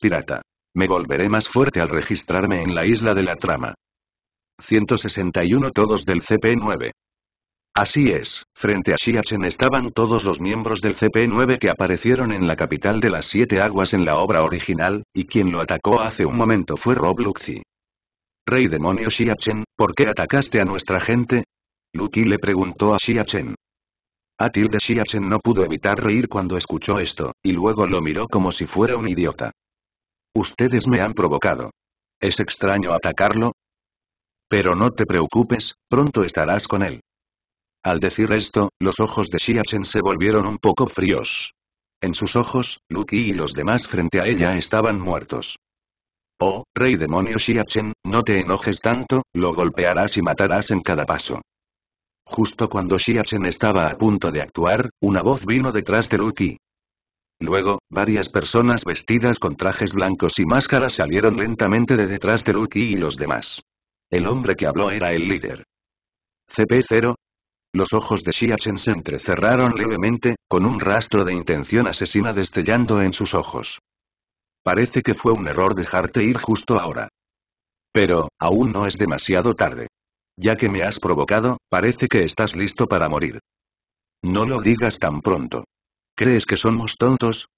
Pirata. Me volveré más fuerte al registrarme en la isla de la trama. 161 Todos del CP9. Así es, frente a Xiachen estaban todos los miembros del CP9 que aparecieron en la capital de las Siete Aguas en la obra original, y quien lo atacó hace un momento fue Rob Luxi. Rey demonio Xiachen, ¿por qué atacaste a nuestra gente? Luki le preguntó a Chen. Atil de Chen no pudo evitar reír cuando escuchó esto, y luego lo miró como si fuera un idiota. Ustedes me han provocado. ¿Es extraño atacarlo? Pero no te preocupes, pronto estarás con él. Al decir esto, los ojos de Xiachen se volvieron un poco fríos. En sus ojos, Lucky y los demás frente a ella estaban muertos. Oh, rey demonio Xiachen, no te enojes tanto, lo golpearás y matarás en cada paso. Justo cuando Xiachen estaba a punto de actuar, una voz vino detrás de Lucky. Luego, varias personas vestidas con trajes blancos y máscaras salieron lentamente de detrás de Lucky y los demás. El hombre que habló era el líder. CP0. Los ojos de Chen se entrecerraron levemente, con un rastro de intención asesina destellando en sus ojos. Parece que fue un error dejarte ir justo ahora. Pero, aún no es demasiado tarde. Ya que me has provocado, parece que estás listo para morir. No lo digas tan pronto. ¿Crees que somos tontos?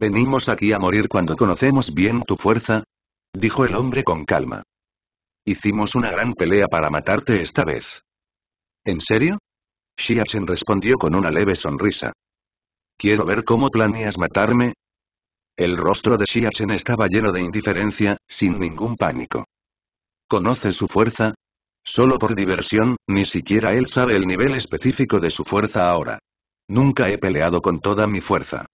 Venimos aquí a morir cuando conocemos bien tu fuerza. Dijo el hombre con calma. Hicimos una gran pelea para matarte esta vez. ¿En serio? Xiachen respondió con una leve sonrisa. Quiero ver cómo planeas matarme. El rostro de Xiachen estaba lleno de indiferencia, sin ningún pánico. ¿Conoce su fuerza? Solo por diversión, ni siquiera él sabe el nivel específico de su fuerza ahora. Nunca he peleado con toda mi fuerza.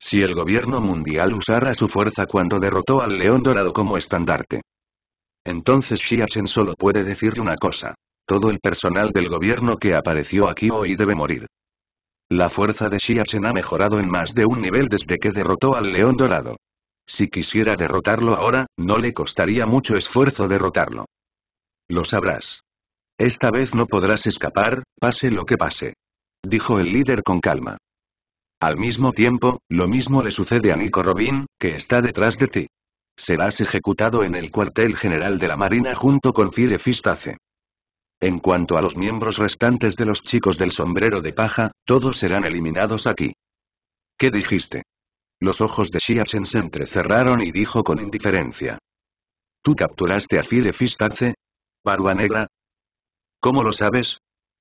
Si el gobierno mundial usara su fuerza cuando derrotó al león dorado como estandarte. Entonces Xiachen solo puede decirle una cosa. Todo el personal del gobierno que apareció aquí hoy debe morir. La fuerza de Xiachen ha mejorado en más de un nivel desde que derrotó al león dorado. Si quisiera derrotarlo ahora, no le costaría mucho esfuerzo derrotarlo. Lo sabrás. Esta vez no podrás escapar, pase lo que pase dijo el líder con calma. Al mismo tiempo, lo mismo le sucede a Nico Robin, que está detrás de ti. Serás ejecutado en el cuartel general de la Marina junto con Fire Fistace. En cuanto a los miembros restantes de los chicos del sombrero de paja, todos serán eliminados aquí. ¿Qué dijiste? Los ojos de Xiachen se entrecerraron y dijo con indiferencia. ¿Tú capturaste a Fire Fistace? ¿Barba negra? ¿Cómo lo sabes?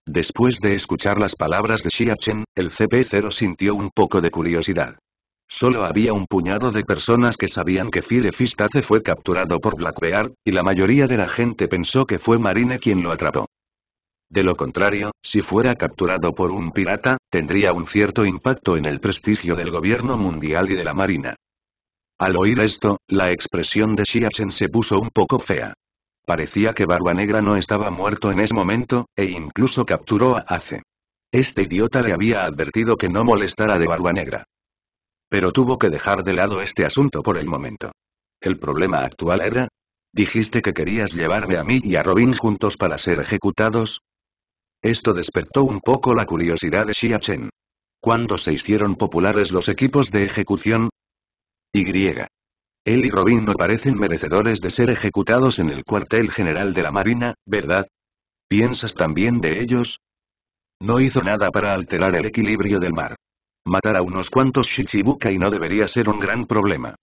Después de escuchar las palabras de Xiachen, el CP0 sintió un poco de curiosidad. Solo había un puñado de personas que sabían que Fire Fistace fue capturado por Black y la mayoría de la gente pensó que fue Marine quien lo atrapó. De lo contrario, si fuera capturado por un pirata, tendría un cierto impacto en el prestigio del gobierno mundial y de la marina. Al oír esto, la expresión de Xiachen se puso un poco fea. Parecía que Barba Negra no estaba muerto en ese momento, e incluso capturó a Ace. Este idiota le había advertido que no molestara de Barba Negra. Pero tuvo que dejar de lado este asunto por el momento. El problema actual era... Dijiste que querías llevarme a mí y a Robin juntos para ser ejecutados. Esto despertó un poco la curiosidad de Xia Chen. ¿Cuándo se hicieron populares los equipos de ejecución? Y. Él y Robin no parecen merecedores de ser ejecutados en el cuartel general de la Marina, ¿verdad? ¿Piensas también de ellos? No hizo nada para alterar el equilibrio del mar. Matar a unos cuantos y no debería ser un gran problema.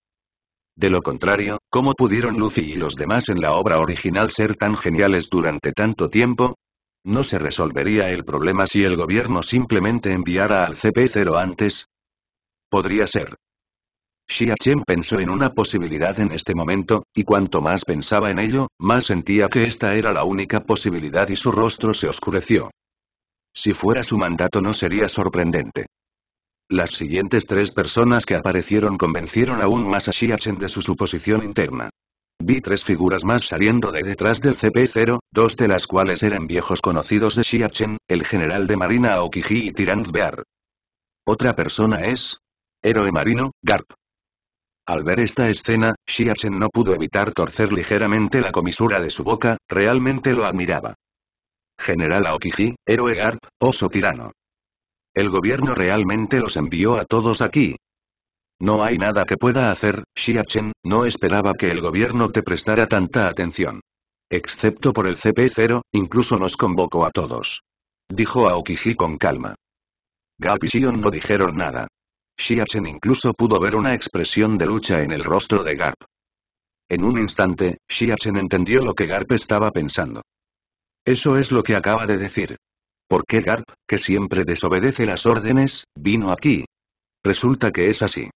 De lo contrario, ¿cómo pudieron Lucy y los demás en la obra original ser tan geniales durante tanto tiempo? ¿No se resolvería el problema si el gobierno simplemente enviara al CP0 antes? Podría ser. Xia pensó en una posibilidad en este momento, y cuanto más pensaba en ello, más sentía que esta era la única posibilidad y su rostro se oscureció. Si fuera su mandato no sería sorprendente. Las siguientes tres personas que aparecieron convencieron aún más a Xia de su suposición interna. Vi tres figuras más saliendo de detrás del CP-0, dos de las cuales eran viejos conocidos de Xia el general de marina Aokiji y Tirant Bear. Otra persona es... Héroe marino, Garp. Al ver esta escena, Xiachen no pudo evitar torcer ligeramente la comisura de su boca, realmente lo admiraba. General Aokiji, héroe Garp, oso tirano. El gobierno realmente los envió a todos aquí. No hay nada que pueda hacer, Xiachen, no esperaba que el gobierno te prestara tanta atención. Excepto por el CP0, incluso nos convocó a todos. Dijo Aokiji con calma. Garp y Xion no dijeron nada. Xiachen incluso pudo ver una expresión de lucha en el rostro de Garp. En un instante, Xiachen entendió lo que Garp estaba pensando. Eso es lo que acaba de decir. ¿Por qué Garp, que siempre desobedece las órdenes, vino aquí? Resulta que es así.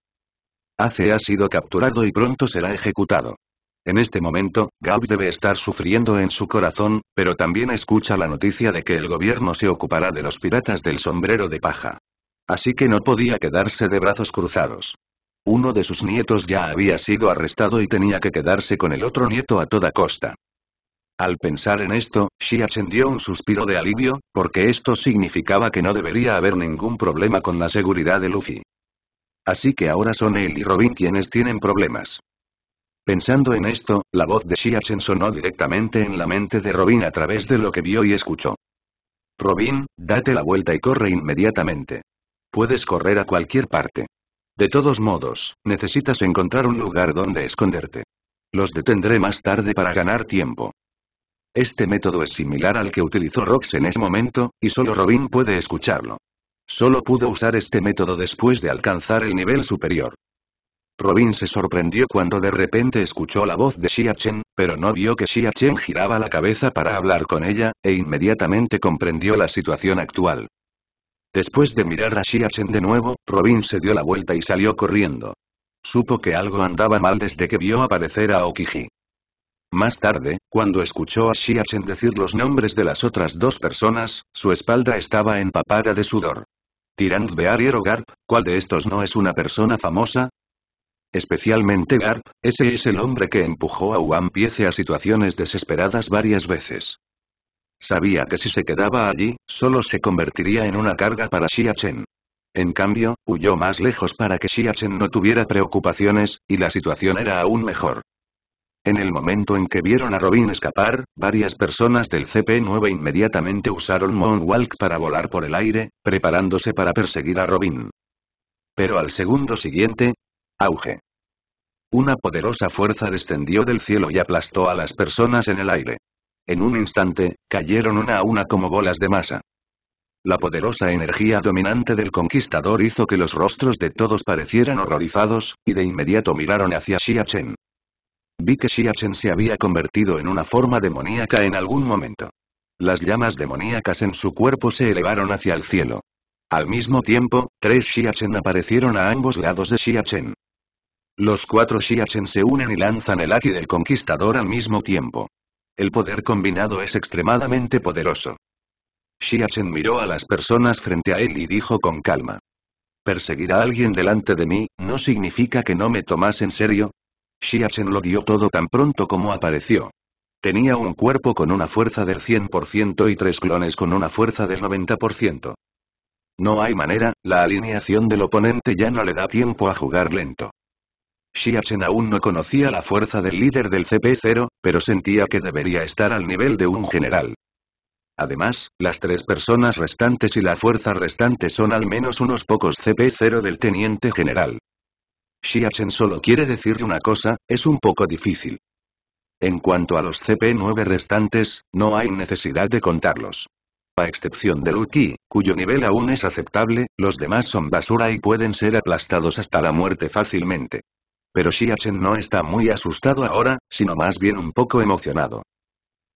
Ace ha sido capturado y pronto será ejecutado. En este momento, Garp debe estar sufriendo en su corazón, pero también escucha la noticia de que el gobierno se ocupará de los piratas del sombrero de paja. Así que no podía quedarse de brazos cruzados. Uno de sus nietos ya había sido arrestado y tenía que quedarse con el otro nieto a toda costa. Al pensar en esto, Shi dio un suspiro de alivio, porque esto significaba que no debería haber ningún problema con la seguridad de Luffy. Así que ahora son él y Robin quienes tienen problemas. Pensando en esto, la voz de Shiachen sonó directamente en la mente de Robin a través de lo que vio y escuchó. Robin, date la vuelta y corre inmediatamente. Puedes correr a cualquier parte. De todos modos, necesitas encontrar un lugar donde esconderte. Los detendré más tarde para ganar tiempo. Este método es similar al que utilizó Rox en ese momento, y solo Robin puede escucharlo. Solo pudo usar este método después de alcanzar el nivel superior. Robin se sorprendió cuando de repente escuchó la voz de Xia pero no vio que Xia giraba la cabeza para hablar con ella, e inmediatamente comprendió la situación actual. Después de mirar a Shiachen de nuevo, Robin se dio la vuelta y salió corriendo. Supo que algo andaba mal desde que vio aparecer a Okiji. Más tarde, cuando escuchó a Shiachen decir los nombres de las otras dos personas, su espalda estaba empapada de sudor. Tirant Bear y Garp, ¿cuál de estos no es una persona famosa? Especialmente Garp, ese es el hombre que empujó a Piece a situaciones desesperadas varias veces. Sabía que si se quedaba allí, solo se convertiría en una carga para Xia En cambio, huyó más lejos para que Xia no tuviera preocupaciones, y la situación era aún mejor. En el momento en que vieron a Robin escapar, varias personas del CP9 inmediatamente usaron Moonwalk para volar por el aire, preparándose para perseguir a Robin. Pero al segundo siguiente, auge. Una poderosa fuerza descendió del cielo y aplastó a las personas en el aire. En un instante, cayeron una a una como bolas de masa. La poderosa energía dominante del conquistador hizo que los rostros de todos parecieran horrorizados, y de inmediato miraron hacia Xia Vi que Xia se había convertido en una forma demoníaca en algún momento. Las llamas demoníacas en su cuerpo se elevaron hacia el cielo. Al mismo tiempo, tres Xiachen aparecieron a ambos lados de Xiachen. Los cuatro Xiachen se unen y lanzan el Aki del Conquistador al mismo tiempo. El poder combinado es extremadamente poderoso. Xiachen miró a las personas frente a él y dijo con calma. Perseguir a alguien delante de mí, ¿no significa que no me tomas en serio? Xiachen lo dio todo tan pronto como apareció. Tenía un cuerpo con una fuerza del 100% y tres clones con una fuerza del 90%. No hay manera, la alineación del oponente ya no le da tiempo a jugar lento. Xiachen aún no conocía la fuerza del líder del CP0, pero sentía que debería estar al nivel de un general. Además, las tres personas restantes y la fuerza restante son al menos unos pocos CP0 del teniente general. Xiachen solo quiere decirle una cosa, es un poco difícil. En cuanto a los CP9 restantes, no hay necesidad de contarlos. A excepción de Luki, cuyo nivel aún es aceptable, los demás son basura y pueden ser aplastados hasta la muerte fácilmente. Pero Chen no está muy asustado ahora, sino más bien un poco emocionado.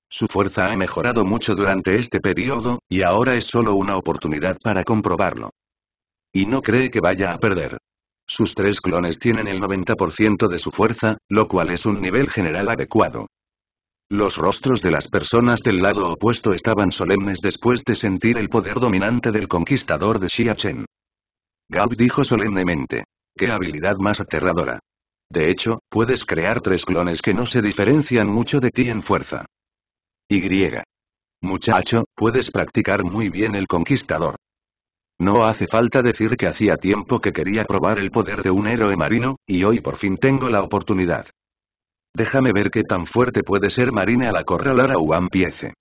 Su fuerza ha mejorado mucho durante este periodo, y ahora es solo una oportunidad para comprobarlo. Y no cree que vaya a perder. Sus tres clones tienen el 90% de su fuerza, lo cual es un nivel general adecuado. Los rostros de las personas del lado opuesto estaban solemnes después de sentir el poder dominante del conquistador de Xiachen. Chen. Gao dijo solemnemente. ¡Qué habilidad más aterradora! De hecho, puedes crear tres clones que no se diferencian mucho de ti en fuerza. Y. Muchacho, puedes practicar muy bien el conquistador. No hace falta decir que hacía tiempo que quería probar el poder de un héroe marino, y hoy por fin tengo la oportunidad. Déjame ver qué tan fuerte puede ser Marine la acorralar a Uan Piece.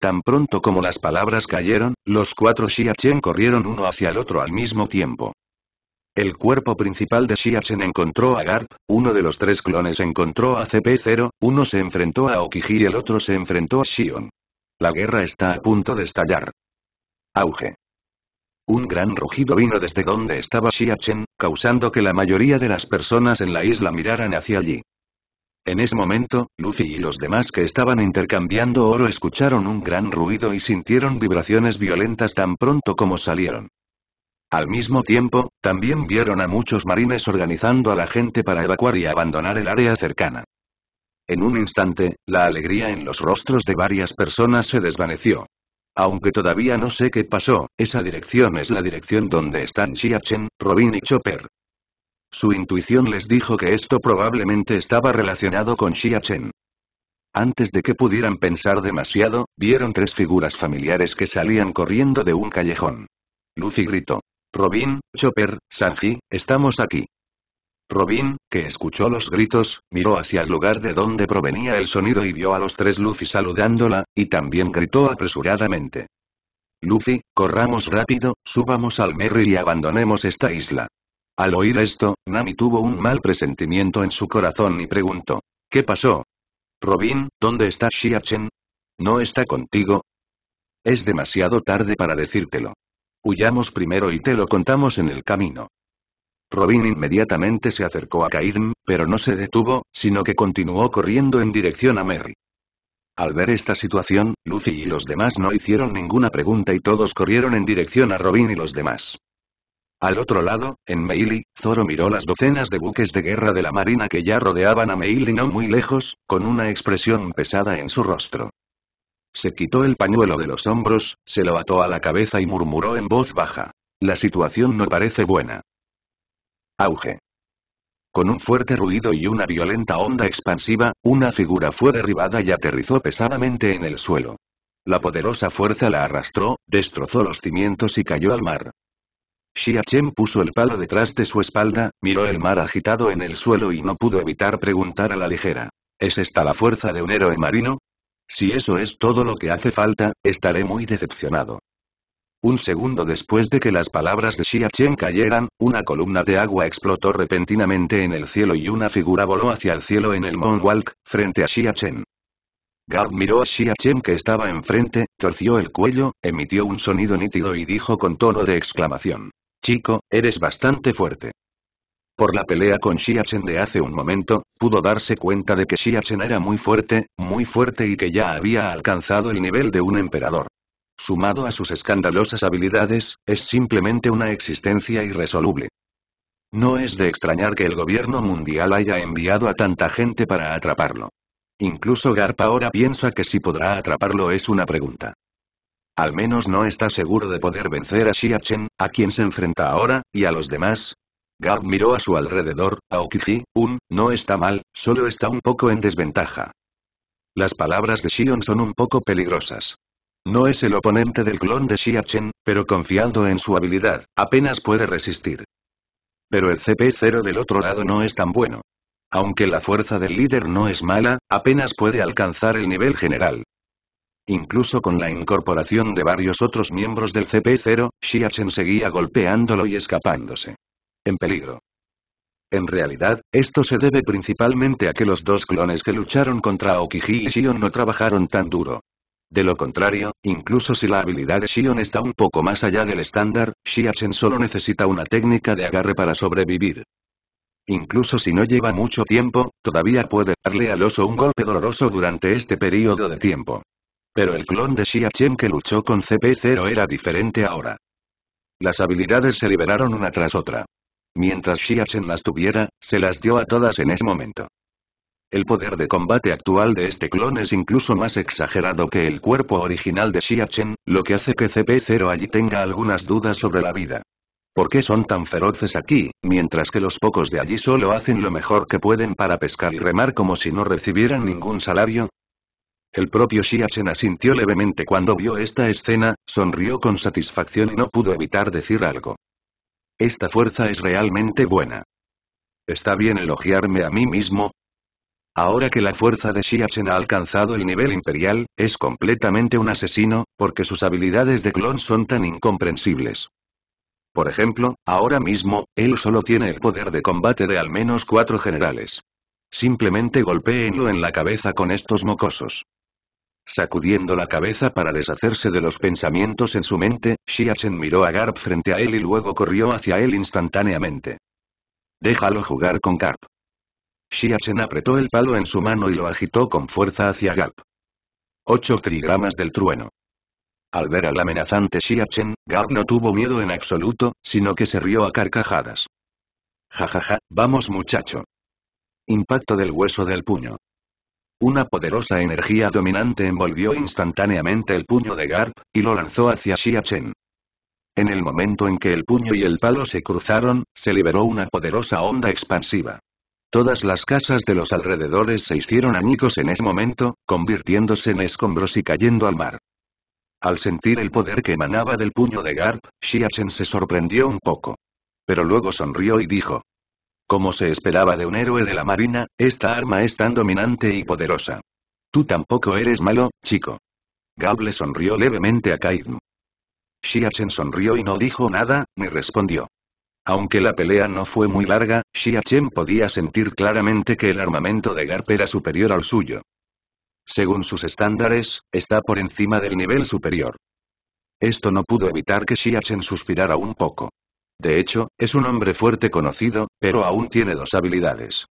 Tan pronto como las palabras cayeron, los cuatro Chen corrieron uno hacia el otro al mismo tiempo. El cuerpo principal de Shiachen encontró a Garp, uno de los tres clones encontró a CP0, uno se enfrentó a Okiji y el otro se enfrentó a Shion. La guerra está a punto de estallar. Auge. Un gran rugido vino desde donde estaba Shiachen, causando que la mayoría de las personas en la isla miraran hacia allí. En ese momento, Luffy y los demás que estaban intercambiando oro escucharon un gran ruido y sintieron vibraciones violentas tan pronto como salieron. Al mismo tiempo, también vieron a muchos marines organizando a la gente para evacuar y abandonar el área cercana. En un instante, la alegría en los rostros de varias personas se desvaneció. Aunque todavía no sé qué pasó, esa dirección es la dirección donde están Xiachen, Robin y Chopper. Su intuición les dijo que esto probablemente estaba relacionado con Xiachen. Antes de que pudieran pensar demasiado, vieron tres figuras familiares que salían corriendo de un callejón. Lucy gritó. Robin, Chopper, Sanji, estamos aquí. Robin, que escuchó los gritos, miró hacia el lugar de donde provenía el sonido y vio a los tres Luffy saludándola, y también gritó apresuradamente. Luffy, corramos rápido, subamos al Merry y abandonemos esta isla. Al oír esto, Nami tuvo un mal presentimiento en su corazón y preguntó. ¿Qué pasó? Robin, ¿dónde está Shiachen? ¿No está contigo? Es demasiado tarde para decírtelo. Huyamos primero y te lo contamos en el camino. Robin inmediatamente se acercó a Cairn, pero no se detuvo, sino que continuó corriendo en dirección a Merry. Al ver esta situación, Lucy y los demás no hicieron ninguna pregunta y todos corrieron en dirección a Robin y los demás. Al otro lado, en Meili, Zoro miró las docenas de buques de guerra de la marina que ya rodeaban a Meili no muy lejos, con una expresión pesada en su rostro. Se quitó el pañuelo de los hombros, se lo ató a la cabeza y murmuró en voz baja. La situación no parece buena. Auge. Con un fuerte ruido y una violenta onda expansiva, una figura fue derribada y aterrizó pesadamente en el suelo. La poderosa fuerza la arrastró, destrozó los cimientos y cayó al mar. Xia puso el palo detrás de su espalda, miró el mar agitado en el suelo y no pudo evitar preguntar a la ligera. ¿Es esta la fuerza de un héroe marino? Si eso es todo lo que hace falta, estaré muy decepcionado. Un segundo después de que las palabras de Xia Chen cayeran, una columna de agua explotó repentinamente en el cielo y una figura voló hacia el cielo en el Moonwalk, frente a Xia Chen. miró a Xia que estaba enfrente, torció el cuello, emitió un sonido nítido y dijo con tono de exclamación. Chico, eres bastante fuerte. Por la pelea con Xiachen de hace un momento, pudo darse cuenta de que Xiachen era muy fuerte, muy fuerte y que ya había alcanzado el nivel de un emperador. Sumado a sus escandalosas habilidades, es simplemente una existencia irresoluble. No es de extrañar que el gobierno mundial haya enviado a tanta gente para atraparlo. Incluso Garpa ahora piensa que si podrá atraparlo es una pregunta. Al menos no está seguro de poder vencer a Xiachen, a quien se enfrenta ahora, y a los demás, Gab miró a su alrededor, Aokiji, un, no está mal, solo está un poco en desventaja. Las palabras de Shion son un poco peligrosas. No es el oponente del clon de Xiachen, pero confiando en su habilidad, apenas puede resistir. Pero el CP0 del otro lado no es tan bueno. Aunque la fuerza del líder no es mala, apenas puede alcanzar el nivel general. Incluso con la incorporación de varios otros miembros del CP0, Xiachen seguía golpeándolo y escapándose en peligro. En realidad, esto se debe principalmente a que los dos clones que lucharon contra Okiji y Shion no trabajaron tan duro. De lo contrario, incluso si la habilidad de Shion está un poco más allá del estándar, Shiachen solo necesita una técnica de agarre para sobrevivir. Incluso si no lleva mucho tiempo, todavía puede darle al oso un golpe doloroso durante este periodo de tiempo. Pero el clon de Shiachen que luchó con CP0 era diferente ahora. Las habilidades se liberaron una tras otra. Mientras Xiachen las tuviera, se las dio a todas en ese momento. El poder de combate actual de este clon es incluso más exagerado que el cuerpo original de Xiachen, lo que hace que CP0 allí tenga algunas dudas sobre la vida. ¿Por qué son tan feroces aquí, mientras que los pocos de allí solo hacen lo mejor que pueden para pescar y remar como si no recibieran ningún salario? El propio Xiachen asintió levemente cuando vio esta escena, sonrió con satisfacción y no pudo evitar decir algo. Esta fuerza es realmente buena. ¿Está bien elogiarme a mí mismo? Ahora que la fuerza de Xiachen ha alcanzado el nivel imperial, es completamente un asesino, porque sus habilidades de clon son tan incomprensibles. Por ejemplo, ahora mismo, él solo tiene el poder de combate de al menos cuatro generales. Simplemente golpeenlo en la cabeza con estos mocosos. Sacudiendo la cabeza para deshacerse de los pensamientos en su mente, Xiachen miró a Garp frente a él y luego corrió hacia él instantáneamente. Déjalo jugar con Garp. Xiachen apretó el palo en su mano y lo agitó con fuerza hacia Garp. Ocho trigramas del trueno. Al ver al amenazante Xiachen, Garp no tuvo miedo en absoluto, sino que se rió a carcajadas. Jajaja, ja, ja, vamos muchacho. Impacto del hueso del puño. Una poderosa energía dominante envolvió instantáneamente el puño de Garp, y lo lanzó hacia Xia Chen. En el momento en que el puño y el palo se cruzaron, se liberó una poderosa onda expansiva. Todas las casas de los alrededores se hicieron anicos en ese momento, convirtiéndose en escombros y cayendo al mar. Al sentir el poder que emanaba del puño de Garp, Xia se sorprendió un poco. Pero luego sonrió y dijo, como se esperaba de un héroe de la marina, esta arma es tan dominante y poderosa. Tú tampoco eres malo, chico. Gable sonrió levemente a Xia Shiachen sonrió y no dijo nada, ni respondió. Aunque la pelea no fue muy larga, Xiachen podía sentir claramente que el armamento de Garp era superior al suyo. Según sus estándares, está por encima del nivel superior. Esto no pudo evitar que Shiachen suspirara un poco. De hecho, es un hombre fuerte conocido, pero aún tiene dos habilidades.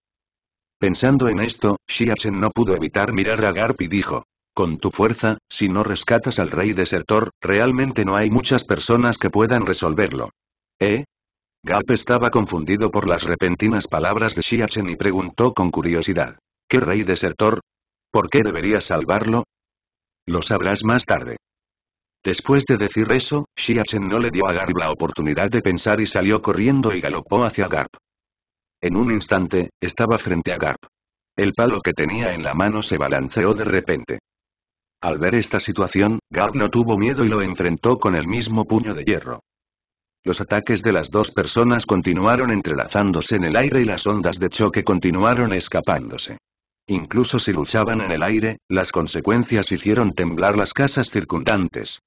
Pensando en esto, Xiachen no pudo evitar mirar a Garp y dijo. Con tu fuerza, si no rescatas al rey desertor, realmente no hay muchas personas que puedan resolverlo. ¿Eh? Garp estaba confundido por las repentinas palabras de Xiachen y preguntó con curiosidad. ¿Qué rey desertor? ¿Por qué deberías salvarlo? Lo sabrás más tarde. Después de decir eso, Xiachen no le dio a Garb la oportunidad de pensar y salió corriendo y galopó hacia Garp. En un instante, estaba frente a Garp. El palo que tenía en la mano se balanceó de repente. Al ver esta situación, Garb no tuvo miedo y lo enfrentó con el mismo puño de hierro. Los ataques de las dos personas continuaron entrelazándose en el aire y las ondas de choque continuaron escapándose. Incluso si luchaban en el aire, las consecuencias hicieron temblar las casas circundantes.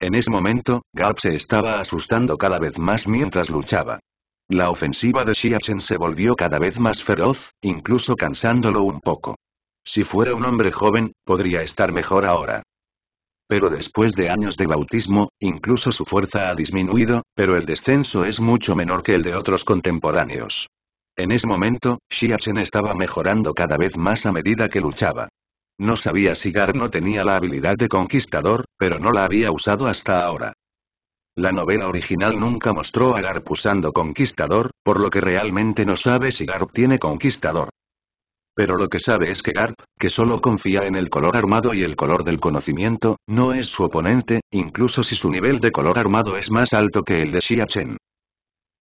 En ese momento, Garp se estaba asustando cada vez más mientras luchaba. La ofensiva de Xiachen se volvió cada vez más feroz, incluso cansándolo un poco. Si fuera un hombre joven, podría estar mejor ahora. Pero después de años de bautismo, incluso su fuerza ha disminuido, pero el descenso es mucho menor que el de otros contemporáneos. En ese momento, Xiachen estaba mejorando cada vez más a medida que luchaba. No sabía si Garp no tenía la habilidad de conquistador, pero no la había usado hasta ahora. La novela original nunca mostró a Garp usando conquistador, por lo que realmente no sabe si Garp tiene conquistador. Pero lo que sabe es que Garp, que solo confía en el color armado y el color del conocimiento, no es su oponente, incluso si su nivel de color armado es más alto que el de Xia Chen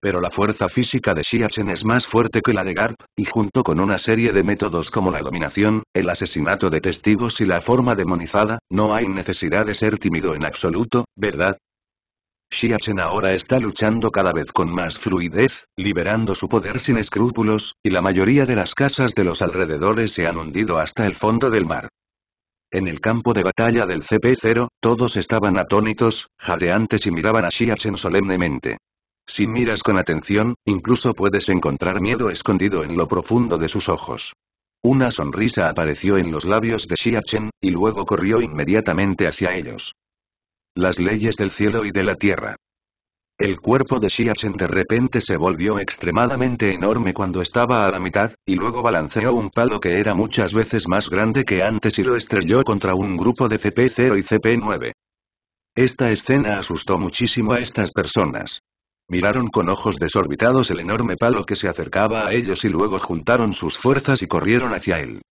pero la fuerza física de Xiachen es más fuerte que la de Garp, y junto con una serie de métodos como la dominación, el asesinato de testigos y la forma demonizada, no hay necesidad de ser tímido en absoluto, ¿verdad? Xiachen ahora está luchando cada vez con más fluidez, liberando su poder sin escrúpulos, y la mayoría de las casas de los alrededores se han hundido hasta el fondo del mar. En el campo de batalla del CP0, todos estaban atónitos, jadeantes y miraban a Xiachen solemnemente. Si miras con atención, incluso puedes encontrar miedo escondido en lo profundo de sus ojos. Una sonrisa apareció en los labios de Xia y luego corrió inmediatamente hacia ellos. Las leyes del cielo y de la tierra. El cuerpo de Xia de repente se volvió extremadamente enorme cuando estaba a la mitad, y luego balanceó un palo que era muchas veces más grande que antes y lo estrelló contra un grupo de CP0 y CP9. Esta escena asustó muchísimo a estas personas. Miraron con ojos desorbitados el enorme palo que se acercaba a ellos y luego juntaron sus fuerzas y corrieron hacia él.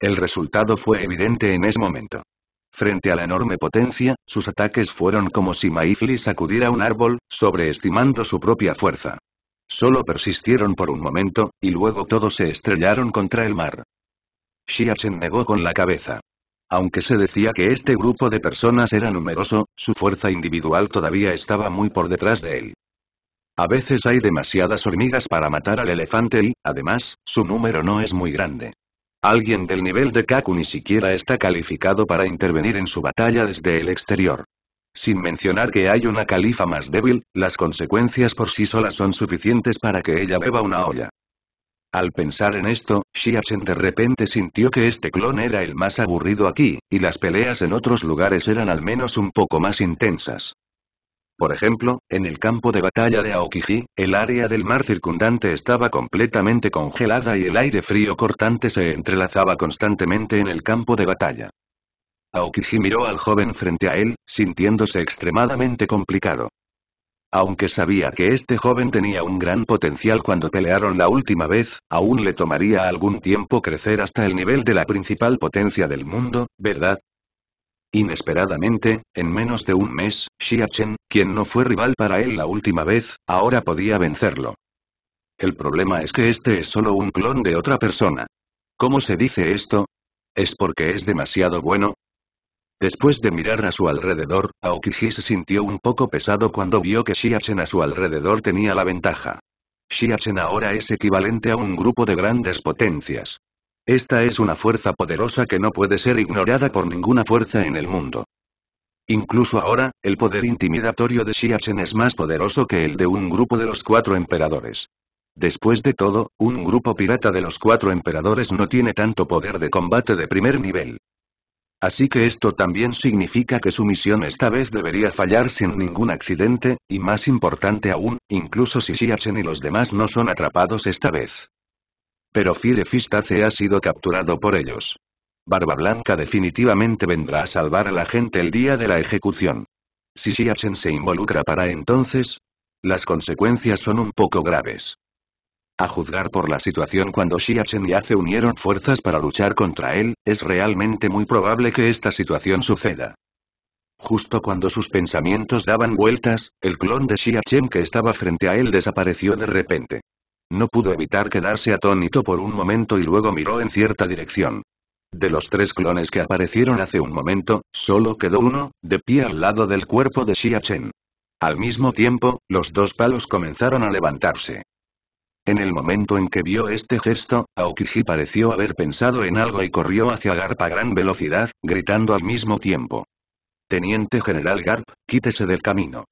El resultado fue evidente en ese momento. Frente a la enorme potencia, sus ataques fueron como si Maifli sacudiera un árbol, sobreestimando su propia fuerza. Solo persistieron por un momento, y luego todos se estrellaron contra el mar. Xiachen negó con la cabeza. Aunque se decía que este grupo de personas era numeroso, su fuerza individual todavía estaba muy por detrás de él. A veces hay demasiadas hormigas para matar al elefante y, además, su número no es muy grande. Alguien del nivel de Kaku ni siquiera está calificado para intervenir en su batalla desde el exterior. Sin mencionar que hay una califa más débil, las consecuencias por sí solas son suficientes para que ella beba una olla. Al pensar en esto, Chen de repente sintió que este clon era el más aburrido aquí, y las peleas en otros lugares eran al menos un poco más intensas. Por ejemplo, en el campo de batalla de Aokiji, el área del mar circundante estaba completamente congelada y el aire frío cortante se entrelazaba constantemente en el campo de batalla. Aokiji miró al joven frente a él, sintiéndose extremadamente complicado. Aunque sabía que este joven tenía un gran potencial cuando pelearon la última vez, aún le tomaría algún tiempo crecer hasta el nivel de la principal potencia del mundo, ¿verdad? Inesperadamente, en menos de un mes, Xia Chen, quien no fue rival para él la última vez, ahora podía vencerlo. El problema es que este es solo un clon de otra persona. ¿Cómo se dice esto? ¿Es porque es demasiado bueno? Después de mirar a su alrededor, Aokiji se sintió un poco pesado cuando vio que Chen a su alrededor tenía la ventaja. Chen ahora es equivalente a un grupo de grandes potencias. Esta es una fuerza poderosa que no puede ser ignorada por ninguna fuerza en el mundo. Incluso ahora, el poder intimidatorio de Xiachen es más poderoso que el de un grupo de los cuatro emperadores. Después de todo, un grupo pirata de los cuatro emperadores no tiene tanto poder de combate de primer nivel. Así que esto también significa que su misión esta vez debería fallar sin ningún accidente, y más importante aún, incluso si Xiachen y los demás no son atrapados esta vez. Pero Firefistace ha sido capturado por ellos. Barba Blanca definitivamente vendrá a salvar a la gente el día de la ejecución. Si Xiachen se involucra para entonces, las consecuencias son un poco graves. A juzgar por la situación cuando Xiachen y Ace unieron fuerzas para luchar contra él, es realmente muy probable que esta situación suceda. Justo cuando sus pensamientos daban vueltas, el clon de Xiachen que estaba frente a él desapareció de repente. No pudo evitar quedarse atónito por un momento y luego miró en cierta dirección. De los tres clones que aparecieron hace un momento, solo quedó uno, de pie al lado del cuerpo de Xia Chen. Al mismo tiempo, los dos palos comenzaron a levantarse. En el momento en que vio este gesto, Aokiji pareció haber pensado en algo y corrió hacia Garp a gran velocidad, gritando al mismo tiempo. Teniente General Garp, quítese del camino.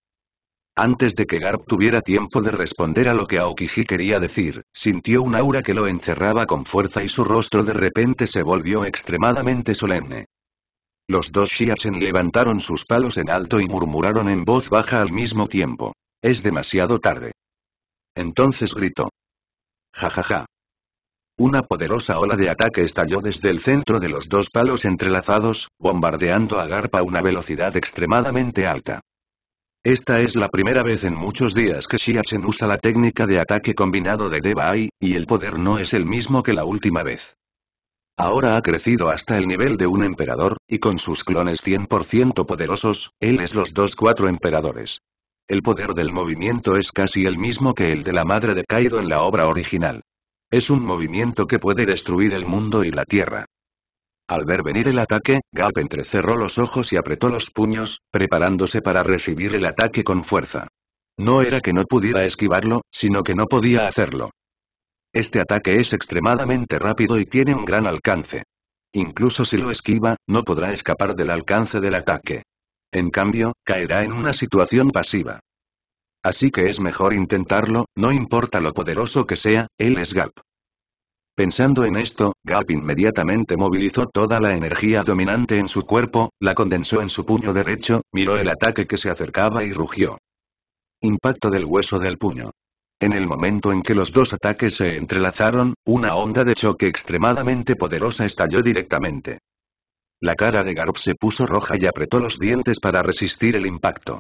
Antes de que Garp tuviera tiempo de responder a lo que Aokiji quería decir, sintió un aura que lo encerraba con fuerza y su rostro de repente se volvió extremadamente solemne. Los dos Shiachen levantaron sus palos en alto y murmuraron en voz baja al mismo tiempo. Es demasiado tarde. Entonces gritó. Jajaja. Ja, ja. Una poderosa ola de ataque estalló desde el centro de los dos palos entrelazados, bombardeando a Garp a una velocidad extremadamente alta. Esta es la primera vez en muchos días que Xiachen usa la técnica de ataque combinado de Devaai, y el poder no es el mismo que la última vez. Ahora ha crecido hasta el nivel de un emperador, y con sus clones 100% poderosos, él es los dos cuatro emperadores. El poder del movimiento es casi el mismo que el de la madre de Kaido en la obra original. Es un movimiento que puede destruir el mundo y la tierra. Al ver venir el ataque, Gap entrecerró los ojos y apretó los puños, preparándose para recibir el ataque con fuerza. No era que no pudiera esquivarlo, sino que no podía hacerlo. Este ataque es extremadamente rápido y tiene un gran alcance. Incluso si lo esquiva, no podrá escapar del alcance del ataque. En cambio, caerá en una situación pasiva. Así que es mejor intentarlo, no importa lo poderoso que sea, él es Gap. Pensando en esto, Gap inmediatamente movilizó toda la energía dominante en su cuerpo, la condensó en su puño derecho, miró el ataque que se acercaba y rugió. Impacto del hueso del puño. En el momento en que los dos ataques se entrelazaron, una onda de choque extremadamente poderosa estalló directamente. La cara de Garop se puso roja y apretó los dientes para resistir el impacto.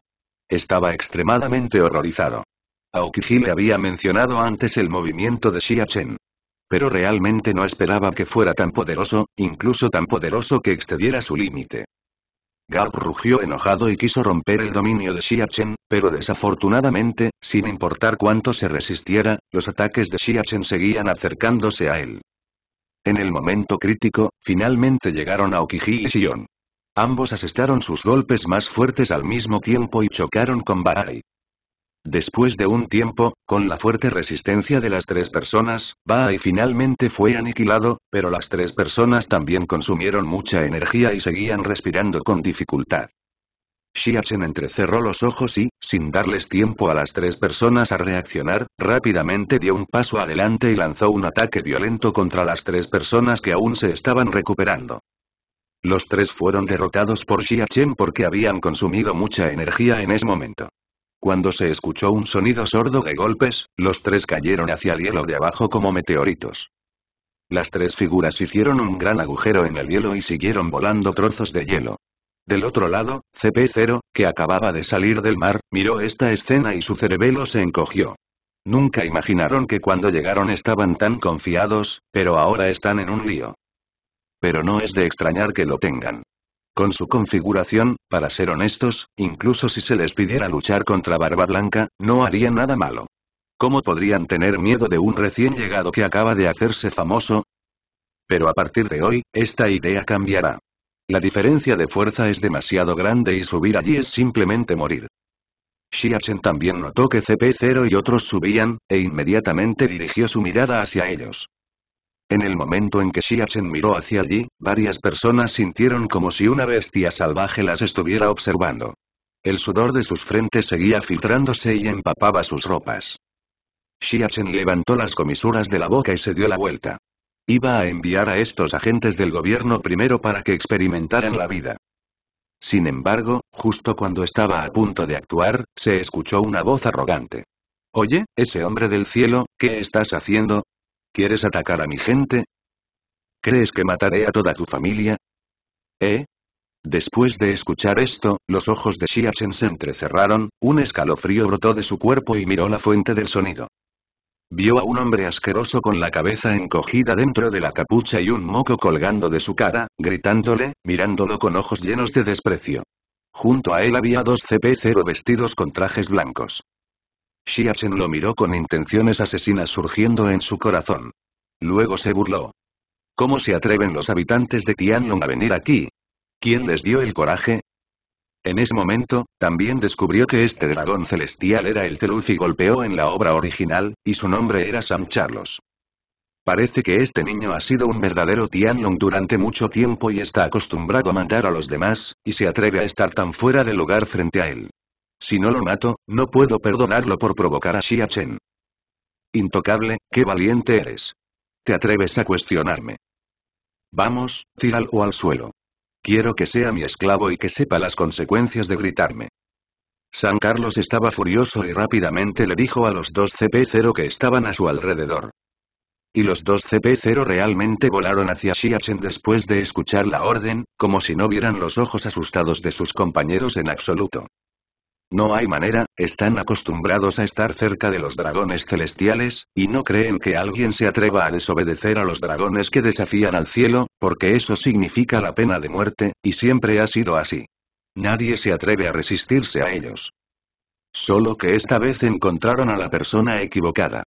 Estaba extremadamente horrorizado. Aokiji le había mencionado antes el movimiento de Xia Chen. Pero realmente no esperaba que fuera tan poderoso, incluso tan poderoso que excediera su límite. Garp rugió enojado y quiso romper el dominio de Xiachen, pero desafortunadamente, sin importar cuánto se resistiera, los ataques de Xiachen seguían acercándose a él. En el momento crítico, finalmente llegaron a Okiji y Shion. Ambos asestaron sus golpes más fuertes al mismo tiempo y chocaron con Barai. Después de un tiempo, con la fuerte resistencia de las tres personas, Baai finalmente fue aniquilado, pero las tres personas también consumieron mucha energía y seguían respirando con dificultad. Xiachen entrecerró los ojos y, sin darles tiempo a las tres personas a reaccionar, rápidamente dio un paso adelante y lanzó un ataque violento contra las tres personas que aún se estaban recuperando. Los tres fueron derrotados por Xiachen porque habían consumido mucha energía en ese momento. Cuando se escuchó un sonido sordo de golpes, los tres cayeron hacia el hielo de abajo como meteoritos. Las tres figuras hicieron un gran agujero en el hielo y siguieron volando trozos de hielo. Del otro lado, CP0, que acababa de salir del mar, miró esta escena y su cerebelo se encogió. Nunca imaginaron que cuando llegaron estaban tan confiados, pero ahora están en un lío. Pero no es de extrañar que lo tengan. Con su configuración, para ser honestos, incluso si se les pidiera luchar contra Barba Blanca, no harían nada malo. ¿Cómo podrían tener miedo de un recién llegado que acaba de hacerse famoso? Pero a partir de hoy, esta idea cambiará. La diferencia de fuerza es demasiado grande y subir allí es simplemente morir. Xiachen también notó que CP0 y otros subían, e inmediatamente dirigió su mirada hacia ellos. En el momento en que Xiachen miró hacia allí, varias personas sintieron como si una bestia salvaje las estuviera observando. El sudor de sus frentes seguía filtrándose y empapaba sus ropas. Xiachen levantó las comisuras de la boca y se dio la vuelta. Iba a enviar a estos agentes del gobierno primero para que experimentaran la vida. Sin embargo, justo cuando estaba a punto de actuar, se escuchó una voz arrogante. Oye, ese hombre del cielo, ¿qué estás haciendo? ¿Quieres atacar a mi gente? ¿Crees que mataré a toda tu familia? ¿Eh? Después de escuchar esto, los ojos de Xiachen se entrecerraron, un escalofrío brotó de su cuerpo y miró la fuente del sonido. Vio a un hombre asqueroso con la cabeza encogida dentro de la capucha y un moco colgando de su cara, gritándole, mirándolo con ojos llenos de desprecio. Junto a él había dos CP0 vestidos con trajes blancos. Xiachen lo miró con intenciones asesinas surgiendo en su corazón. Luego se burló. ¿Cómo se atreven los habitantes de Tianlong a venir aquí? ¿Quién les dio el coraje? En ese momento, también descubrió que este dragón celestial era el que Luffy golpeó en la obra original, y su nombre era Sam Charlos. Parece que este niño ha sido un verdadero Tianlong durante mucho tiempo y está acostumbrado a mandar a los demás, y se atreve a estar tan fuera de lugar frente a él. Si no lo mato, no puedo perdonarlo por provocar a Xiachen. Intocable, qué valiente eres. Te atreves a cuestionarme. Vamos, tíralo al suelo. Quiero que sea mi esclavo y que sepa las consecuencias de gritarme. San Carlos estaba furioso y rápidamente le dijo a los dos CP0 que estaban a su alrededor. Y los dos CP0 realmente volaron hacia Xiachen después de escuchar la orden, como si no vieran los ojos asustados de sus compañeros en absoluto. No hay manera, están acostumbrados a estar cerca de los dragones celestiales, y no creen que alguien se atreva a desobedecer a los dragones que desafían al cielo, porque eso significa la pena de muerte, y siempre ha sido así. Nadie se atreve a resistirse a ellos. Solo que esta vez encontraron a la persona equivocada.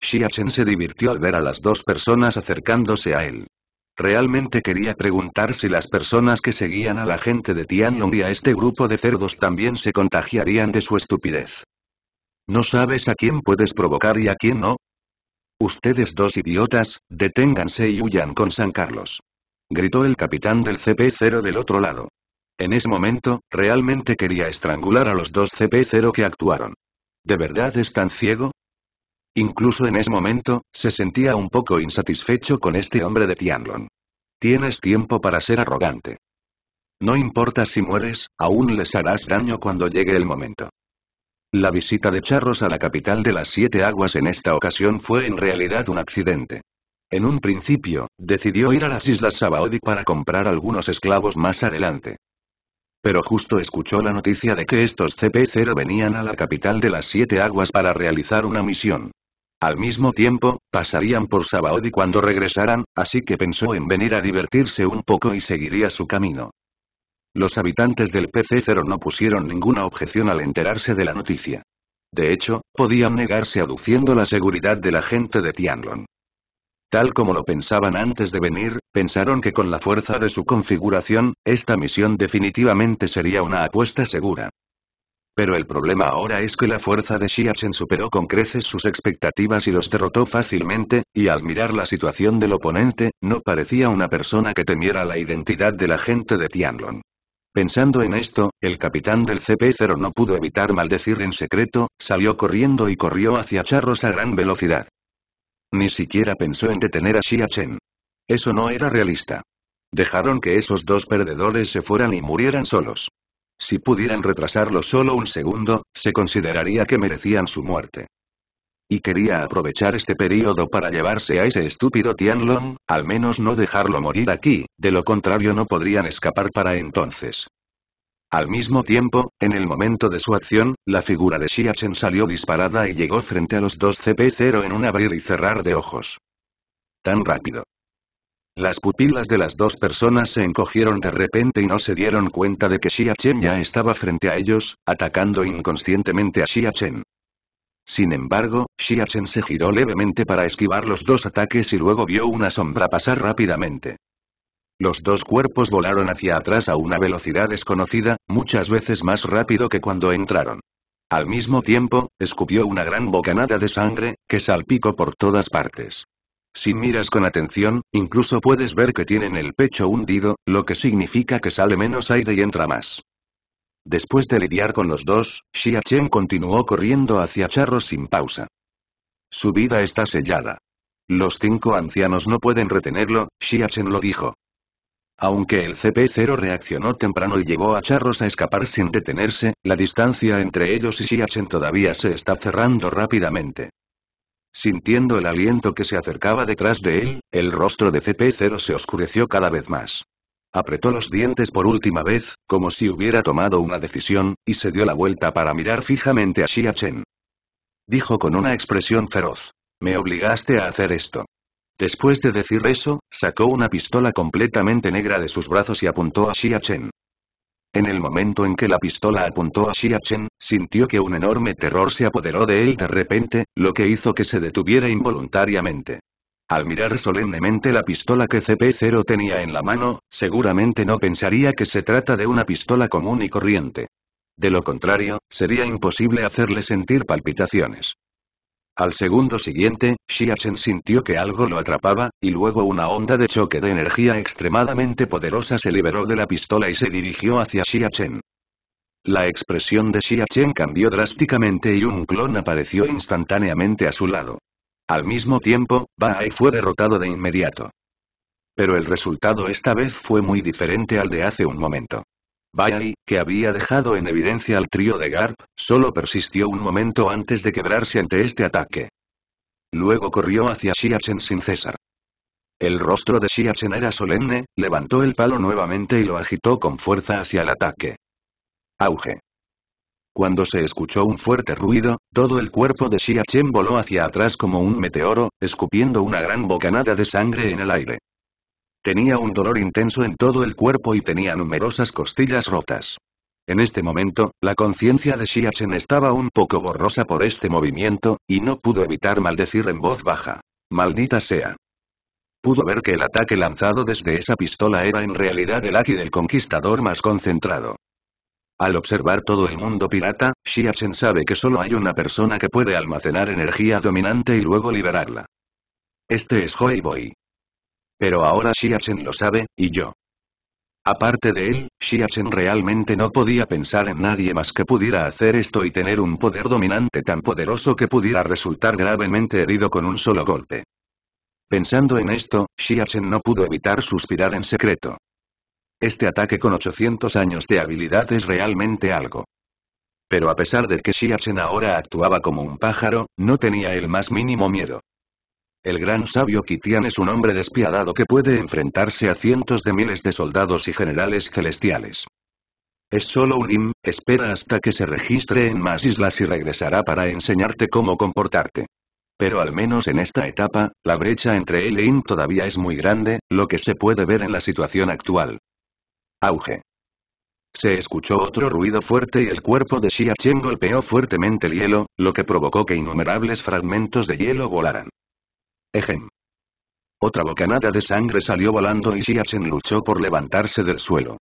Xiachen se divirtió al ver a las dos personas acercándose a él. Realmente quería preguntar si las personas que seguían a la gente de Tianlong y a este grupo de cerdos también se contagiarían de su estupidez. ¿No sabes a quién puedes provocar y a quién no? Ustedes dos idiotas, deténganse y huyan con San Carlos. Gritó el capitán del CP0 del otro lado. En ese momento, realmente quería estrangular a los dos CP0 que actuaron. ¿De verdad es tan ciego? Incluso en ese momento, se sentía un poco insatisfecho con este hombre de Tianlon. Tienes tiempo para ser arrogante. No importa si mueres, aún les harás daño cuando llegue el momento. La visita de Charros a la capital de las Siete Aguas en esta ocasión fue en realidad un accidente. En un principio, decidió ir a las Islas Sabaody para comprar algunos esclavos más adelante. Pero justo escuchó la noticia de que estos CP0 venían a la capital de las Siete Aguas para realizar una misión. Al mismo tiempo, pasarían por Sabaody cuando regresaran, así que pensó en venir a divertirse un poco y seguiría su camino. Los habitantes del PC0 no pusieron ninguna objeción al enterarse de la noticia. De hecho, podían negarse aduciendo la seguridad de la gente de Tianlon. Tal como lo pensaban antes de venir, pensaron que con la fuerza de su configuración, esta misión definitivamente sería una apuesta segura. Pero el problema ahora es que la fuerza de Xiachen superó con creces sus expectativas y los derrotó fácilmente, y al mirar la situación del oponente, no parecía una persona que temiera la identidad de la gente de Tianlong. Pensando en esto, el capitán del CP0 no pudo evitar maldecir en secreto, salió corriendo y corrió hacia Charros a gran velocidad. Ni siquiera pensó en detener a Xiachen. Eso no era realista. Dejaron que esos dos perdedores se fueran y murieran solos. Si pudieran retrasarlo solo un segundo, se consideraría que merecían su muerte. Y quería aprovechar este periodo para llevarse a ese estúpido Tianlong, al menos no dejarlo morir aquí, de lo contrario no podrían escapar para entonces. Al mismo tiempo, en el momento de su acción, la figura de Xiachen salió disparada y llegó frente a los dos CP0 en un abrir y cerrar de ojos. Tan rápido. Las pupilas de las dos personas se encogieron de repente y no se dieron cuenta de que Xia Chen ya estaba frente a ellos, atacando inconscientemente a Xia Chen. Sin embargo, Xia Chen se giró levemente para esquivar los dos ataques y luego vio una sombra pasar rápidamente. Los dos cuerpos volaron hacia atrás a una velocidad desconocida, muchas veces más rápido que cuando entraron. Al mismo tiempo, escupió una gran bocanada de sangre, que salpicó por todas partes. Si miras con atención, incluso puedes ver que tienen el pecho hundido, lo que significa que sale menos aire y entra más. Después de lidiar con los dos, Xia Chen continuó corriendo hacia Charro sin pausa. Su vida está sellada. Los cinco ancianos no pueden retenerlo, Xia Chen lo dijo. Aunque el CP0 reaccionó temprano y llevó a Charros a escapar sin detenerse, la distancia entre ellos y Chen todavía se está cerrando rápidamente. Sintiendo el aliento que se acercaba detrás de él, el rostro de CP0 se oscureció cada vez más. Apretó los dientes por última vez, como si hubiera tomado una decisión, y se dio la vuelta para mirar fijamente a Xia Chen. Dijo con una expresión feroz. Me obligaste a hacer esto. Después de decir eso, sacó una pistola completamente negra de sus brazos y apuntó a Xia Chen. En el momento en que la pistola apuntó a Xiachen, sintió que un enorme terror se apoderó de él de repente, lo que hizo que se detuviera involuntariamente. Al mirar solemnemente la pistola que CP0 tenía en la mano, seguramente no pensaría que se trata de una pistola común y corriente. De lo contrario, sería imposible hacerle sentir palpitaciones. Al segundo siguiente, Xiachen sintió que algo lo atrapaba, y luego una onda de choque de energía extremadamente poderosa se liberó de la pistola y se dirigió hacia Xiachen. La expresión de Xiachen cambió drásticamente y un clon apareció instantáneamente a su lado. Al mismo tiempo, Bae fue derrotado de inmediato. Pero el resultado esta vez fue muy diferente al de hace un momento. Bailey, que había dejado en evidencia al trío de Garp, solo persistió un momento antes de quebrarse ante este ataque. Luego corrió hacia Xiachen sin cesar. El rostro de Xiachen era solemne, levantó el palo nuevamente y lo agitó con fuerza hacia el ataque. Auge. Cuando se escuchó un fuerte ruido, todo el cuerpo de Xiachen voló hacia atrás como un meteoro, escupiendo una gran bocanada de sangre en el aire. Tenía un dolor intenso en todo el cuerpo y tenía numerosas costillas rotas. En este momento, la conciencia de Xiachen estaba un poco borrosa por este movimiento, y no pudo evitar maldecir en voz baja. Maldita sea. Pudo ver que el ataque lanzado desde esa pistola era en realidad el Aki del conquistador más concentrado. Al observar todo el mundo pirata, Xiachen sabe que solo hay una persona que puede almacenar energía dominante y luego liberarla. Este es Joy Boy. Pero ahora Xiachen lo sabe, y yo. Aparte de él, Xiachen realmente no podía pensar en nadie más que pudiera hacer esto y tener un poder dominante tan poderoso que pudiera resultar gravemente herido con un solo golpe. Pensando en esto, Xiachen no pudo evitar suspirar en secreto. Este ataque con 800 años de habilidad es realmente algo. Pero a pesar de que Shiachen ahora actuaba como un pájaro, no tenía el más mínimo miedo. El gran sabio Kitian es un hombre despiadado que puede enfrentarse a cientos de miles de soldados y generales celestiales. Es solo un im, espera hasta que se registre en más islas y regresará para enseñarte cómo comportarte. Pero al menos en esta etapa, la brecha entre él e im todavía es muy grande, lo que se puede ver en la situación actual. Auge. Se escuchó otro ruido fuerte y el cuerpo de Xia golpeó fuertemente el hielo, lo que provocó que innumerables fragmentos de hielo volaran. Ejem. Otra bocanada de sangre salió volando y Xiachen luchó por levantarse del suelo.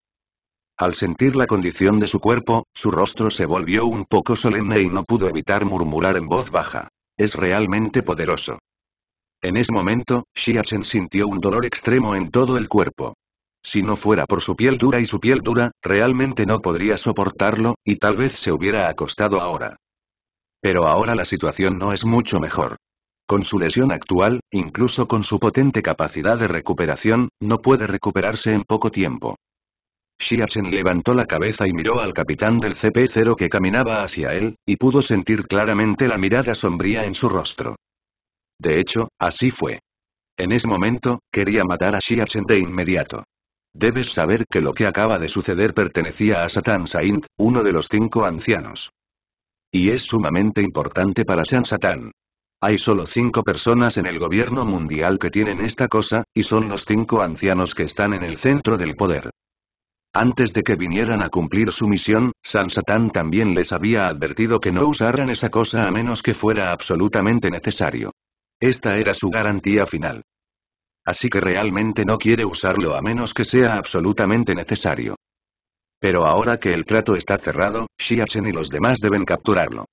Al sentir la condición de su cuerpo, su rostro se volvió un poco solemne y no pudo evitar murmurar en voz baja. Es realmente poderoso. En ese momento, Xiachen sintió un dolor extremo en todo el cuerpo. Si no fuera por su piel dura y su piel dura, realmente no podría soportarlo, y tal vez se hubiera acostado ahora. Pero ahora la situación no es mucho mejor. Con su lesión actual, incluso con su potente capacidad de recuperación, no puede recuperarse en poco tiempo. Shiachen levantó la cabeza y miró al capitán del CP0 que caminaba hacia él, y pudo sentir claramente la mirada sombría en su rostro. De hecho, así fue. En ese momento, quería matar a Shiachen de inmediato. Debes saber que lo que acaba de suceder pertenecía a Satan Saint, uno de los cinco ancianos. Y es sumamente importante para San Satan. Hay solo cinco personas en el gobierno mundial que tienen esta cosa, y son los cinco ancianos que están en el centro del poder. Antes de que vinieran a cumplir su misión, Satán también les había advertido que no usaran esa cosa a menos que fuera absolutamente necesario. Esta era su garantía final. Así que realmente no quiere usarlo a menos que sea absolutamente necesario. Pero ahora que el trato está cerrado, Xiachen y los demás deben capturarlo.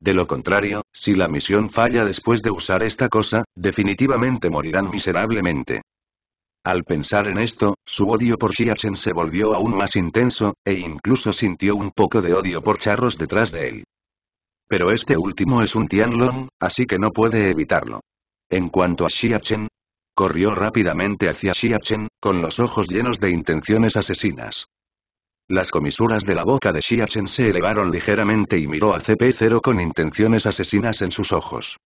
De lo contrario, si la misión falla después de usar esta cosa, definitivamente morirán miserablemente. Al pensar en esto, su odio por Xiachen se volvió aún más intenso, e incluso sintió un poco de odio por Charros detrás de él. Pero este último es un Tianlong, así que no puede evitarlo. En cuanto a Xiachen, corrió rápidamente hacia Xiachen, con los ojos llenos de intenciones asesinas. Las comisuras de la boca de Xiachen se elevaron ligeramente y miró a CP0 con intenciones asesinas en sus ojos.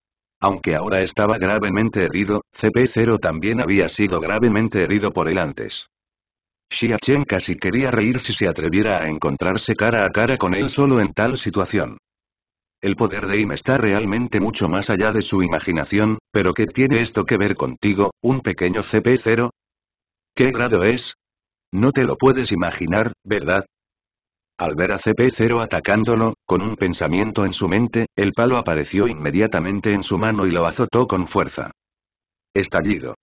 Aunque ahora estaba gravemente herido, CP0 también había sido gravemente herido por él antes. Xiachen casi quería reír si se atreviera a encontrarse cara a cara con él solo en tal situación. El poder de Im está realmente mucho más allá de su imaginación, pero ¿qué tiene esto que ver contigo, un pequeño CP0? ¿Qué grado es? No te lo puedes imaginar, ¿verdad? Al ver a CP0 atacándolo, con un pensamiento en su mente, el palo apareció inmediatamente en su mano y lo azotó con fuerza. Estallido.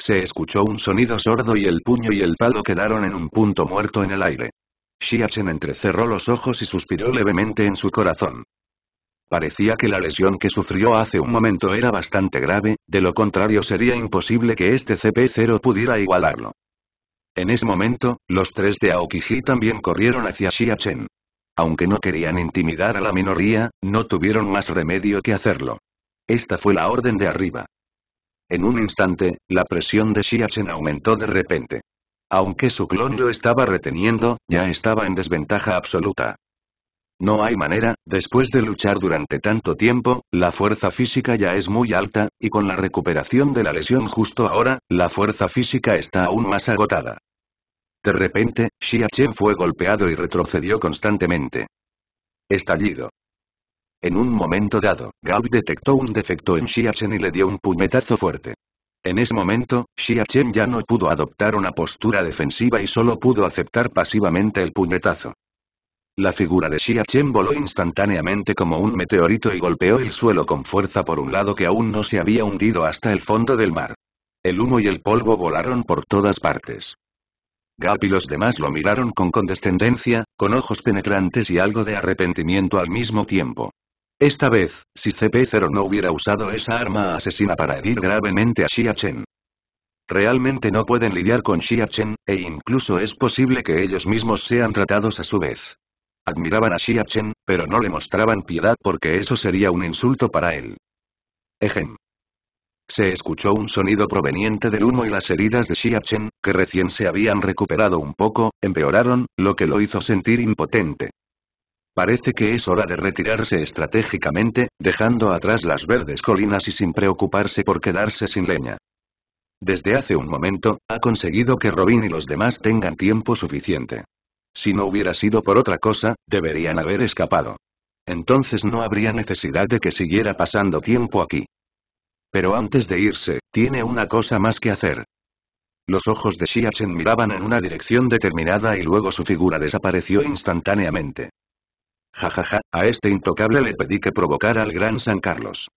Se escuchó un sonido sordo y el puño y el palo quedaron en un punto muerto en el aire. Xiachen entrecerró los ojos y suspiró levemente en su corazón. Parecía que la lesión que sufrió hace un momento era bastante grave, de lo contrario sería imposible que este CP0 pudiera igualarlo. En ese momento, los tres de Aokiji también corrieron hacia Xia Chen. Aunque no querían intimidar a la minoría, no tuvieron más remedio que hacerlo. Esta fue la orden de arriba. En un instante, la presión de Xia Chen aumentó de repente. Aunque su clon lo estaba reteniendo, ya estaba en desventaja absoluta. No hay manera, después de luchar durante tanto tiempo, la fuerza física ya es muy alta, y con la recuperación de la lesión justo ahora, la fuerza física está aún más agotada. De repente, Xia Chen fue golpeado y retrocedió constantemente. Estallido. En un momento dado, Gao detectó un defecto en Xia Chen y le dio un puñetazo fuerte. En ese momento, Xia Chen ya no pudo adoptar una postura defensiva y solo pudo aceptar pasivamente el puñetazo. La figura de Chen voló instantáneamente como un meteorito y golpeó el suelo con fuerza por un lado que aún no se había hundido hasta el fondo del mar. El humo y el polvo volaron por todas partes. Gap y los demás lo miraron con condescendencia, con ojos penetrantes y algo de arrepentimiento al mismo tiempo. Esta vez, si CP0 no hubiera usado esa arma asesina para herir gravemente a Xia Chen. Realmente no pueden lidiar con Xia Chen, e incluso es posible que ellos mismos sean tratados a su vez. Admiraban a Xiachen, pero no le mostraban piedad porque eso sería un insulto para él. Ejem. Se escuchó un sonido proveniente del humo y las heridas de Xia que recién se habían recuperado un poco, empeoraron, lo que lo hizo sentir impotente. Parece que es hora de retirarse estratégicamente, dejando atrás las verdes colinas y sin preocuparse por quedarse sin leña. Desde hace un momento, ha conseguido que Robin y los demás tengan tiempo suficiente. Si no hubiera sido por otra cosa, deberían haber escapado. Entonces no habría necesidad de que siguiera pasando tiempo aquí. Pero antes de irse, tiene una cosa más que hacer. Los ojos de Xiachen miraban en una dirección determinada y luego su figura desapareció instantáneamente. Jajaja, ja, ja, a este intocable le pedí que provocara al gran San Carlos.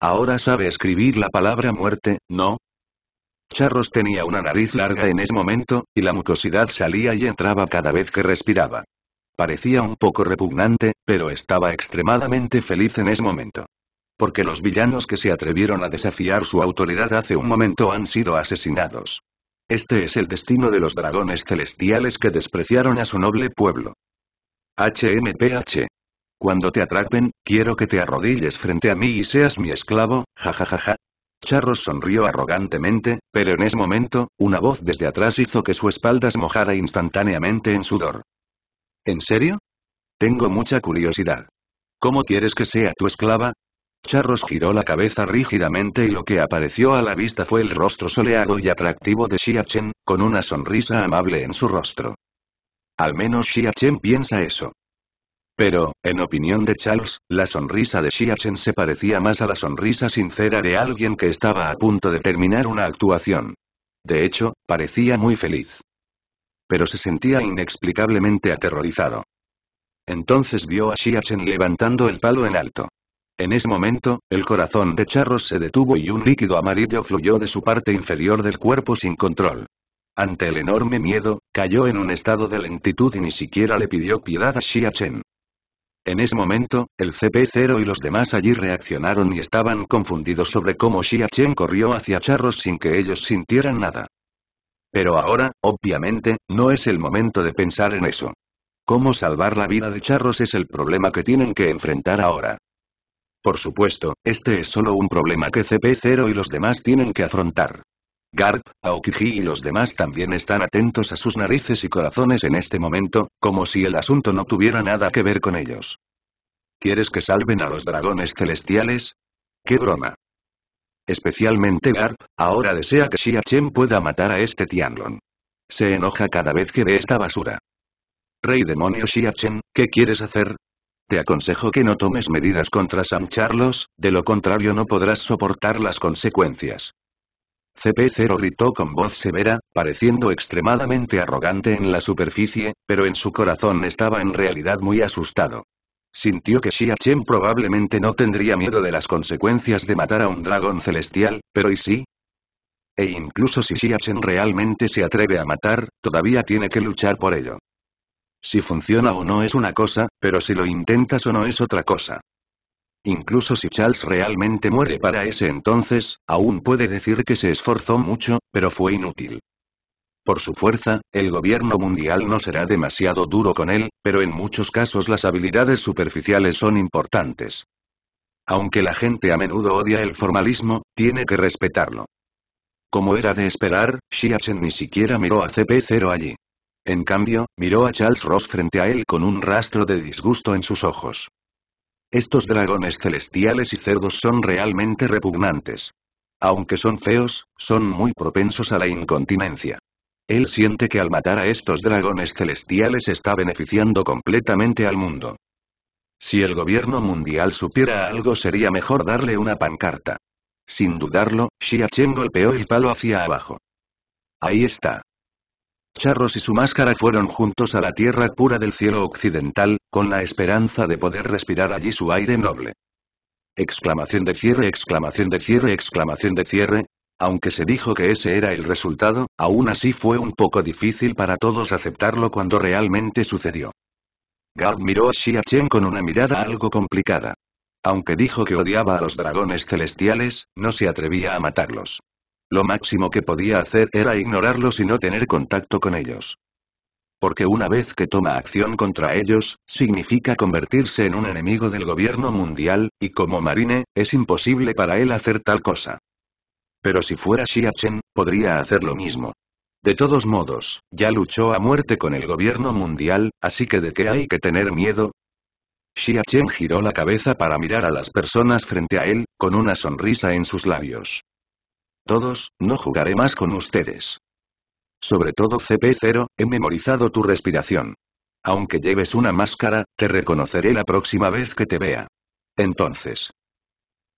Ahora sabe escribir la palabra muerte, ¿no? Charros tenía una nariz larga en ese momento, y la mucosidad salía y entraba cada vez que respiraba. Parecía un poco repugnante, pero estaba extremadamente feliz en ese momento. Porque los villanos que se atrevieron a desafiar su autoridad hace un momento han sido asesinados. Este es el destino de los dragones celestiales que despreciaron a su noble pueblo. HMPH. Cuando te atrapen, quiero que te arrodilles frente a mí y seas mi esclavo, jajajaja. Charros sonrió arrogantemente, pero en ese momento, una voz desde atrás hizo que su espalda se mojara instantáneamente en sudor. ¿En serio? Tengo mucha curiosidad. ¿Cómo quieres que sea tu esclava? Charros giró la cabeza rígidamente y lo que apareció a la vista fue el rostro soleado y atractivo de Xia Chen, con una sonrisa amable en su rostro. Al menos Xia Chen piensa eso. Pero, en opinión de Charles, la sonrisa de Xiachen se parecía más a la sonrisa sincera de alguien que estaba a punto de terminar una actuación. De hecho, parecía muy feliz. Pero se sentía inexplicablemente aterrorizado. Entonces vio a Xiachen levantando el palo en alto. En ese momento, el corazón de Charles se detuvo y un líquido amarillo fluyó de su parte inferior del cuerpo sin control. Ante el enorme miedo, cayó en un estado de lentitud y ni siquiera le pidió piedad a Xiachen. En ese momento, el CP0 y los demás allí reaccionaron y estaban confundidos sobre cómo Xia Chen corrió hacia Charros sin que ellos sintieran nada. Pero ahora, obviamente, no es el momento de pensar en eso. Cómo salvar la vida de Charros es el problema que tienen que enfrentar ahora. Por supuesto, este es solo un problema que CP0 y los demás tienen que afrontar. Garp, Aokiji y los demás también están atentos a sus narices y corazones en este momento, como si el asunto no tuviera nada que ver con ellos. ¿Quieres que salven a los dragones celestiales? ¡Qué broma! Especialmente Garp, ahora desea que Xia pueda matar a este Tianlong. Se enoja cada vez que ve esta basura. Rey demonio Xia ¿qué quieres hacer? Te aconsejo que no tomes medidas contra Sam Charlos, de lo contrario no podrás soportar las consecuencias. CP0 gritó con voz severa, pareciendo extremadamente arrogante en la superficie, pero en su corazón estaba en realidad muy asustado. Sintió que Xia Chen probablemente no tendría miedo de las consecuencias de matar a un dragón celestial, pero ¿y sí? E incluso si Xia Chen realmente se atreve a matar, todavía tiene que luchar por ello. Si funciona o no es una cosa, pero si lo intentas o no es otra cosa. Incluso si Charles realmente muere para ese entonces, aún puede decir que se esforzó mucho, pero fue inútil. Por su fuerza, el gobierno mundial no será demasiado duro con él, pero en muchos casos las habilidades superficiales son importantes. Aunque la gente a menudo odia el formalismo, tiene que respetarlo. Como era de esperar, Xiachen ni siquiera miró a CP0 allí. En cambio, miró a Charles Ross frente a él con un rastro de disgusto en sus ojos. Estos dragones celestiales y cerdos son realmente repugnantes. Aunque son feos, son muy propensos a la incontinencia. Él siente que al matar a estos dragones celestiales está beneficiando completamente al mundo. Si el gobierno mundial supiera algo sería mejor darle una pancarta. Sin dudarlo, Xia golpeó el palo hacia abajo. Ahí está. Charros y su máscara fueron juntos a la tierra pura del cielo occidental, con la esperanza de poder respirar allí su aire noble. Exclamación de cierre, exclamación de cierre, exclamación de cierre. Aunque se dijo que ese era el resultado, aún así fue un poco difícil para todos aceptarlo cuando realmente sucedió. Gard miró a Xia con una mirada algo complicada. Aunque dijo que odiaba a los dragones celestiales, no se atrevía a matarlos. Lo máximo que podía hacer era ignorarlos y no tener contacto con ellos. Porque una vez que toma acción contra ellos, significa convertirse en un enemigo del gobierno mundial, y como marine, es imposible para él hacer tal cosa. Pero si fuera Chen, podría hacer lo mismo. De todos modos, ya luchó a muerte con el gobierno mundial, así que ¿de qué hay que tener miedo? Xia Chen giró la cabeza para mirar a las personas frente a él, con una sonrisa en sus labios. Todos, no jugaré más con ustedes. Sobre todo CP0, he memorizado tu respiración. Aunque lleves una máscara, te reconoceré la próxima vez que te vea. Entonces.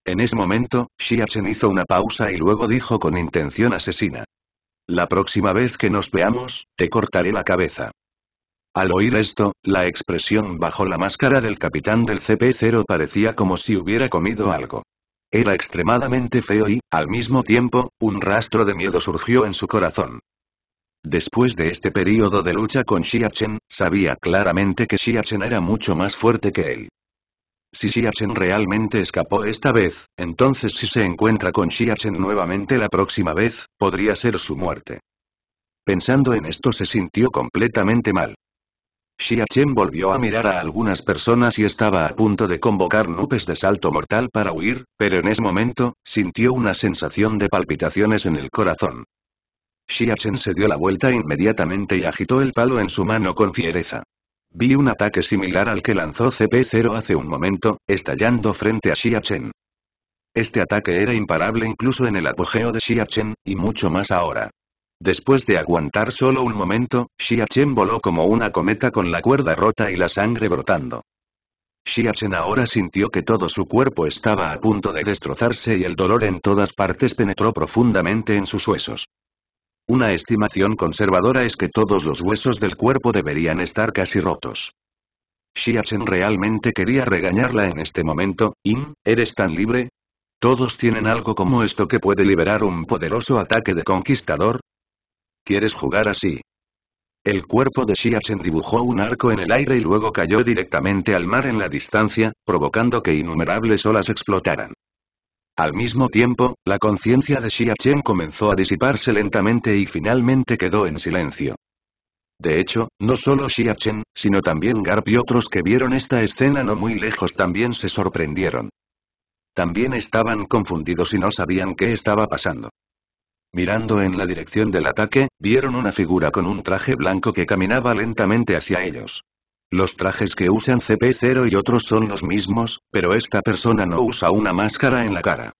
En ese momento, Xiachen hizo una pausa y luego dijo con intención asesina. La próxima vez que nos veamos, te cortaré la cabeza. Al oír esto, la expresión bajo la máscara del capitán del CP0 parecía como si hubiera comido algo. Era extremadamente feo y, al mismo tiempo, un rastro de miedo surgió en su corazón. Después de este período de lucha con Xiachen, sabía claramente que Xiachen era mucho más fuerte que él. Si Xiachen realmente escapó esta vez, entonces si se encuentra con Xiachen nuevamente la próxima vez, podría ser su muerte. Pensando en esto se sintió completamente mal. Xia Chen volvió a mirar a algunas personas y estaba a punto de convocar nubes de salto mortal para huir, pero en ese momento, sintió una sensación de palpitaciones en el corazón. Xia Chen se dio la vuelta inmediatamente y agitó el palo en su mano con fiereza. Vi un ataque similar al que lanzó CP0 hace un momento, estallando frente a Xia Chen. Este ataque era imparable incluso en el apogeo de Xia Chen, y mucho más ahora. Después de aguantar solo un momento, Chen voló como una cometa con la cuerda rota y la sangre brotando. Chen ahora sintió que todo su cuerpo estaba a punto de destrozarse y el dolor en todas partes penetró profundamente en sus huesos. Una estimación conservadora es que todos los huesos del cuerpo deberían estar casi rotos. Chen realmente quería regañarla en este momento, In, ¿eres tan libre? Todos tienen algo como esto que puede liberar un poderoso ataque de conquistador, ¿Quieres jugar así? El cuerpo de Xiachen dibujó un arco en el aire y luego cayó directamente al mar en la distancia, provocando que innumerables olas explotaran. Al mismo tiempo, la conciencia de Xiachen comenzó a disiparse lentamente y finalmente quedó en silencio. De hecho, no solo Xiachen, sino también Garp y otros que vieron esta escena no muy lejos también se sorprendieron. También estaban confundidos y no sabían qué estaba pasando. Mirando en la dirección del ataque, vieron una figura con un traje blanco que caminaba lentamente hacia ellos. Los trajes que usan CP0 y otros son los mismos, pero esta persona no usa una máscara en la cara.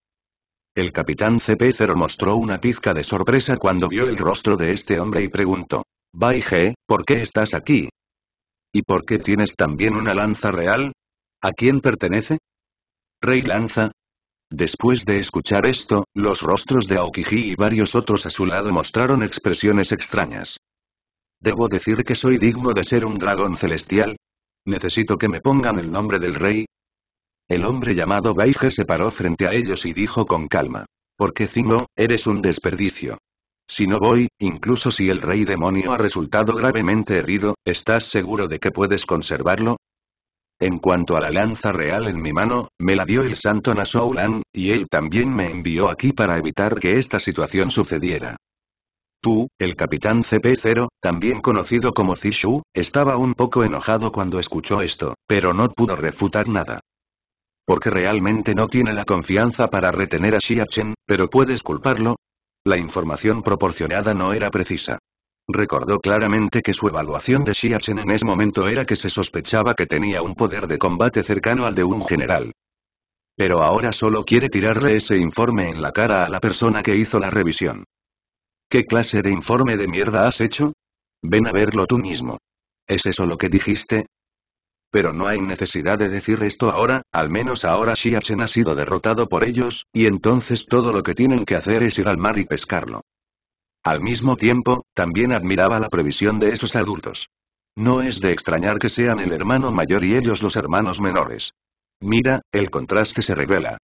El capitán CP0 mostró una pizca de sorpresa cuando vio el rostro de este hombre y preguntó. Bai G, ¿por qué estás aquí? ¿Y por qué tienes también una lanza real? ¿A quién pertenece? Rey Lanza, Después de escuchar esto, los rostros de Aokiji y varios otros a su lado mostraron expresiones extrañas. ¿Debo decir que soy digno de ser un dragón celestial? ¿Necesito que me pongan el nombre del rey? El hombre llamado Baige se paró frente a ellos y dijo con calma. Porque Zingo, eres un desperdicio. Si no voy, incluso si el rey demonio ha resultado gravemente herido, ¿estás seguro de que puedes conservarlo? En cuanto a la lanza real en mi mano, me la dio el santo Nasoulan, y él también me envió aquí para evitar que esta situación sucediera. Tú, el capitán CP0, también conocido como Zishu, estaba un poco enojado cuando escuchó esto, pero no pudo refutar nada. Porque realmente no tiene la confianza para retener a Xiachen, pero puedes culparlo. La información proporcionada no era precisa. Recordó claramente que su evaluación de Xiachen en ese momento era que se sospechaba que tenía un poder de combate cercano al de un general. Pero ahora solo quiere tirarle ese informe en la cara a la persona que hizo la revisión. ¿Qué clase de informe de mierda has hecho? Ven a verlo tú mismo. ¿Es eso lo que dijiste? Pero no hay necesidad de decir esto ahora, al menos ahora Xiachen ha sido derrotado por ellos, y entonces todo lo que tienen que hacer es ir al mar y pescarlo. Al mismo tiempo, también admiraba la previsión de esos adultos. No es de extrañar que sean el hermano mayor y ellos los hermanos menores. Mira, el contraste se revela.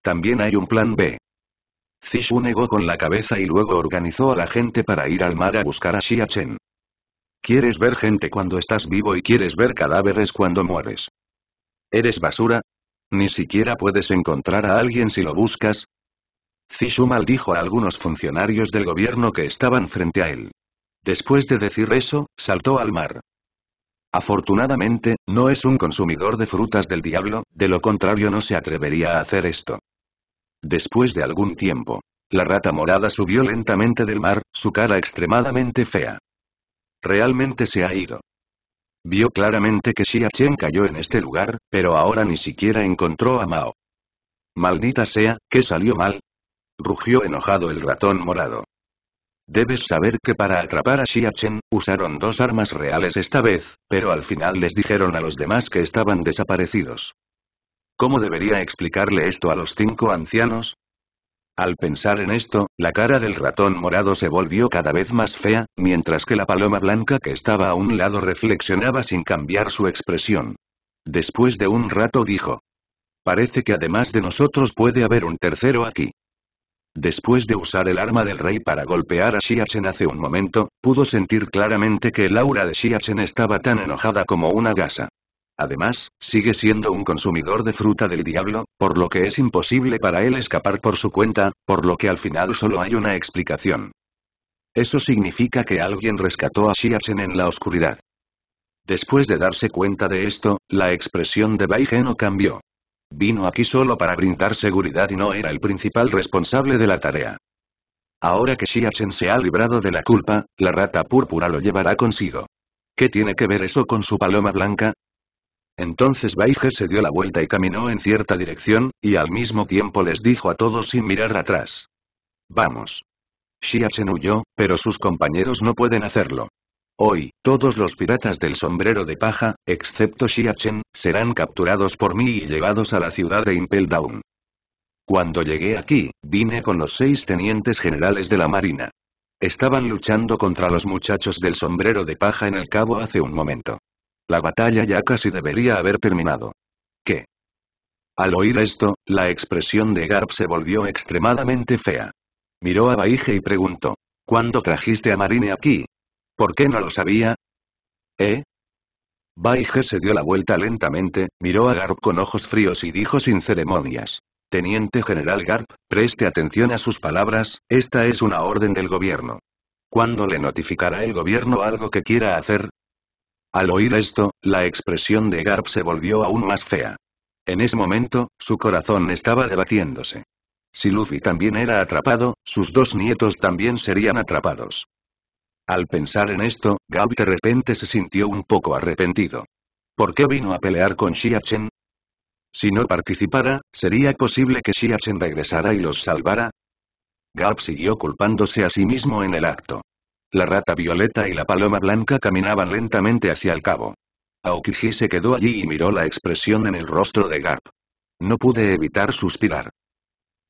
También hay un plan B. Zishu negó con la cabeza y luego organizó a la gente para ir al mar a buscar a Xia Chen. Quieres ver gente cuando estás vivo y quieres ver cadáveres cuando mueres. ¿Eres basura? Ni siquiera puedes encontrar a alguien si lo buscas, Zishu dijo a algunos funcionarios del gobierno que estaban frente a él. Después de decir eso, saltó al mar. Afortunadamente, no es un consumidor de frutas del diablo, de lo contrario no se atrevería a hacer esto. Después de algún tiempo, la rata morada subió lentamente del mar, su cara extremadamente fea. Realmente se ha ido. Vio claramente que Xiachen cayó en este lugar, pero ahora ni siquiera encontró a Mao. Maldita sea, que salió mal, rugió enojado el ratón morado. Debes saber que para atrapar a Xiachen, usaron dos armas reales esta vez, pero al final les dijeron a los demás que estaban desaparecidos. ¿Cómo debería explicarle esto a los cinco ancianos? Al pensar en esto, la cara del ratón morado se volvió cada vez más fea, mientras que la paloma blanca que estaba a un lado reflexionaba sin cambiar su expresión. Después de un rato dijo. Parece que además de nosotros puede haber un tercero aquí. Después de usar el arma del rey para golpear a Xiachen hace un momento, pudo sentir claramente que el aura de Xiachen estaba tan enojada como una gasa. Además, sigue siendo un consumidor de fruta del diablo, por lo que es imposible para él escapar por su cuenta, por lo que al final solo hay una explicación. Eso significa que alguien rescató a Xiachen en la oscuridad. Después de darse cuenta de esto, la expresión de Bai no cambió. Vino aquí solo para brindar seguridad y no era el principal responsable de la tarea. Ahora que Xiachen se ha librado de la culpa, la rata púrpura lo llevará consigo. ¿Qué tiene que ver eso con su paloma blanca? Entonces Baige se dio la vuelta y caminó en cierta dirección, y al mismo tiempo les dijo a todos sin mirar atrás. Vamos. Xiachen huyó, pero sus compañeros no pueden hacerlo. Hoy, todos los piratas del sombrero de paja, excepto Xiachen, serán capturados por mí y llevados a la ciudad de Impel Down. Cuando llegué aquí, vine con los seis tenientes generales de la marina. Estaban luchando contra los muchachos del sombrero de paja en el cabo hace un momento. La batalla ya casi debería haber terminado. ¿Qué? Al oír esto, la expresión de Garp se volvió extremadamente fea. Miró a Baige y preguntó. ¿Cuándo trajiste a Marine aquí, ¿Por qué no lo sabía? ¿Eh? Baige se dio la vuelta lentamente, miró a Garp con ojos fríos y dijo sin ceremonias. Teniente General Garp, preste atención a sus palabras, esta es una orden del gobierno. ¿Cuándo le notificará el gobierno algo que quiera hacer? Al oír esto, la expresión de Garp se volvió aún más fea. En ese momento, su corazón estaba debatiéndose. Si Luffy también era atrapado, sus dos nietos también serían atrapados. Al pensar en esto, Gap de repente se sintió un poco arrepentido. ¿Por qué vino a pelear con Xia Chen? Si no participara, ¿sería posible que Xia regresara y los salvara? Gap siguió culpándose a sí mismo en el acto. La rata violeta y la paloma blanca caminaban lentamente hacia el cabo. Aokiji se quedó allí y miró la expresión en el rostro de Garp. No pude evitar suspirar.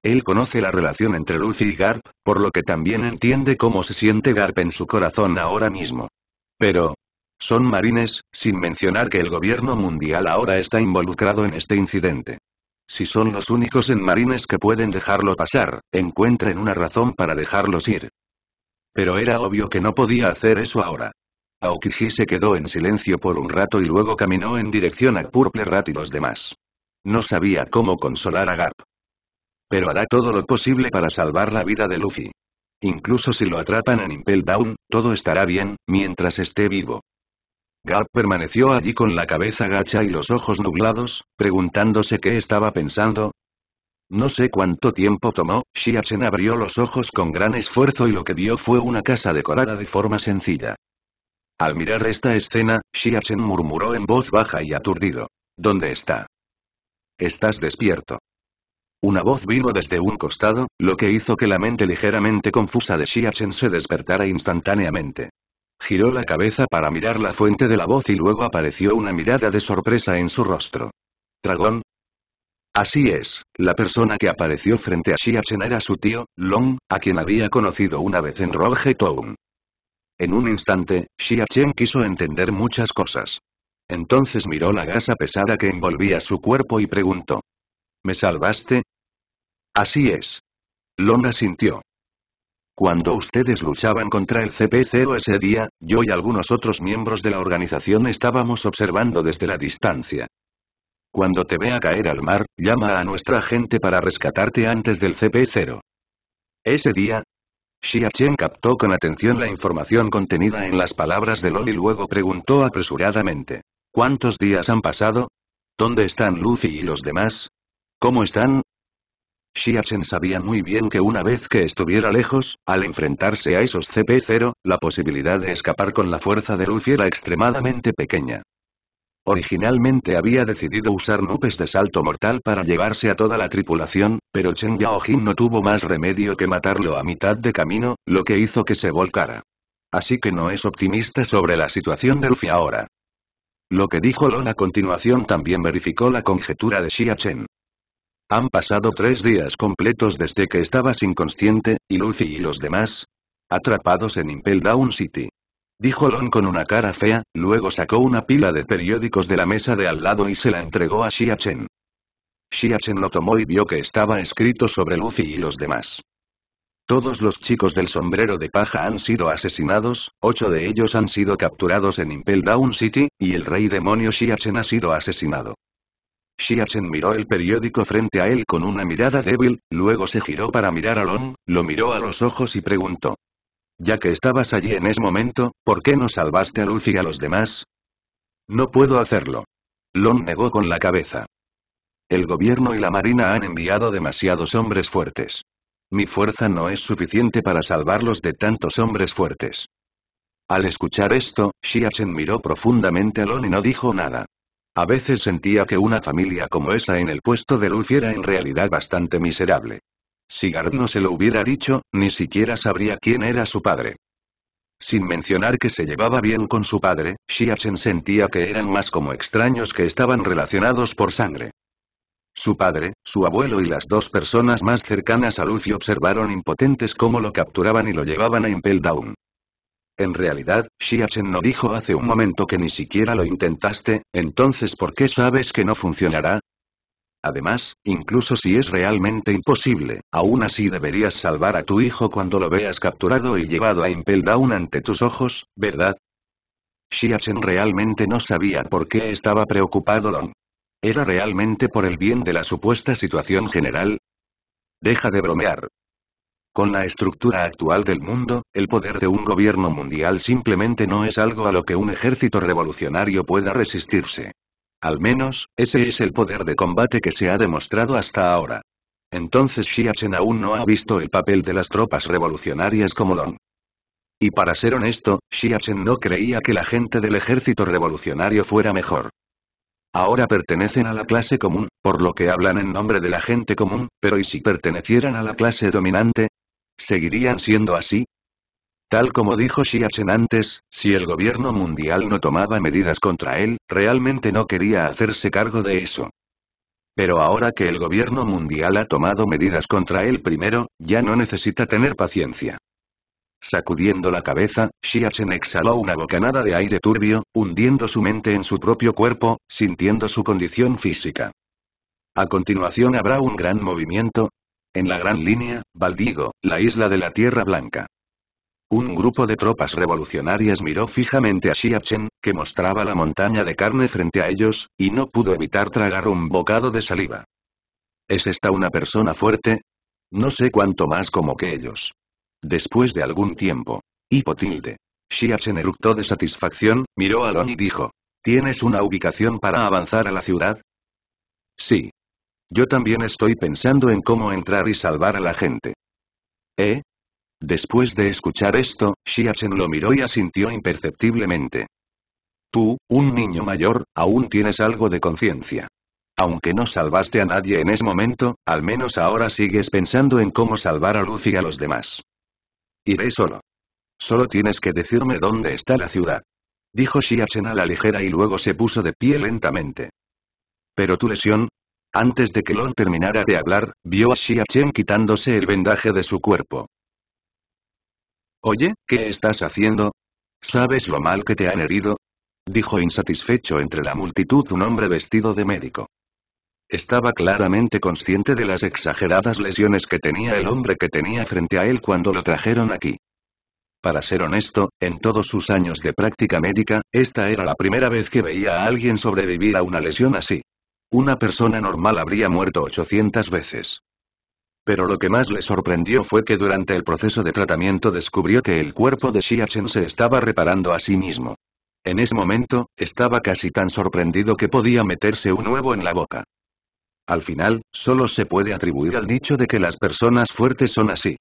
Él conoce la relación entre Lucy y Garp, por lo que también entiende cómo se siente Garp en su corazón ahora mismo. Pero... Son marines, sin mencionar que el gobierno mundial ahora está involucrado en este incidente. Si son los únicos en marines que pueden dejarlo pasar, encuentren una razón para dejarlos ir. Pero era obvio que no podía hacer eso ahora. Aokiji se quedó en silencio por un rato y luego caminó en dirección a Purple Rat y los demás. No sabía cómo consolar a Garp pero hará todo lo posible para salvar la vida de Luffy. Incluso si lo atrapan en Impel Down, todo estará bien, mientras esté vivo. Gap permaneció allí con la cabeza gacha y los ojos nublados, preguntándose qué estaba pensando. No sé cuánto tiempo tomó, Shiachen abrió los ojos con gran esfuerzo y lo que vio fue una casa decorada de forma sencilla. Al mirar esta escena, Shiachen murmuró en voz baja y aturdido. ¿Dónde está? Estás despierto. Una voz vino desde un costado, lo que hizo que la mente ligeramente confusa de Xiachen se despertara instantáneamente. Giró la cabeza para mirar la fuente de la voz y luego apareció una mirada de sorpresa en su rostro. ¿Dragón? Así es, la persona que apareció frente a Xiachen era su tío, Long, a quien había conocido una vez en Roge Town. En un instante, Xiachen quiso entender muchas cosas. Entonces miró la gasa pesada que envolvía su cuerpo y preguntó. ¿Me salvaste? Así es. Lona sintió. Cuando ustedes luchaban contra el CP0 ese día, yo y algunos otros miembros de la organización estábamos observando desde la distancia. Cuando te vea caer al mar, llama a nuestra gente para rescatarte antes del CP0. Ese día, Xia Chen captó con atención la información contenida en las palabras de Lon y luego preguntó apresuradamente. ¿Cuántos días han pasado? ¿Dónde están Lucy y los demás? ¿Cómo están? Shiachen sabía muy bien que una vez que estuviera lejos, al enfrentarse a esos CP0, la posibilidad de escapar con la fuerza de Luffy era extremadamente pequeña. Originalmente había decidido usar nubes de salto mortal para llevarse a toda la tripulación, pero Chen Yaojin no tuvo más remedio que matarlo a mitad de camino, lo que hizo que se volcara. Así que no es optimista sobre la situación de Luffy ahora. Lo que dijo Lon a continuación también verificó la conjetura de Xia Chen. Han pasado tres días completos desde que estabas inconsciente, y Luffy y los demás. Atrapados en Impel Down City. Dijo Lon con una cara fea, luego sacó una pila de periódicos de la mesa de al lado y se la entregó a Xia Chen. lo tomó y vio que estaba escrito sobre Luffy y los demás. Todos los chicos del sombrero de paja han sido asesinados, ocho de ellos han sido capturados en Impel Down City, y el rey demonio xiachen ha sido asesinado. Xiachen miró el periódico frente a él con una mirada débil, luego se giró para mirar a Lon, lo miró a los ojos y preguntó. Ya que estabas allí en ese momento, ¿por qué no salvaste a Luffy y a los demás? No puedo hacerlo. Lon negó con la cabeza. El gobierno y la marina han enviado demasiados hombres fuertes. Mi fuerza no es suficiente para salvarlos de tantos hombres fuertes. Al escuchar esto, Xiachen miró profundamente a Lon y no dijo nada. A veces sentía que una familia como esa en el puesto de Luffy era en realidad bastante miserable. Si Garb no se lo hubiera dicho, ni siquiera sabría quién era su padre. Sin mencionar que se llevaba bien con su padre, Shiachen sentía que eran más como extraños que estaban relacionados por sangre. Su padre, su abuelo y las dos personas más cercanas a Luffy observaron impotentes cómo lo capturaban y lo llevaban a Impel Down. En realidad, Xiachen no dijo hace un momento que ni siquiera lo intentaste, entonces ¿por qué sabes que no funcionará? Además, incluso si es realmente imposible, aún así deberías salvar a tu hijo cuando lo veas capturado y llevado a Impel Down ante tus ojos, ¿verdad? Xiachen realmente no sabía por qué estaba preocupado Long. ¿Era realmente por el bien de la supuesta situación general? Deja de bromear, con la estructura actual del mundo, el poder de un gobierno mundial simplemente no es algo a lo que un ejército revolucionario pueda resistirse. Al menos, ese es el poder de combate que se ha demostrado hasta ahora. Entonces Xiachen aún no ha visto el papel de las tropas revolucionarias como don. Y para ser honesto, Xiachen no creía que la gente del ejército revolucionario fuera mejor. Ahora pertenecen a la clase común, por lo que hablan en nombre de la gente común, pero ¿y si pertenecieran a la clase dominante? ¿Seguirían siendo así? Tal como dijo Xiachen antes, si el gobierno mundial no tomaba medidas contra él, realmente no quería hacerse cargo de eso. Pero ahora que el gobierno mundial ha tomado medidas contra él primero, ya no necesita tener paciencia. Sacudiendo la cabeza, Xiachen exhaló una bocanada de aire turbio, hundiendo su mente en su propio cuerpo, sintiendo su condición física. A continuación habrá un gran movimiento, en la Gran Línea, Baldigo, la isla de la Tierra Blanca. Un grupo de tropas revolucionarias miró fijamente a Xiachen, que mostraba la montaña de carne frente a ellos, y no pudo evitar tragar un bocado de saliva. ¿Es esta una persona fuerte? No sé cuánto más como que ellos. Después de algún tiempo. Hipotilde. Xiachen eructó de satisfacción, miró a Lon y dijo. ¿Tienes una ubicación para avanzar a la ciudad? Sí. Yo también estoy pensando en cómo entrar y salvar a la gente. ¿Eh? Después de escuchar esto, Xiachen lo miró y asintió imperceptiblemente. Tú, un niño mayor, aún tienes algo de conciencia. Aunque no salvaste a nadie en ese momento, al menos ahora sigues pensando en cómo salvar a Luz y a los demás. Iré solo. Solo tienes que decirme dónde está la ciudad. Dijo Xiachen a la ligera y luego se puso de pie lentamente. Pero tu lesión, antes de que Lon terminara de hablar, vio a Xia Chen quitándose el vendaje de su cuerpo. Oye, ¿qué estás haciendo? ¿Sabes lo mal que te han herido? Dijo insatisfecho entre la multitud un hombre vestido de médico. Estaba claramente consciente de las exageradas lesiones que tenía el hombre que tenía frente a él cuando lo trajeron aquí. Para ser honesto, en todos sus años de práctica médica, esta era la primera vez que veía a alguien sobrevivir a una lesión así. Una persona normal habría muerto 800 veces. Pero lo que más le sorprendió fue que durante el proceso de tratamiento descubrió que el cuerpo de Xiachen se estaba reparando a sí mismo. En ese momento, estaba casi tan sorprendido que podía meterse un huevo en la boca. Al final, solo se puede atribuir al dicho de que las personas fuertes son así.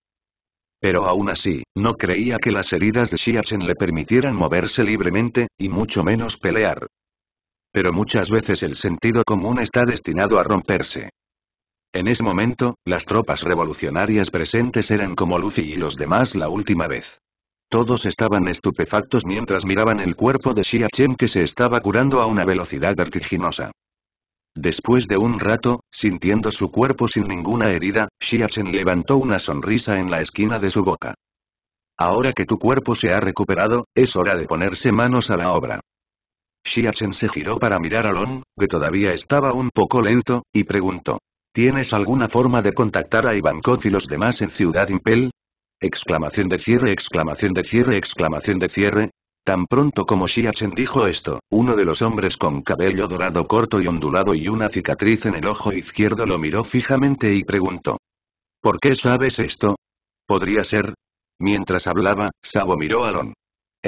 Pero aún así, no creía que las heridas de Xiachen le permitieran moverse libremente, y mucho menos pelear pero muchas veces el sentido común está destinado a romperse. En ese momento, las tropas revolucionarias presentes eran como Lucy y los demás la última vez. Todos estaban estupefactos mientras miraban el cuerpo de Xiachen que se estaba curando a una velocidad vertiginosa. Después de un rato, sintiendo su cuerpo sin ninguna herida, Xia levantó una sonrisa en la esquina de su boca. Ahora que tu cuerpo se ha recuperado, es hora de ponerse manos a la obra. Xiachen se giró para mirar a Lon, que todavía estaba un poco lento, y preguntó. ¿Tienes alguna forma de contactar a Ivankov y los demás en Ciudad Impel? Exclamación de cierre, exclamación de cierre, exclamación de cierre. Tan pronto como Xiachen dijo esto, uno de los hombres con cabello dorado corto y ondulado y una cicatriz en el ojo izquierdo lo miró fijamente y preguntó. ¿Por qué sabes esto? ¿Podría ser? Mientras hablaba, Sabo miró a Lon.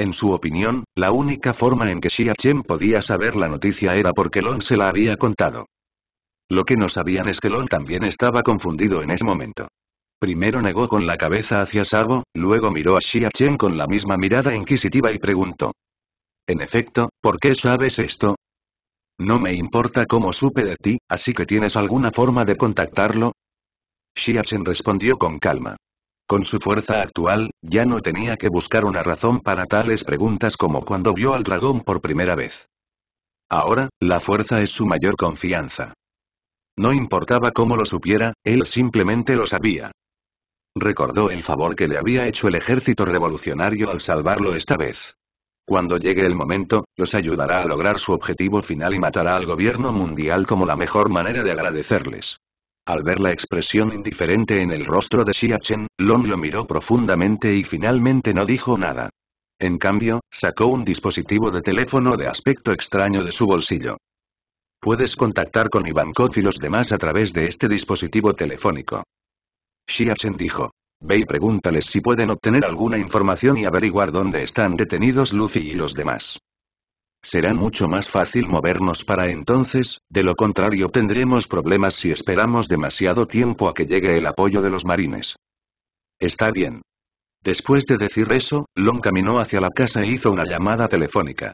En su opinión, la única forma en que Xia podía saber la noticia era porque Long se la había contado. Lo que no sabían es que Long también estaba confundido en ese momento. Primero negó con la cabeza hacia Sabo, luego miró a Xia con la misma mirada inquisitiva y preguntó. En efecto, ¿por qué sabes esto? No me importa cómo supe de ti, así que tienes alguna forma de contactarlo. Xia respondió con calma. Con su fuerza actual, ya no tenía que buscar una razón para tales preguntas como cuando vio al dragón por primera vez. Ahora, la fuerza es su mayor confianza. No importaba cómo lo supiera, él simplemente lo sabía. Recordó el favor que le había hecho el ejército revolucionario al salvarlo esta vez. Cuando llegue el momento, los ayudará a lograr su objetivo final y matará al gobierno mundial como la mejor manera de agradecerles. Al ver la expresión indiferente en el rostro de Xia Chen, Long lo miró profundamente y finalmente no dijo nada. En cambio, sacó un dispositivo de teléfono de aspecto extraño de su bolsillo. Puedes contactar con Ivankov y los demás a través de este dispositivo telefónico. Xia dijo. Ve y pregúntales si pueden obtener alguna información y averiguar dónde están detenidos Luffy y los demás. Será mucho más fácil movernos para entonces, de lo contrario tendremos problemas si esperamos demasiado tiempo a que llegue el apoyo de los marines. Está bien. Después de decir eso, Long caminó hacia la casa e hizo una llamada telefónica.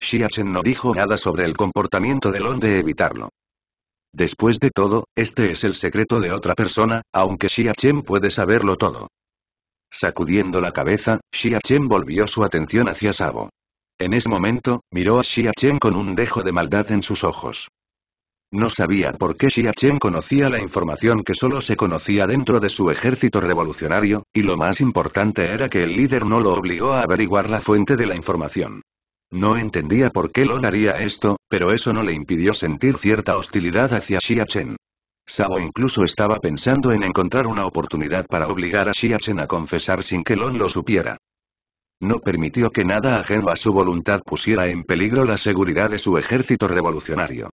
Xiachen no dijo nada sobre el comportamiento de Long de evitarlo. Después de todo, este es el secreto de otra persona, aunque Xiachen puede saberlo todo. Sacudiendo la cabeza, Xiachen volvió su atención hacia Sabo. En ese momento, miró a Xia con un dejo de maldad en sus ojos. No sabía por qué Xia conocía la información que solo se conocía dentro de su ejército revolucionario, y lo más importante era que el líder no lo obligó a averiguar la fuente de la información. No entendía por qué Lon haría esto, pero eso no le impidió sentir cierta hostilidad hacia Xia Chen. Sabo incluso estaba pensando en encontrar una oportunidad para obligar a Xia a confesar sin que Lon lo supiera. No permitió que nada ajeno a su voluntad pusiera en peligro la seguridad de su ejército revolucionario.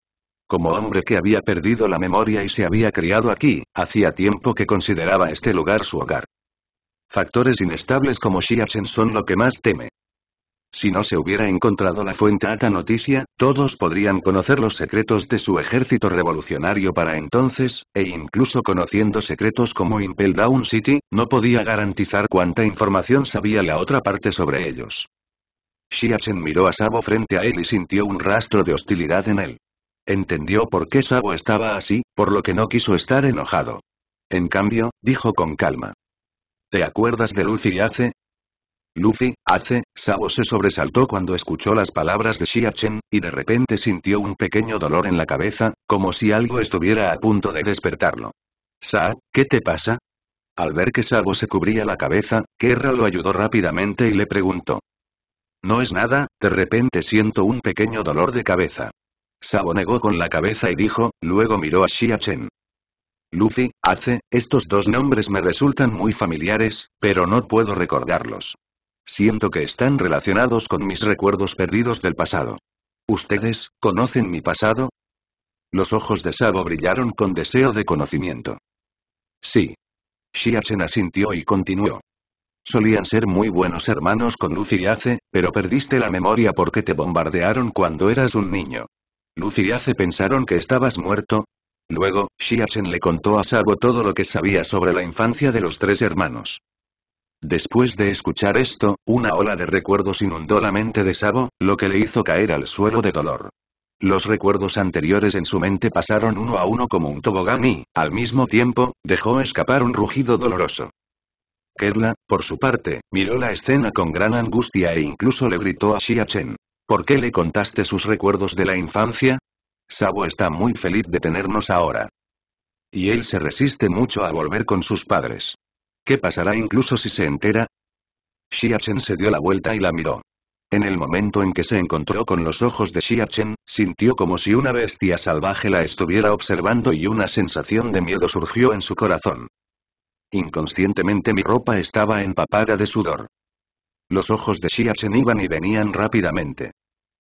Como hombre que había perdido la memoria y se había criado aquí, hacía tiempo que consideraba este lugar su hogar. Factores inestables como Xiachen son lo que más teme. Si no se hubiera encontrado la fuente a noticia, todos podrían conocer los secretos de su ejército revolucionario para entonces, e incluso conociendo secretos como Impel Down City, no podía garantizar cuánta información sabía la otra parte sobre ellos. Xiachen miró a Sabo frente a él y sintió un rastro de hostilidad en él. Entendió por qué Sabo estaba así, por lo que no quiso estar enojado. En cambio, dijo con calma. ¿Te acuerdas de Lucy Ace? Luffy, hace, Sabo se sobresaltó cuando escuchó las palabras de Xia Chen, y de repente sintió un pequeño dolor en la cabeza, como si algo estuviera a punto de despertarlo. Sa, ¿qué te pasa? Al ver que Sabo se cubría la cabeza, Kerra lo ayudó rápidamente y le preguntó. No es nada, de repente siento un pequeño dolor de cabeza. Sabo negó con la cabeza y dijo, luego miró a Xia Chen. Luffy, hace, estos dos nombres me resultan muy familiares, pero no puedo recordarlos. Siento que están relacionados con mis recuerdos perdidos del pasado. ¿Ustedes, conocen mi pasado? Los ojos de Sabo brillaron con deseo de conocimiento. Sí. Shiachen asintió y continuó. Solían ser muy buenos hermanos con Luffy y Ace, pero perdiste la memoria porque te bombardearon cuando eras un niño. Luffy y Ace pensaron que estabas muerto. Luego, Shiachen le contó a Sabo todo lo que sabía sobre la infancia de los tres hermanos. Después de escuchar esto, una ola de recuerdos inundó la mente de Sabo, lo que le hizo caer al suelo de dolor. Los recuerdos anteriores en su mente pasaron uno a uno como un tobogán y, al mismo tiempo, dejó escapar un rugido doloroso. Kerla, por su parte, miró la escena con gran angustia e incluso le gritó a Xia Chen. ¿Por qué le contaste sus recuerdos de la infancia? Sabo está muy feliz de tenernos ahora. Y él se resiste mucho a volver con sus padres. ¿Qué pasará incluso si se entera? Xiachen se dio la vuelta y la miró. En el momento en que se encontró con los ojos de Xiachen, sintió como si una bestia salvaje la estuviera observando y una sensación de miedo surgió en su corazón. Inconscientemente mi ropa estaba empapada de sudor. Los ojos de Xiachen iban y venían rápidamente.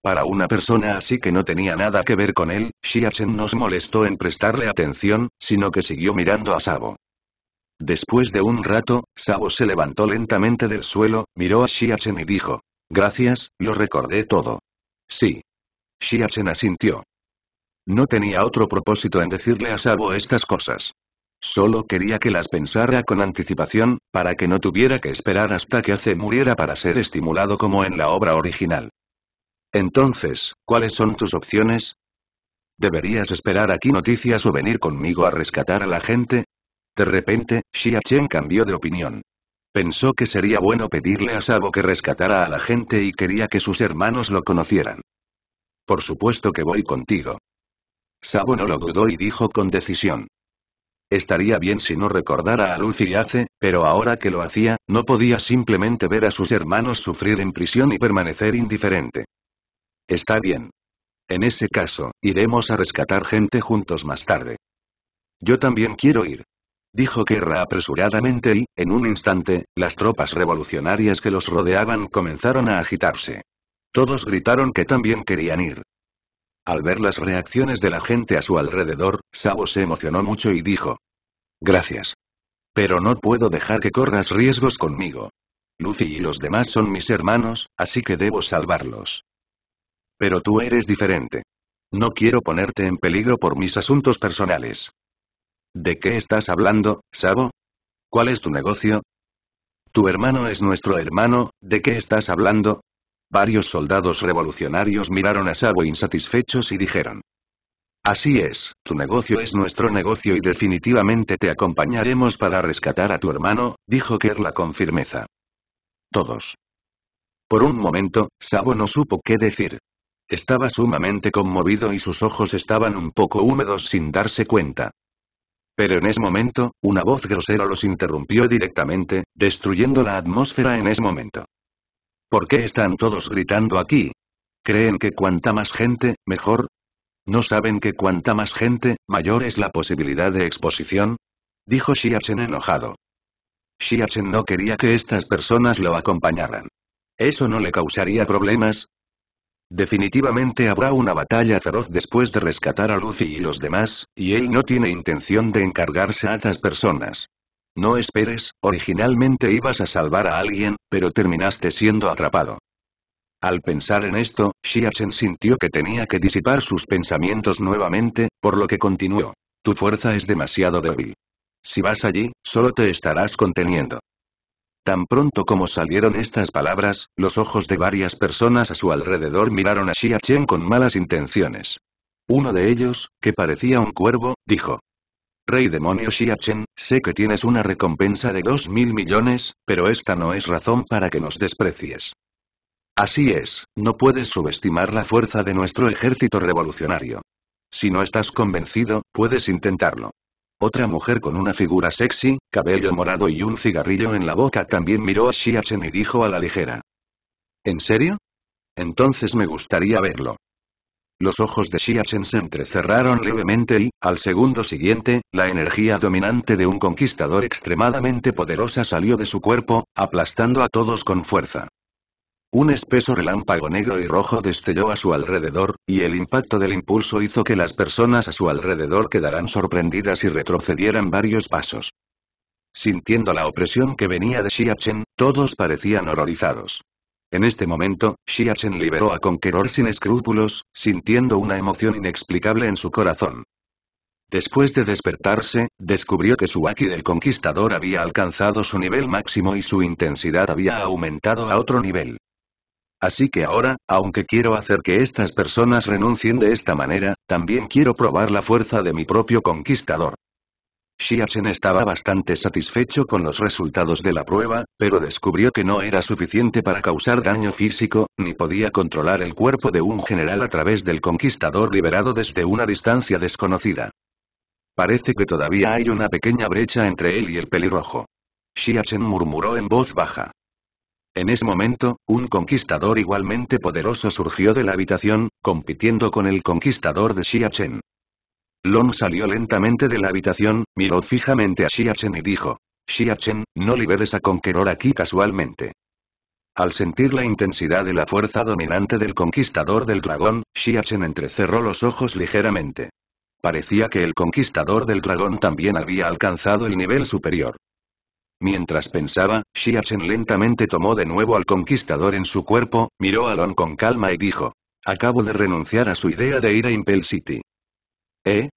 Para una persona así que no tenía nada que ver con él, Xiachen no se molestó en prestarle atención, sino que siguió mirando a Sabo. Después de un rato, Sabo se levantó lentamente del suelo, miró a Shiachen y dijo. Gracias, lo recordé todo. Sí. Shiachen asintió. No tenía otro propósito en decirle a Sabo estas cosas. Solo quería que las pensara con anticipación, para que no tuviera que esperar hasta que Ace muriera para ser estimulado como en la obra original. Entonces, ¿cuáles son tus opciones? ¿Deberías esperar aquí noticias o venir conmigo a rescatar a la gente? De repente, Xia Chen cambió de opinión. Pensó que sería bueno pedirle a Sabo que rescatara a la gente y quería que sus hermanos lo conocieran. Por supuesto que voy contigo. Sabo no lo dudó y dijo con decisión. Estaría bien si no recordara a Luffy y Ace, pero ahora que lo hacía, no podía simplemente ver a sus hermanos sufrir en prisión y permanecer indiferente. Está bien. En ese caso, iremos a rescatar gente juntos más tarde. Yo también quiero ir dijo Kerra apresuradamente y, en un instante, las tropas revolucionarias que los rodeaban comenzaron a agitarse. Todos gritaron que también querían ir. Al ver las reacciones de la gente a su alrededor, Sabo se emocionó mucho y dijo. Gracias. Pero no puedo dejar que corras riesgos conmigo. Lucy y los demás son mis hermanos, así que debo salvarlos. Pero tú eres diferente. No quiero ponerte en peligro por mis asuntos personales. ¿De qué estás hablando, Sabo? ¿Cuál es tu negocio? Tu hermano es nuestro hermano, ¿de qué estás hablando? Varios soldados revolucionarios miraron a Sabo insatisfechos y dijeron. Así es, tu negocio es nuestro negocio y definitivamente te acompañaremos para rescatar a tu hermano, dijo Kerla con firmeza. Todos. Por un momento, Sabo no supo qué decir. Estaba sumamente conmovido y sus ojos estaban un poco húmedos sin darse cuenta. Pero en ese momento, una voz grosera los interrumpió directamente, destruyendo la atmósfera en ese momento. ¿Por qué están todos gritando aquí? ¿Creen que cuanta más gente, mejor? ¿No saben que cuanta más gente, mayor es la posibilidad de exposición? Dijo Xiachen enojado. Xiachen no quería que estas personas lo acompañaran. Eso no le causaría problemas, Definitivamente habrá una batalla feroz después de rescatar a Lucy y los demás, y él no tiene intención de encargarse a estas personas. No esperes, originalmente ibas a salvar a alguien, pero terminaste siendo atrapado. Al pensar en esto, Xiachen sintió que tenía que disipar sus pensamientos nuevamente, por lo que continuó. Tu fuerza es demasiado débil. Si vas allí, solo te estarás conteniendo. Tan pronto como salieron estas palabras, los ojos de varias personas a su alrededor miraron a Xia con malas intenciones. Uno de ellos, que parecía un cuervo, dijo. Rey demonio Xia sé que tienes una recompensa de dos mil millones, pero esta no es razón para que nos desprecies. Así es, no puedes subestimar la fuerza de nuestro ejército revolucionario. Si no estás convencido, puedes intentarlo. Otra mujer con una figura sexy, cabello morado y un cigarrillo en la boca también miró a Xiachen y dijo a la ligera. ¿En serio? Entonces me gustaría verlo. Los ojos de Xiachen se entrecerraron levemente y, al segundo siguiente, la energía dominante de un conquistador extremadamente poderosa salió de su cuerpo, aplastando a todos con fuerza. Un espeso relámpago negro y rojo destelló a su alrededor, y el impacto del impulso hizo que las personas a su alrededor quedaran sorprendidas y retrocedieran varios pasos. Sintiendo la opresión que venía de Xiachen, todos parecían horrorizados. En este momento, Xiachen liberó a Conqueror sin escrúpulos, sintiendo una emoción inexplicable en su corazón. Después de despertarse, descubrió que su Aki del Conquistador había alcanzado su nivel máximo y su intensidad había aumentado a otro nivel. Así que ahora, aunque quiero hacer que estas personas renuncien de esta manera, también quiero probar la fuerza de mi propio conquistador. Xiachen estaba bastante satisfecho con los resultados de la prueba, pero descubrió que no era suficiente para causar daño físico, ni podía controlar el cuerpo de un general a través del conquistador liberado desde una distancia desconocida. Parece que todavía hay una pequeña brecha entre él y el pelirrojo. Xiachen murmuró en voz baja. En ese momento, un conquistador igualmente poderoso surgió de la habitación, compitiendo con el conquistador de Xia Chen. Long salió lentamente de la habitación, miró fijamente a Xia Chen y dijo, Xia Chen, no liberes a Conqueror aquí casualmente. Al sentir la intensidad de la fuerza dominante del conquistador del dragón, Xia Chen entrecerró los ojos ligeramente. Parecía que el conquistador del dragón también había alcanzado el nivel superior. Mientras pensaba, Xiachen lentamente tomó de nuevo al conquistador en su cuerpo, miró a Lon con calma y dijo. Acabo de renunciar a su idea de ir a Impel City. ¿Eh?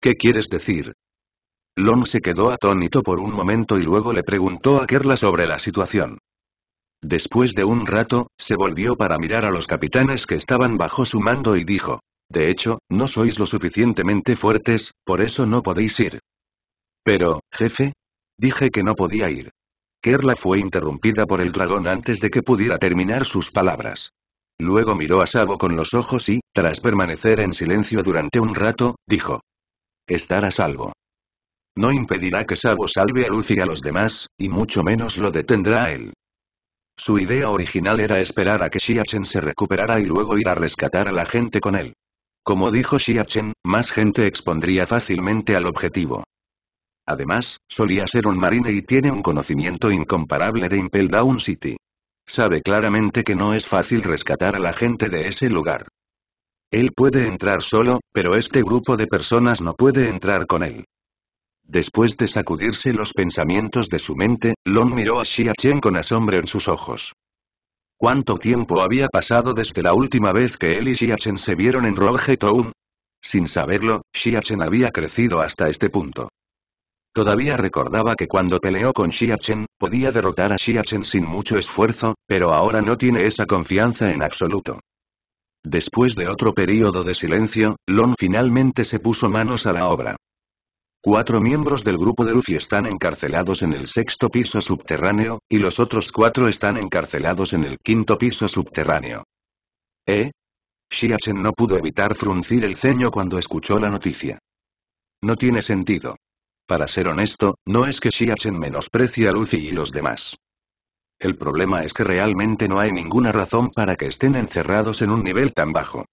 ¿Qué quieres decir? Lon se quedó atónito por un momento y luego le preguntó a Kerla sobre la situación. Después de un rato, se volvió para mirar a los capitanes que estaban bajo su mando y dijo. De hecho, no sois lo suficientemente fuertes, por eso no podéis ir. Pero, jefe, Dije que no podía ir. Kerla fue interrumpida por el dragón antes de que pudiera terminar sus palabras. Luego miró a Sabo con los ojos y, tras permanecer en silencio durante un rato, dijo. Estar a salvo. No impedirá que Sabo salve a Lucy y a los demás, y mucho menos lo detendrá a él. Su idea original era esperar a que Shiachen se recuperara y luego ir a rescatar a la gente con él. Como dijo Shiachen, más gente expondría fácilmente al objetivo. Además, solía ser un marine y tiene un conocimiento incomparable de Impel Down City. Sabe claramente que no es fácil rescatar a la gente de ese lugar. Él puede entrar solo, pero este grupo de personas no puede entrar con él. Después de sacudirse los pensamientos de su mente, Lon miró a xiachen con asombro en sus ojos. ¿Cuánto tiempo había pasado desde la última vez que él y xiachen se vieron en Roge Town? Sin saberlo, Xiachen había crecido hasta este punto. Todavía recordaba que cuando peleó con Xiachen, podía derrotar a Xiachen sin mucho esfuerzo, pero ahora no tiene esa confianza en absoluto. Después de otro período de silencio, Lon finalmente se puso manos a la obra. Cuatro miembros del grupo de Luffy están encarcelados en el sexto piso subterráneo, y los otros cuatro están encarcelados en el quinto piso subterráneo. ¿Eh? Xiachen no pudo evitar fruncir el ceño cuando escuchó la noticia. No tiene sentido. Para ser honesto, no es que Xiachen menosprecie a Lucy y los demás. El problema es que realmente no hay ninguna razón para que estén encerrados en un nivel tan bajo.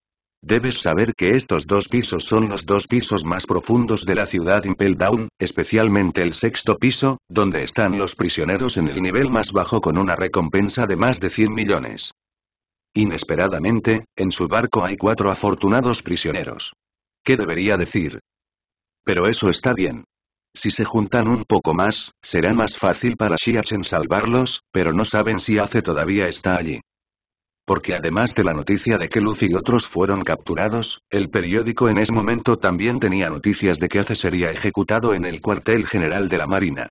Debes saber que estos dos pisos son los dos pisos más profundos de la ciudad Impel Down, especialmente el sexto piso, donde están los prisioneros en el nivel más bajo con una recompensa de más de 100 millones. Inesperadamente, en su barco hay cuatro afortunados prisioneros. ¿Qué debería decir? Pero eso está bien. Si se juntan un poco más, será más fácil para Xiachen salvarlos, pero no saben si Ace todavía está allí. Porque además de la noticia de que Luz y otros fueron capturados, el periódico en ese momento también tenía noticias de que Ace sería ejecutado en el cuartel general de la Marina.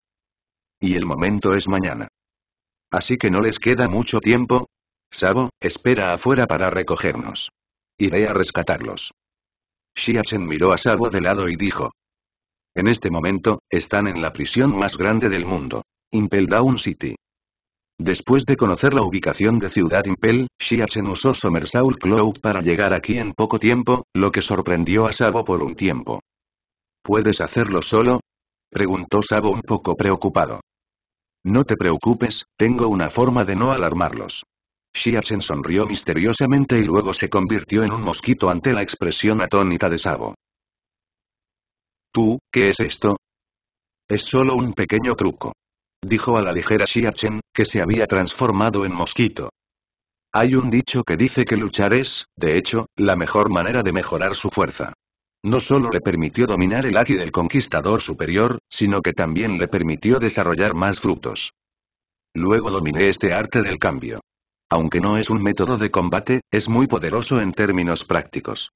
Y el momento es mañana. Así que no les queda mucho tiempo. Sabo, espera afuera para recogernos. Iré a rescatarlos. Xiachen miró a Sabo de lado y dijo, en este momento, están en la prisión más grande del mundo. Impel Down City. Después de conocer la ubicación de Ciudad Impel, Shiachen usó Somersault Cloud para llegar aquí en poco tiempo, lo que sorprendió a Sabo por un tiempo. ¿Puedes hacerlo solo? Preguntó Sabo un poco preocupado. No te preocupes, tengo una forma de no alarmarlos. Shiachen sonrió misteriosamente y luego se convirtió en un mosquito ante la expresión atónita de Sabo. ¿Tú, qué es esto? Es solo un pequeño truco. Dijo a la ligera Xia Chen, que se había transformado en mosquito. Hay un dicho que dice que luchar es, de hecho, la mejor manera de mejorar su fuerza. No solo le permitió dominar el Aki del conquistador superior, sino que también le permitió desarrollar más frutos. Luego dominé este arte del cambio. Aunque no es un método de combate, es muy poderoso en términos prácticos.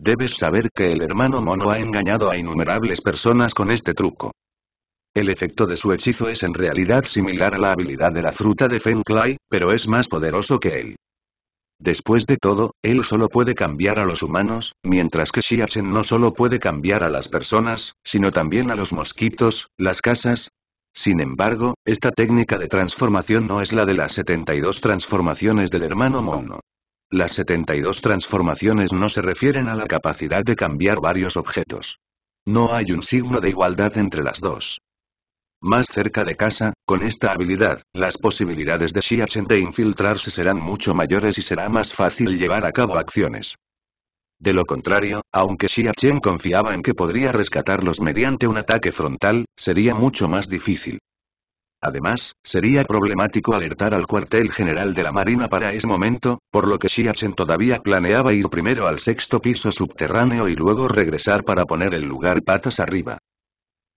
Debes saber que el hermano mono ha engañado a innumerables personas con este truco. El efecto de su hechizo es en realidad similar a la habilidad de la fruta de Fenclay, pero es más poderoso que él. Después de todo, él solo puede cambiar a los humanos, mientras que Xiachen no solo puede cambiar a las personas, sino también a los mosquitos, las casas. Sin embargo, esta técnica de transformación no es la de las 72 transformaciones del hermano mono. Las 72 transformaciones no se refieren a la capacidad de cambiar varios objetos. No hay un signo de igualdad entre las dos. Más cerca de casa, con esta habilidad, las posibilidades de Xiachen de infiltrarse serán mucho mayores y será más fácil llevar a cabo acciones. De lo contrario, aunque Xiachen confiaba en que podría rescatarlos mediante un ataque frontal, sería mucho más difícil. Además, sería problemático alertar al cuartel general de la Marina para ese momento, por lo que Xiachen todavía planeaba ir primero al sexto piso subterráneo y luego regresar para poner el lugar patas arriba.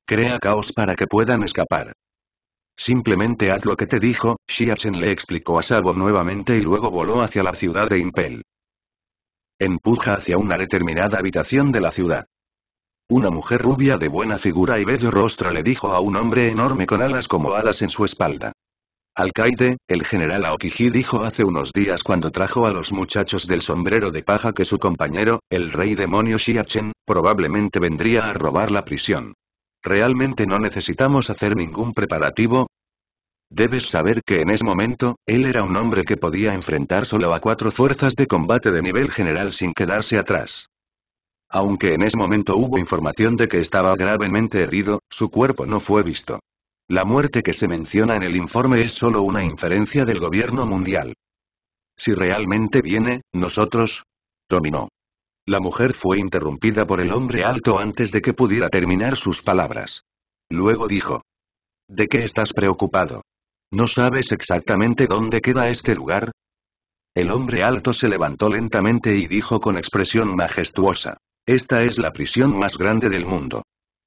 Crea caos para que puedan escapar. Simplemente haz lo que te dijo, Xiachen le explicó a Sabo nuevamente y luego voló hacia la ciudad de Impel. Empuja hacia una determinada habitación de la ciudad. Una mujer rubia de buena figura y bello rostro le dijo a un hombre enorme con alas como alas en su espalda. Alcaide, el general Aokiji dijo hace unos días cuando trajo a los muchachos del sombrero de paja que su compañero, el rey demonio Xiachen, probablemente vendría a robar la prisión. ¿Realmente no necesitamos hacer ningún preparativo? Debes saber que en ese momento, él era un hombre que podía enfrentar solo a cuatro fuerzas de combate de nivel general sin quedarse atrás. Aunque en ese momento hubo información de que estaba gravemente herido, su cuerpo no fue visto. La muerte que se menciona en el informe es solo una inferencia del gobierno mundial. Si realmente viene, nosotros... Dominó. La mujer fue interrumpida por el hombre alto antes de que pudiera terminar sus palabras. Luego dijo. ¿De qué estás preocupado? ¿No sabes exactamente dónde queda este lugar? El hombre alto se levantó lentamente y dijo con expresión majestuosa. Esta es la prisión más grande del mundo.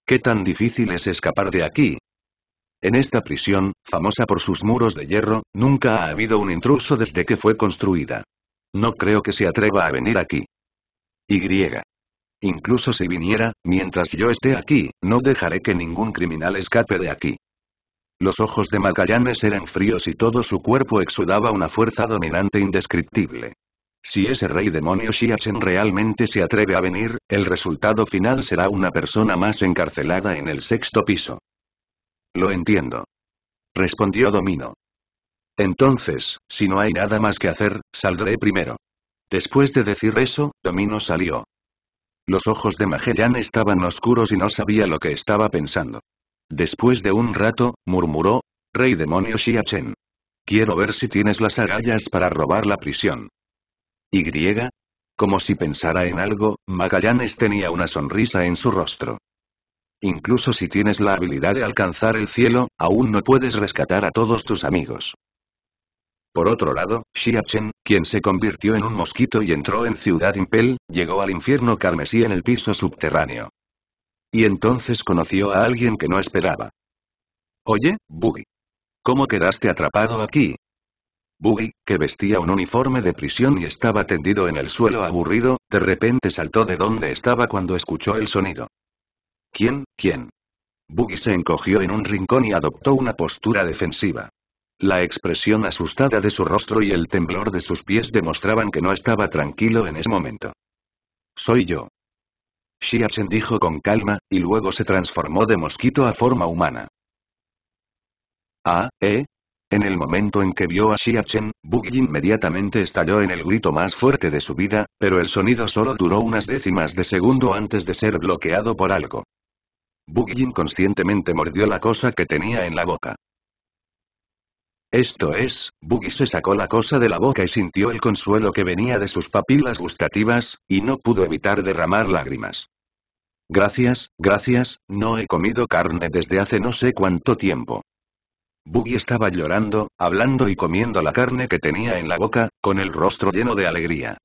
¿Qué tan difícil es escapar de aquí? En esta prisión, famosa por sus muros de hierro, nunca ha habido un intruso desde que fue construida. No creo que se atreva a venir aquí. Y. Incluso si viniera, mientras yo esté aquí, no dejaré que ningún criminal escape de aquí. Los ojos de Magallanes eran fríos y todo su cuerpo exudaba una fuerza dominante indescriptible. Si ese rey demonio Xiachen realmente se atreve a venir, el resultado final será una persona más encarcelada en el sexto piso. Lo entiendo. Respondió Domino. Entonces, si no hay nada más que hacer, saldré primero. Después de decir eso, Domino salió. Los ojos de Magellan estaban oscuros y no sabía lo que estaba pensando. Después de un rato, murmuró, Rey demonio Xiachen. Quiero ver si tienes las agallas para robar la prisión. Y. Como si pensara en algo, Magallanes tenía una sonrisa en su rostro. Incluso si tienes la habilidad de alcanzar el cielo, aún no puedes rescatar a todos tus amigos. Por otro lado, Xiachen, quien se convirtió en un mosquito y entró en Ciudad Impel, llegó al infierno carmesí en el piso subterráneo. Y entonces conoció a alguien que no esperaba. Oye, Buggy. ¿Cómo quedaste atrapado aquí? Buggy, que vestía un uniforme de prisión y estaba tendido en el suelo aburrido, de repente saltó de donde estaba cuando escuchó el sonido. ¿Quién? ¿Quién? Buggy se encogió en un rincón y adoptó una postura defensiva. La expresión asustada de su rostro y el temblor de sus pies demostraban que no estaba tranquilo en ese momento. Soy yo. Xiachen dijo con calma, y luego se transformó de mosquito a forma humana. Ah, eh, en el momento en que vio a Xiachen, Buggy inmediatamente estalló en el grito más fuerte de su vida, pero el sonido solo duró unas décimas de segundo antes de ser bloqueado por algo. Buggy inconscientemente mordió la cosa que tenía en la boca. Esto es, Buggy se sacó la cosa de la boca y sintió el consuelo que venía de sus papilas gustativas, y no pudo evitar derramar lágrimas. Gracias, gracias, no he comido carne desde hace no sé cuánto tiempo. Buggy estaba llorando, hablando y comiendo la carne que tenía en la boca, con el rostro lleno de alegría.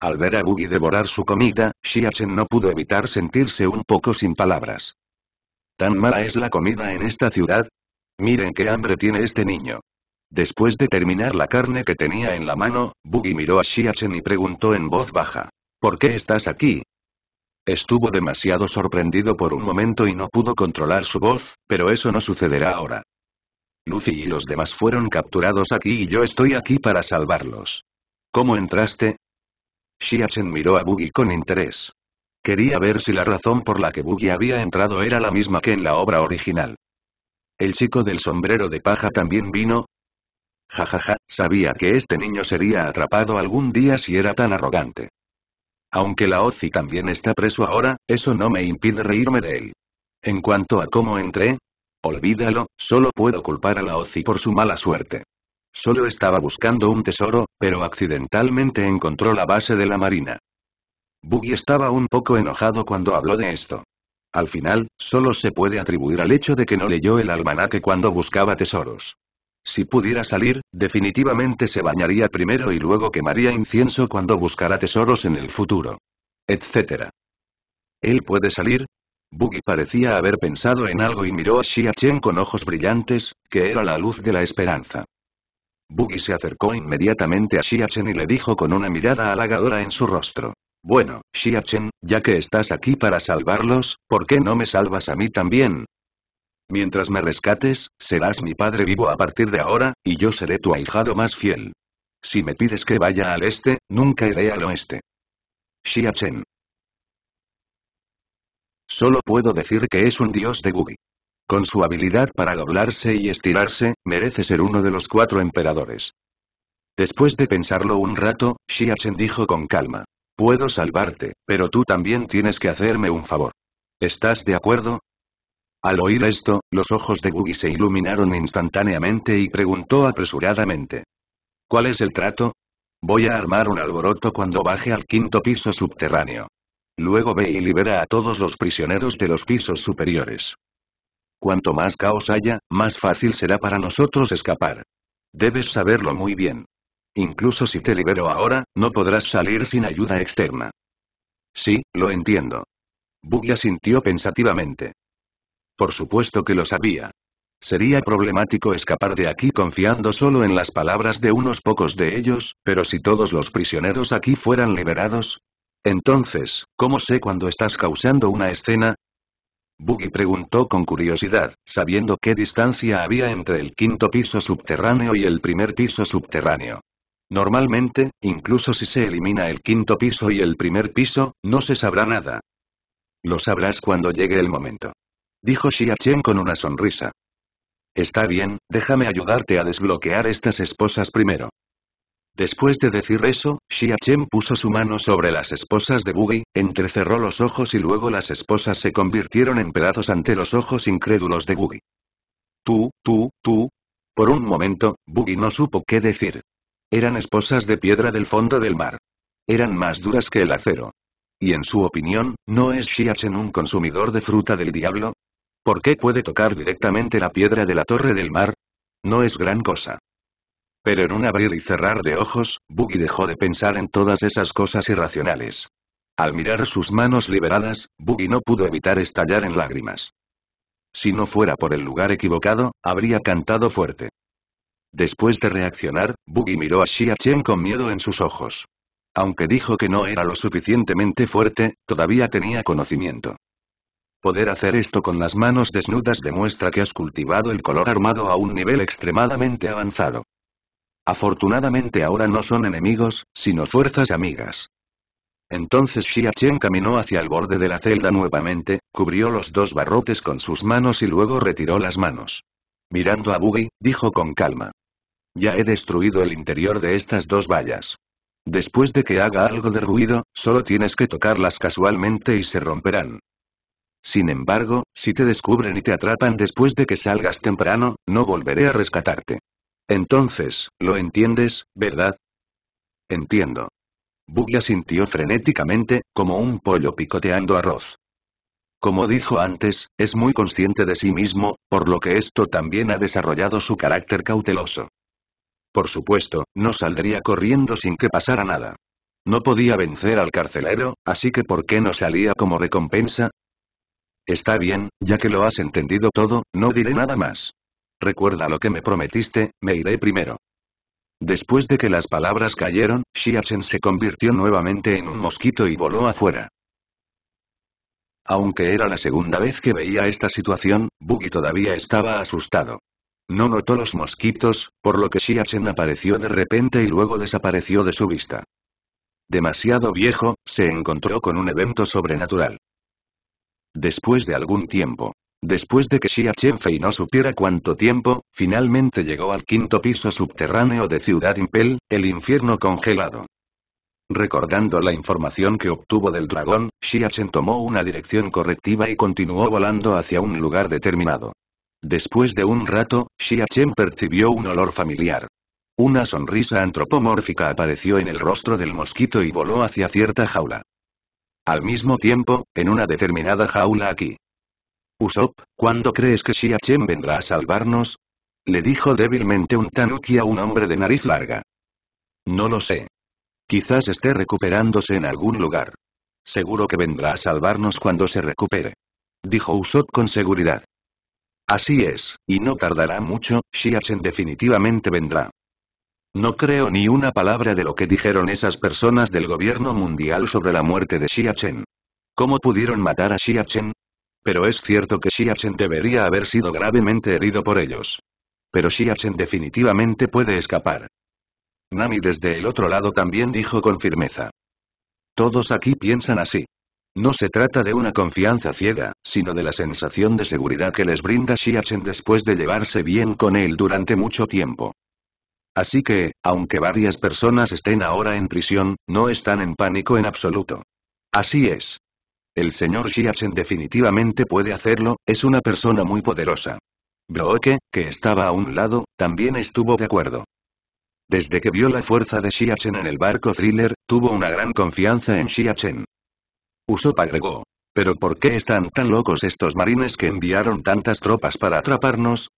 Al ver a Buggy devorar su comida, Xiachen no pudo evitar sentirse un poco sin palabras. ¿Tan mala es la comida en esta ciudad? Miren qué hambre tiene este niño. Después de terminar la carne que tenía en la mano, Buggy miró a Xiachen y preguntó en voz baja. ¿Por qué estás aquí? Estuvo demasiado sorprendido por un momento y no pudo controlar su voz, pero eso no sucederá ahora. «Lucy y los demás fueron capturados aquí y yo estoy aquí para salvarlos. ¿Cómo entraste? Shiachen miró a Buggy con interés. Quería ver si la razón por la que Buggy había entrado era la misma que en la obra original. ¿El chico del sombrero de paja también vino? Jajaja, sabía que este niño sería atrapado algún día si era tan arrogante. Aunque la Ozi también está preso ahora, eso no me impide reírme de él. En cuanto a cómo entré, Olvídalo, solo puedo culpar a la Ozi por su mala suerte. Solo estaba buscando un tesoro, pero accidentalmente encontró la base de la marina. Buggy estaba un poco enojado cuando habló de esto. Al final, solo se puede atribuir al hecho de que no leyó el almanaque cuando buscaba tesoros. Si pudiera salir, definitivamente se bañaría primero y luego quemaría incienso cuando buscará tesoros en el futuro. Etcétera. Él puede salir, Buggy parecía haber pensado en algo y miró a Xia Chen con ojos brillantes, que era la luz de la esperanza. Buggy se acercó inmediatamente a Xia Chen y le dijo con una mirada halagadora en su rostro. Bueno, Xia Chen, ya que estás aquí para salvarlos, ¿por qué no me salvas a mí también? Mientras me rescates, serás mi padre vivo a partir de ahora, y yo seré tu ahijado más fiel. Si me pides que vaya al este, nunca iré al oeste. Xia Chen. Solo puedo decir que es un dios de Gugi. Con su habilidad para doblarse y estirarse, merece ser uno de los cuatro emperadores. Después de pensarlo un rato, Shiachen dijo con calma. Puedo salvarte, pero tú también tienes que hacerme un favor. ¿Estás de acuerdo? Al oír esto, los ojos de Gugi se iluminaron instantáneamente y preguntó apresuradamente. ¿Cuál es el trato? Voy a armar un alboroto cuando baje al quinto piso subterráneo. Luego ve y libera a todos los prisioneros de los pisos superiores. Cuanto más caos haya, más fácil será para nosotros escapar. Debes saberlo muy bien. Incluso si te libero ahora, no podrás salir sin ayuda externa. Sí, lo entiendo. Bugia sintió pensativamente. Por supuesto que lo sabía. Sería problemático escapar de aquí confiando solo en las palabras de unos pocos de ellos, pero si todos los prisioneros aquí fueran liberados, entonces, ¿cómo sé cuando estás causando una escena? Buggy preguntó con curiosidad, sabiendo qué distancia había entre el quinto piso subterráneo y el primer piso subterráneo. Normalmente, incluso si se elimina el quinto piso y el primer piso, no se sabrá nada. Lo sabrás cuando llegue el momento. Dijo Xia Chen con una sonrisa. Está bien, déjame ayudarte a desbloquear estas esposas primero. Después de decir eso, Xia Chen puso su mano sobre las esposas de Boogie, entrecerró los ojos y luego las esposas se convirtieron en pedazos ante los ojos incrédulos de Buggy. Tú, tú, tú. Por un momento, Buggy no supo qué decir. Eran esposas de piedra del fondo del mar. Eran más duras que el acero. Y en su opinión, ¿no es Chen un consumidor de fruta del diablo? ¿Por qué puede tocar directamente la piedra de la torre del mar? No es gran cosa. Pero en un abrir y cerrar de ojos, Buggy dejó de pensar en todas esas cosas irracionales. Al mirar sus manos liberadas, Buggy no pudo evitar estallar en lágrimas. Si no fuera por el lugar equivocado, habría cantado fuerte. Después de reaccionar, Buggy miró a Xia con miedo en sus ojos. Aunque dijo que no era lo suficientemente fuerte, todavía tenía conocimiento. Poder hacer esto con las manos desnudas demuestra que has cultivado el color armado a un nivel extremadamente avanzado. Afortunadamente ahora no son enemigos, sino fuerzas amigas. Entonces Xia caminó hacia el borde de la celda nuevamente, cubrió los dos barrotes con sus manos y luego retiró las manos. Mirando a Buggy, dijo con calma. Ya he destruido el interior de estas dos vallas. Después de que haga algo de ruido, solo tienes que tocarlas casualmente y se romperán. Sin embargo, si te descubren y te atrapan después de que salgas temprano, no volveré a rescatarte. Entonces, lo entiendes, ¿verdad? Entiendo. Buya sintió frenéticamente, como un pollo picoteando arroz. Como dijo antes, es muy consciente de sí mismo, por lo que esto también ha desarrollado su carácter cauteloso. Por supuesto, no saldría corriendo sin que pasara nada. No podía vencer al carcelero, así que ¿por qué no salía como recompensa? Está bien, ya que lo has entendido todo, no diré nada más. Recuerda lo que me prometiste, me iré primero. Después de que las palabras cayeron, Xiachen se convirtió nuevamente en un mosquito y voló afuera. Aunque era la segunda vez que veía esta situación, Buggy todavía estaba asustado. No notó los mosquitos, por lo que Xiachen apareció de repente y luego desapareció de su vista. Demasiado viejo, se encontró con un evento sobrenatural. Después de algún tiempo, Después de que Xia Chenfei no supiera cuánto tiempo, finalmente llegó al quinto piso subterráneo de Ciudad Impel, el infierno congelado. Recordando la información que obtuvo del dragón, Xia Chen tomó una dirección correctiva y continuó volando hacia un lugar determinado. Después de un rato, Xia Chen percibió un olor familiar. Una sonrisa antropomórfica apareció en el rostro del mosquito y voló hacia cierta jaula. Al mismo tiempo, en una determinada jaula aquí, Usopp, ¿cuándo crees que Xiachen vendrá a salvarnos? Le dijo débilmente un tanuki a un hombre de nariz larga. No lo sé. Quizás esté recuperándose en algún lugar. Seguro que vendrá a salvarnos cuando se recupere. Dijo Usopp con seguridad. Así es, y no tardará mucho, Xiachen definitivamente vendrá. No creo ni una palabra de lo que dijeron esas personas del gobierno mundial sobre la muerte de Xiachen. ¿Cómo pudieron matar a Xiachen? Pero es cierto que Shiachen debería haber sido gravemente herido por ellos. Pero Shiachen definitivamente puede escapar. Nami desde el otro lado también dijo con firmeza. Todos aquí piensan así. No se trata de una confianza ciega, sino de la sensación de seguridad que les brinda Shiachen después de llevarse bien con él durante mucho tiempo. Así que, aunque varias personas estén ahora en prisión, no están en pánico en absoluto. Así es. El señor Xiachen definitivamente puede hacerlo, es una persona muy poderosa. Brooke, que estaba a un lado, también estuvo de acuerdo. Desde que vio la fuerza de Xiachen en el barco thriller, tuvo una gran confianza en Xiachen. Usopp agregó. ¿Pero por qué están tan locos estos marines que enviaron tantas tropas para atraparnos?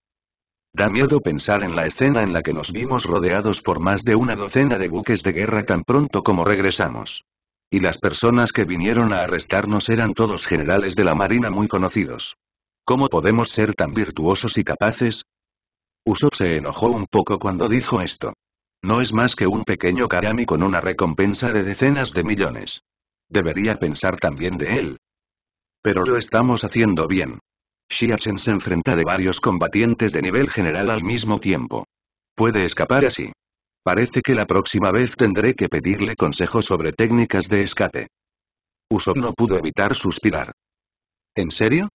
Da miedo pensar en la escena en la que nos vimos rodeados por más de una docena de buques de guerra tan pronto como regresamos. Y las personas que vinieron a arrestarnos eran todos generales de la Marina muy conocidos. ¿Cómo podemos ser tan virtuosos y capaces? Usopp se enojó un poco cuando dijo esto. No es más que un pequeño Karami con una recompensa de decenas de millones. Debería pensar también de él. Pero lo estamos haciendo bien. Shiachen se enfrenta de varios combatientes de nivel general al mismo tiempo. Puede escapar así. Parece que la próxima vez tendré que pedirle consejo sobre técnicas de escape. Uso no pudo evitar suspirar. ¿En serio?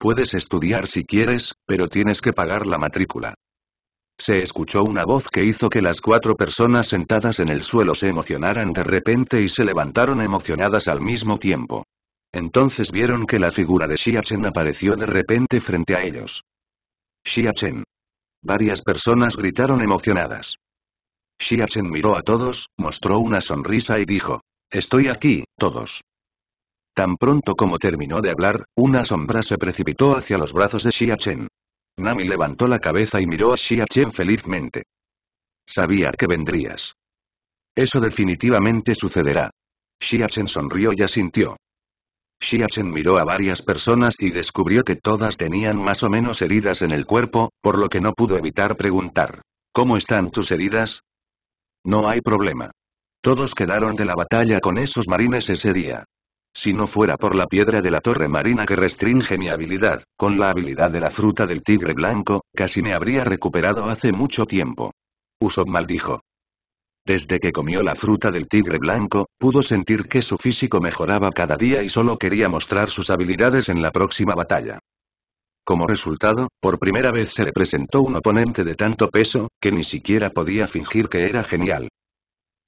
Puedes estudiar si quieres, pero tienes que pagar la matrícula. Se escuchó una voz que hizo que las cuatro personas sentadas en el suelo se emocionaran de repente y se levantaron emocionadas al mismo tiempo. Entonces vieron que la figura de Xiachen apareció de repente frente a ellos. Xiachen. Varias personas gritaron emocionadas. Xiachen miró a todos, mostró una sonrisa y dijo. Estoy aquí, todos. Tan pronto como terminó de hablar, una sombra se precipitó hacia los brazos de Xiachen. Nami levantó la cabeza y miró a Xiachen felizmente. Sabía que vendrías. Eso definitivamente sucederá. Xiachen sonrió y asintió. Xiachen miró a varias personas y descubrió que todas tenían más o menos heridas en el cuerpo, por lo que no pudo evitar preguntar. ¿Cómo están tus heridas? No hay problema. Todos quedaron de la batalla con esos marines ese día. Si no fuera por la piedra de la torre marina que restringe mi habilidad, con la habilidad de la fruta del tigre blanco, casi me habría recuperado hace mucho tiempo. Usopp maldijo. Desde que comió la fruta del tigre blanco, pudo sentir que su físico mejoraba cada día y solo quería mostrar sus habilidades en la próxima batalla. Como resultado, por primera vez se le presentó un oponente de tanto peso, que ni siquiera podía fingir que era genial.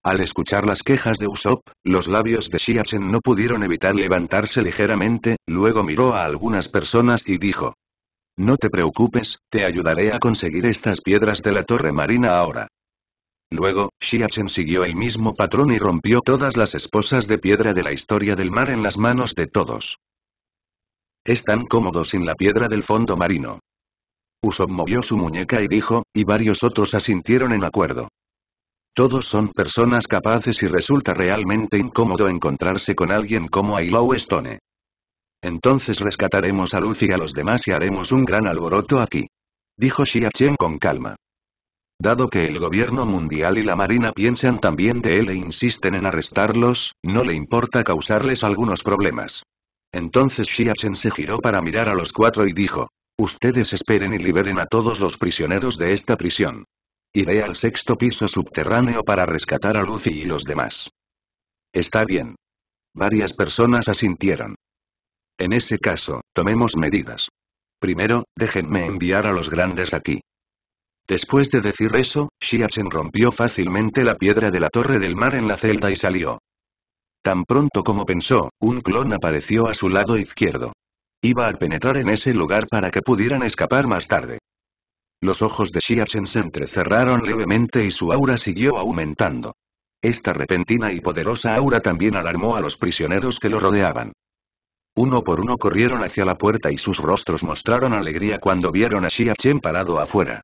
Al escuchar las quejas de Usopp, los labios de Shiachen no pudieron evitar levantarse ligeramente, luego miró a algunas personas y dijo. No te preocupes, te ayudaré a conseguir estas piedras de la torre marina ahora. Luego, Shiachen siguió el mismo patrón y rompió todas las esposas de piedra de la historia del mar en las manos de todos. Es tan cómodo sin la piedra del fondo marino. Uso movió su muñeca y dijo, y varios otros asintieron en acuerdo. Todos son personas capaces y resulta realmente incómodo encontrarse con alguien como Ailow Stone. Entonces rescataremos a Lucy y a los demás y haremos un gran alboroto aquí. Dijo Xia Chen con calma. Dado que el gobierno mundial y la marina piensan también de él e insisten en arrestarlos, no le importa causarles algunos problemas. Entonces Xiachen se giró para mirar a los cuatro y dijo. Ustedes esperen y liberen a todos los prisioneros de esta prisión. Iré al sexto piso subterráneo para rescatar a Lucy y los demás. Está bien. Varias personas asintieron. En ese caso, tomemos medidas. Primero, déjenme enviar a los grandes aquí. Después de decir eso, Xiachen rompió fácilmente la piedra de la Torre del Mar en la celda y salió. Tan pronto como pensó, un clon apareció a su lado izquierdo. Iba a penetrar en ese lugar para que pudieran escapar más tarde. Los ojos de Chen se entrecerraron levemente y su aura siguió aumentando. Esta repentina y poderosa aura también alarmó a los prisioneros que lo rodeaban. Uno por uno corrieron hacia la puerta y sus rostros mostraron alegría cuando vieron a Chen parado afuera.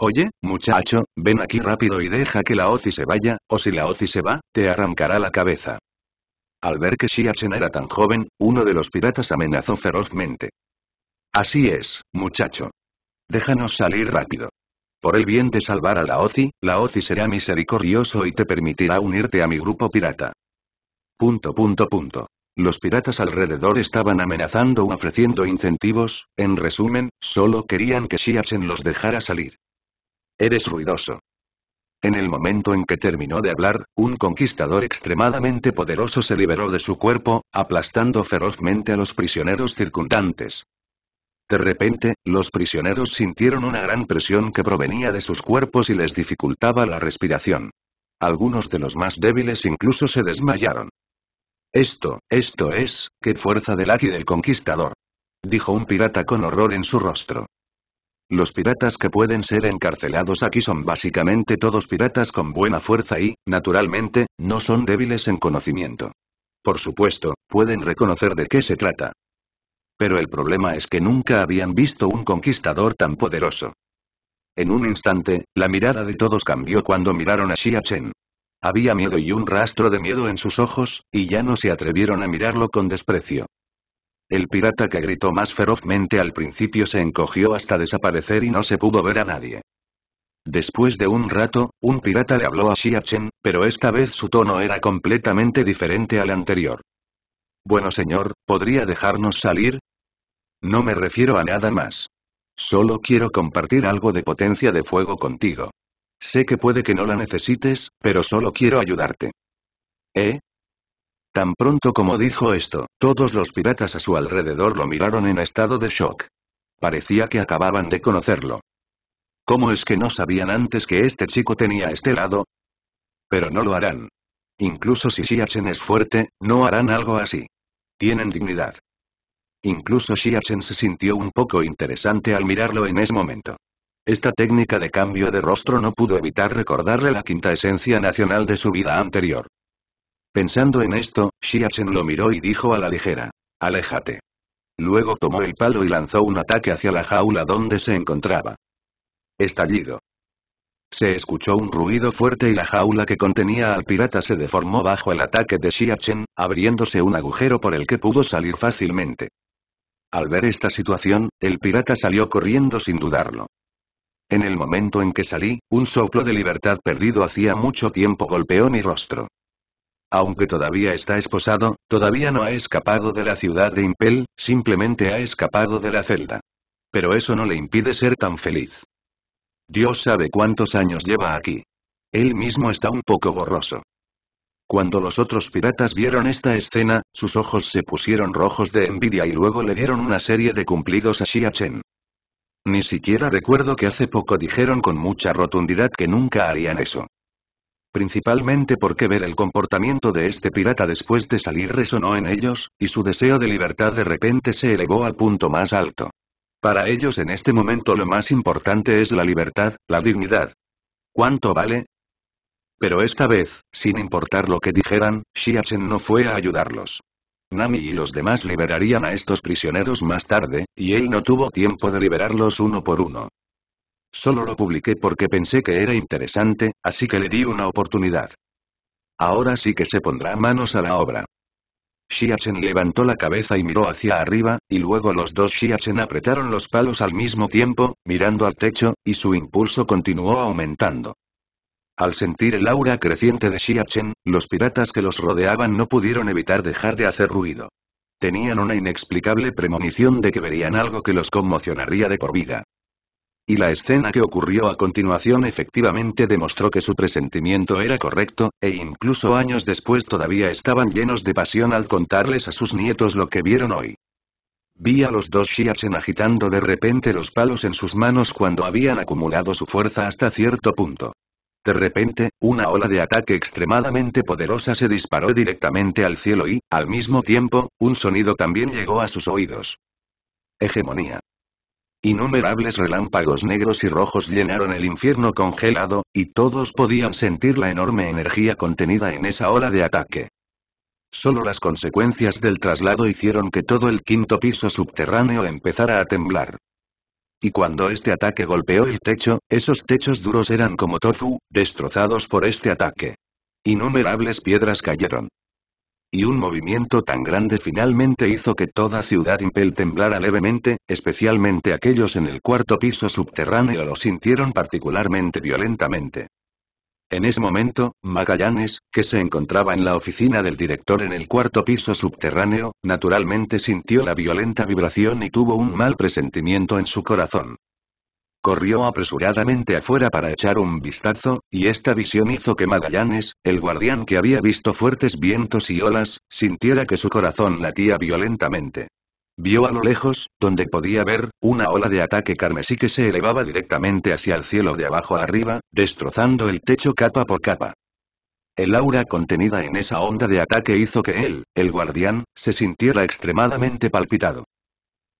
Oye, muchacho, ven aquí rápido y deja que la Ozi se vaya, o si la Ozi se va, te arrancará la cabeza. Al ver que Shiachen era tan joven, uno de los piratas amenazó ferozmente. Así es, muchacho. Déjanos salir rápido. Por el bien de salvar a la Ozi, la Ozi será misericordioso y te permitirá unirte a mi grupo pirata. Punto punto punto. Los piratas alrededor estaban amenazando u ofreciendo incentivos, en resumen, solo querían que Shiachen los dejara salir. Eres ruidoso. En el momento en que terminó de hablar, un conquistador extremadamente poderoso se liberó de su cuerpo, aplastando ferozmente a los prisioneros circundantes. De repente, los prisioneros sintieron una gran presión que provenía de sus cuerpos y les dificultaba la respiración. Algunos de los más débiles incluso se desmayaron. Esto, esto es, qué fuerza del aquí del conquistador. Dijo un pirata con horror en su rostro. Los piratas que pueden ser encarcelados aquí son básicamente todos piratas con buena fuerza y, naturalmente, no son débiles en conocimiento. Por supuesto, pueden reconocer de qué se trata. Pero el problema es que nunca habían visto un conquistador tan poderoso. En un instante, la mirada de todos cambió cuando miraron a Xia Chen. Había miedo y un rastro de miedo en sus ojos, y ya no se atrevieron a mirarlo con desprecio. El pirata que gritó más ferozmente al principio se encogió hasta desaparecer y no se pudo ver a nadie. Después de un rato, un pirata le habló a Xia Chen, pero esta vez su tono era completamente diferente al anterior. Bueno señor, ¿podría dejarnos salir? No me refiero a nada más. Solo quiero compartir algo de potencia de fuego contigo. Sé que puede que no la necesites, pero solo quiero ayudarte. ¿Eh? Tan pronto como dijo esto, todos los piratas a su alrededor lo miraron en estado de shock. Parecía que acababan de conocerlo. ¿Cómo es que no sabían antes que este chico tenía este lado? Pero no lo harán. Incluso si Xiachen es fuerte, no harán algo así. Tienen dignidad. Incluso Xiachen se sintió un poco interesante al mirarlo en ese momento. Esta técnica de cambio de rostro no pudo evitar recordarle la quinta esencia nacional de su vida anterior. Pensando en esto, Xiachen lo miró y dijo a la ligera. Aléjate. Luego tomó el palo y lanzó un ataque hacia la jaula donde se encontraba. Estallido. Se escuchó un ruido fuerte y la jaula que contenía al pirata se deformó bajo el ataque de Xiachen, abriéndose un agujero por el que pudo salir fácilmente. Al ver esta situación, el pirata salió corriendo sin dudarlo. En el momento en que salí, un soplo de libertad perdido hacía mucho tiempo golpeó mi rostro. Aunque todavía está esposado, todavía no ha escapado de la ciudad de Impel, simplemente ha escapado de la celda. Pero eso no le impide ser tan feliz. Dios sabe cuántos años lleva aquí. Él mismo está un poco borroso. Cuando los otros piratas vieron esta escena, sus ojos se pusieron rojos de envidia y luego le dieron una serie de cumplidos a Xia Chen. Ni siquiera recuerdo que hace poco dijeron con mucha rotundidad que nunca harían eso principalmente porque ver el comportamiento de este pirata después de salir resonó en ellos, y su deseo de libertad de repente se elevó al punto más alto. Para ellos en este momento lo más importante es la libertad, la dignidad. ¿Cuánto vale? Pero esta vez, sin importar lo que dijeran, Xiachen no fue a ayudarlos. Nami y los demás liberarían a estos prisioneros más tarde, y él no tuvo tiempo de liberarlos uno por uno. Solo lo publiqué porque pensé que era interesante, así que le di una oportunidad. Ahora sí que se pondrá manos a la obra. Xiachen levantó la cabeza y miró hacia arriba, y luego los dos Xiachen apretaron los palos al mismo tiempo, mirando al techo, y su impulso continuó aumentando. Al sentir el aura creciente de Xiachen, los piratas que los rodeaban no pudieron evitar dejar de hacer ruido. Tenían una inexplicable premonición de que verían algo que los conmocionaría de por vida. Y la escena que ocurrió a continuación efectivamente demostró que su presentimiento era correcto, e incluso años después todavía estaban llenos de pasión al contarles a sus nietos lo que vieron hoy. Vi a los dos Shiachen agitando de repente los palos en sus manos cuando habían acumulado su fuerza hasta cierto punto. De repente, una ola de ataque extremadamente poderosa se disparó directamente al cielo y, al mismo tiempo, un sonido también llegó a sus oídos. Hegemonía. Innumerables relámpagos negros y rojos llenaron el infierno congelado, y todos podían sentir la enorme energía contenida en esa ola de ataque. Solo las consecuencias del traslado hicieron que todo el quinto piso subterráneo empezara a temblar. Y cuando este ataque golpeó el techo, esos techos duros eran como tofu, destrozados por este ataque. Innumerables piedras cayeron y un movimiento tan grande finalmente hizo que toda Ciudad Impel temblara levemente, especialmente aquellos en el cuarto piso subterráneo lo sintieron particularmente violentamente. En ese momento, Magallanes, que se encontraba en la oficina del director en el cuarto piso subterráneo, naturalmente sintió la violenta vibración y tuvo un mal presentimiento en su corazón. Corrió apresuradamente afuera para echar un vistazo, y esta visión hizo que Magallanes, el guardián que había visto fuertes vientos y olas, sintiera que su corazón latía violentamente. Vio a lo lejos, donde podía ver, una ola de ataque carmesí que se elevaba directamente hacia el cielo de abajo a arriba, destrozando el techo capa por capa. El aura contenida en esa onda de ataque hizo que él, el guardián, se sintiera extremadamente palpitado.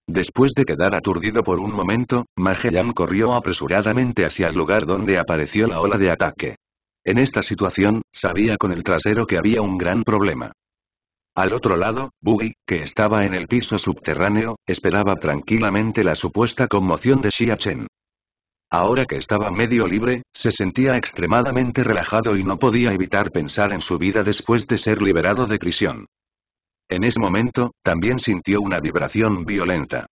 Después de quedar aturdido por un momento, Magellan corrió apresuradamente hacia el lugar donde apareció la ola de ataque. En esta situación, sabía con el trasero que había un gran problema. Al otro lado, Buggy, que estaba en el piso subterráneo, esperaba tranquilamente la supuesta conmoción de Xia Chen. Ahora que estaba medio libre, se sentía extremadamente relajado y no podía evitar pensar en su vida después de ser liberado de prisión. En ese momento, también sintió una vibración violenta.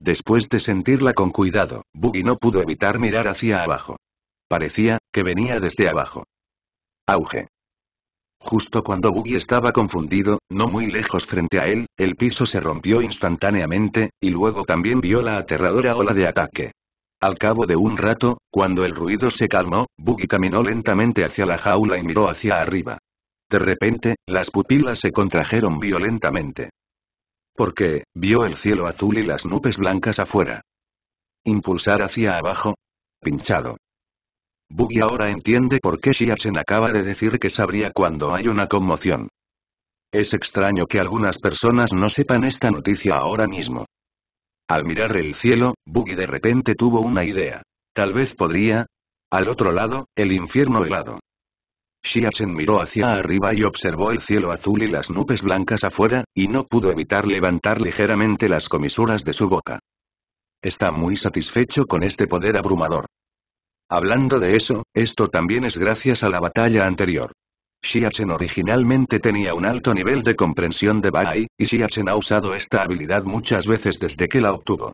Después de sentirla con cuidado, Buggy no pudo evitar mirar hacia abajo. Parecía, que venía desde abajo. Auge. Justo cuando Buggy estaba confundido, no muy lejos frente a él, el piso se rompió instantáneamente, y luego también vio la aterradora ola de ataque. Al cabo de un rato, cuando el ruido se calmó, Buggy caminó lentamente hacia la jaula y miró hacia arriba. De repente, las pupilas se contrajeron violentamente. Porque, vio el cielo azul y las nubes blancas afuera. Impulsar hacia abajo. Pinchado. Buggy ahora entiende por qué Shiachen acaba de decir que sabría cuando hay una conmoción. Es extraño que algunas personas no sepan esta noticia ahora mismo. Al mirar el cielo, Buggy de repente tuvo una idea. Tal vez podría. Al otro lado, el infierno helado. Chen miró hacia arriba y observó el cielo azul y las nubes blancas afuera, y no pudo evitar levantar ligeramente las comisuras de su boca. Está muy satisfecho con este poder abrumador. Hablando de eso, esto también es gracias a la batalla anterior. Shiachen originalmente tenía un alto nivel de comprensión de Bai, y Shiachen ha usado esta habilidad muchas veces desde que la obtuvo.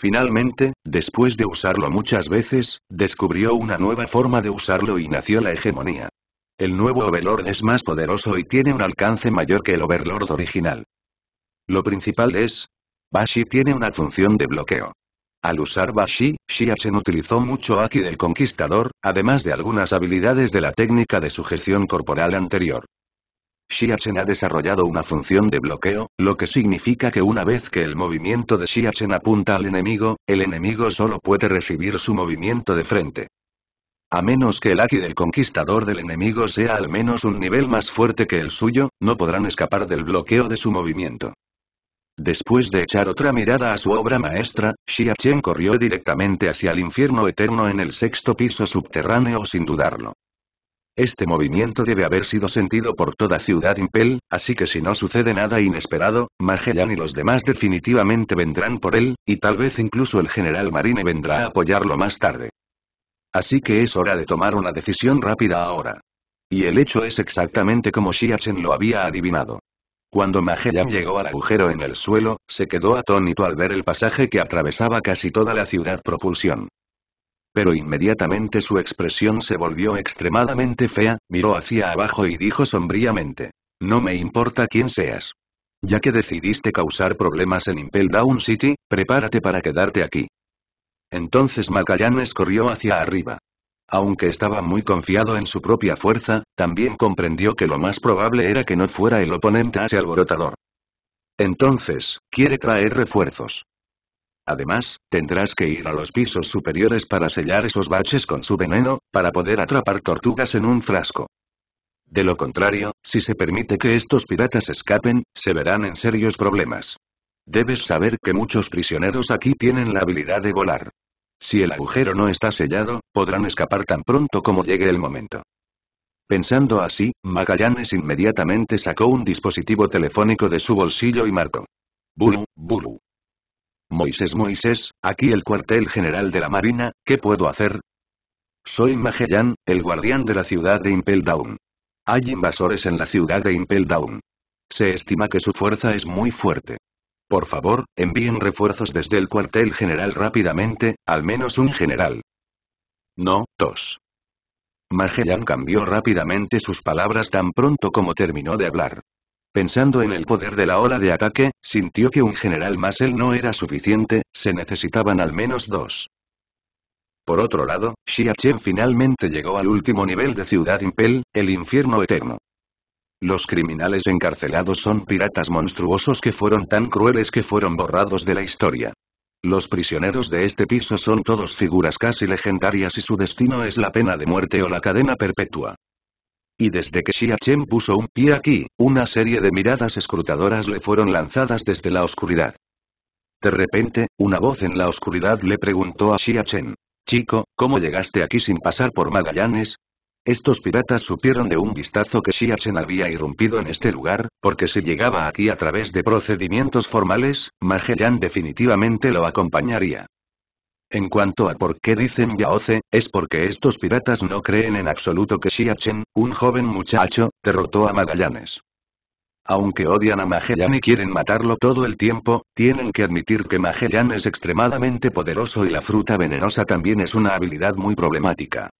Finalmente, después de usarlo muchas veces, descubrió una nueva forma de usarlo y nació la hegemonía. El nuevo Overlord es más poderoso y tiene un alcance mayor que el Overlord original. Lo principal es, Bashi tiene una función de bloqueo. Al usar Bashi, Shiachen utilizó mucho Aki del Conquistador, además de algunas habilidades de la técnica de sujeción corporal anterior. Chen ha desarrollado una función de bloqueo, lo que significa que una vez que el movimiento de Chen apunta al enemigo, el enemigo solo puede recibir su movimiento de frente. A menos que el Aki del conquistador del enemigo sea al menos un nivel más fuerte que el suyo, no podrán escapar del bloqueo de su movimiento. Después de echar otra mirada a su obra maestra, Xia Chen corrió directamente hacia el infierno eterno en el sexto piso subterráneo sin dudarlo. Este movimiento debe haber sido sentido por toda Ciudad Impel, así que si no sucede nada inesperado, Magellan y los demás definitivamente vendrán por él, y tal vez incluso el general Marine vendrá a apoyarlo más tarde. Así que es hora de tomar una decisión rápida ahora. Y el hecho es exactamente como Xiachen lo había adivinado. Cuando Magellan llegó al agujero en el suelo, se quedó atónito al ver el pasaje que atravesaba casi toda la ciudad propulsión pero inmediatamente su expresión se volvió extremadamente fea, miró hacia abajo y dijo sombríamente. No me importa quién seas. Ya que decidiste causar problemas en Impel Down City, prepárate para quedarte aquí. Entonces Magallanes corrió hacia arriba. Aunque estaba muy confiado en su propia fuerza, también comprendió que lo más probable era que no fuera el oponente ese alborotador. Entonces, quiere traer refuerzos. Además, tendrás que ir a los pisos superiores para sellar esos baches con su veneno, para poder atrapar tortugas en un frasco. De lo contrario, si se permite que estos piratas escapen, se verán en serios problemas. Debes saber que muchos prisioneros aquí tienen la habilidad de volar. Si el agujero no está sellado, podrán escapar tan pronto como llegue el momento. Pensando así, Magallanes inmediatamente sacó un dispositivo telefónico de su bolsillo y marcó. Bulu, Bulu. Moisés Moisés, aquí el cuartel general de la Marina, ¿qué puedo hacer? Soy Magellan, el guardián de la ciudad de Impel Hay invasores en la ciudad de Impel Se estima que su fuerza es muy fuerte. Por favor, envíen refuerzos desde el cuartel general rápidamente, al menos un general. No, dos». Magellan cambió rápidamente sus palabras tan pronto como terminó de hablar. Pensando en el poder de la ola de ataque, sintió que un general más él no era suficiente, se necesitaban al menos dos. Por otro lado, Xia finalmente llegó al último nivel de Ciudad Impel, el infierno eterno. Los criminales encarcelados son piratas monstruosos que fueron tan crueles que fueron borrados de la historia. Los prisioneros de este piso son todos figuras casi legendarias y su destino es la pena de muerte o la cadena perpetua. Y desde que Xia Chen puso un pie aquí, una serie de miradas escrutadoras le fueron lanzadas desde la oscuridad. De repente, una voz en la oscuridad le preguntó a Xia Chen. Chico, ¿cómo llegaste aquí sin pasar por Magallanes? Estos piratas supieron de un vistazo que Chen había irrumpido en este lugar, porque si llegaba aquí a través de procedimientos formales, Magellan definitivamente lo acompañaría. En cuanto a por qué dicen Yaoce, es porque estos piratas no creen en absoluto que Xiachen, un joven muchacho, derrotó a Magallanes. Aunque odian a Magellan y quieren matarlo todo el tiempo, tienen que admitir que Magellan es extremadamente poderoso y la fruta venenosa también es una habilidad muy problemática.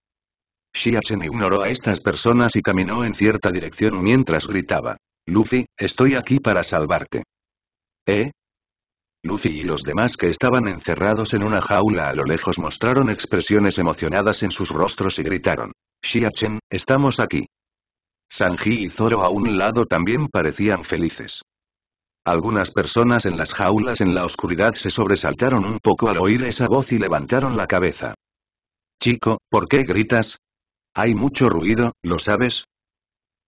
Xiachen Chen ignoró a estas personas y caminó en cierta dirección mientras gritaba. Luffy, estoy aquí para salvarte. ¿Eh? Luffy y los demás que estaban encerrados en una jaula a lo lejos mostraron expresiones emocionadas en sus rostros y gritaron. «¡Shiachen, estamos aquí. Sanji y Zoro a un lado también parecían felices. Algunas personas en las jaulas en la oscuridad se sobresaltaron un poco al oír esa voz y levantaron la cabeza. Chico, ¿por qué gritas? Hay mucho ruido, ¿lo sabes?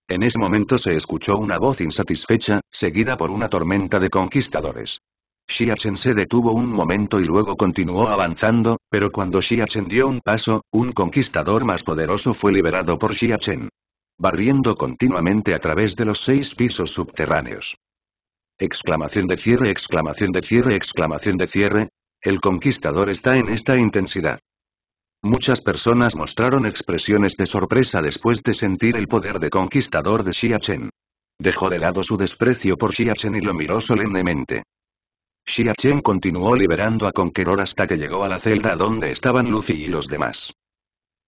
En ese momento se escuchó una voz insatisfecha, seguida por una tormenta de conquistadores. Xiachen se detuvo un momento y luego continuó avanzando, pero cuando Xiachen dio un paso, un conquistador más poderoso fue liberado por Xiachen. Barriendo continuamente a través de los seis pisos subterráneos. Exclamación de cierre, exclamación de cierre, exclamación de cierre. El conquistador está en esta intensidad. Muchas personas mostraron expresiones de sorpresa después de sentir el poder de conquistador de Xiachen. Dejó de lado su desprecio por Xiachen y lo miró solemnemente. Xia continuó liberando a Conqueror hasta que llegó a la celda donde estaban Lucy y los demás.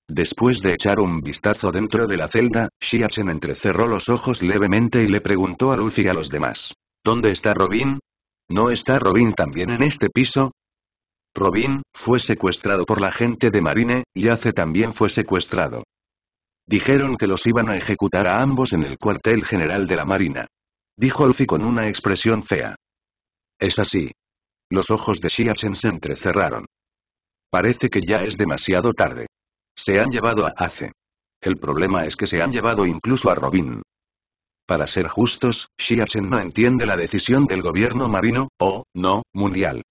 Después de echar un vistazo dentro de la celda, Xia entrecerró los ojos levemente y le preguntó a Lucy y a los demás. ¿Dónde está Robin? ¿No está Robin también en este piso? Robin, fue secuestrado por la gente de Marine, y Ace también fue secuestrado. Dijeron que los iban a ejecutar a ambos en el cuartel general de la Marina. Dijo Lucy con una expresión fea. Es así. Los ojos de Xiachen se entrecerraron. Parece que ya es demasiado tarde. Se han llevado a Ace. El problema es que se han llevado incluso a Robin. Para ser justos, Xiachen no entiende la decisión del gobierno marino, o, no, mundial.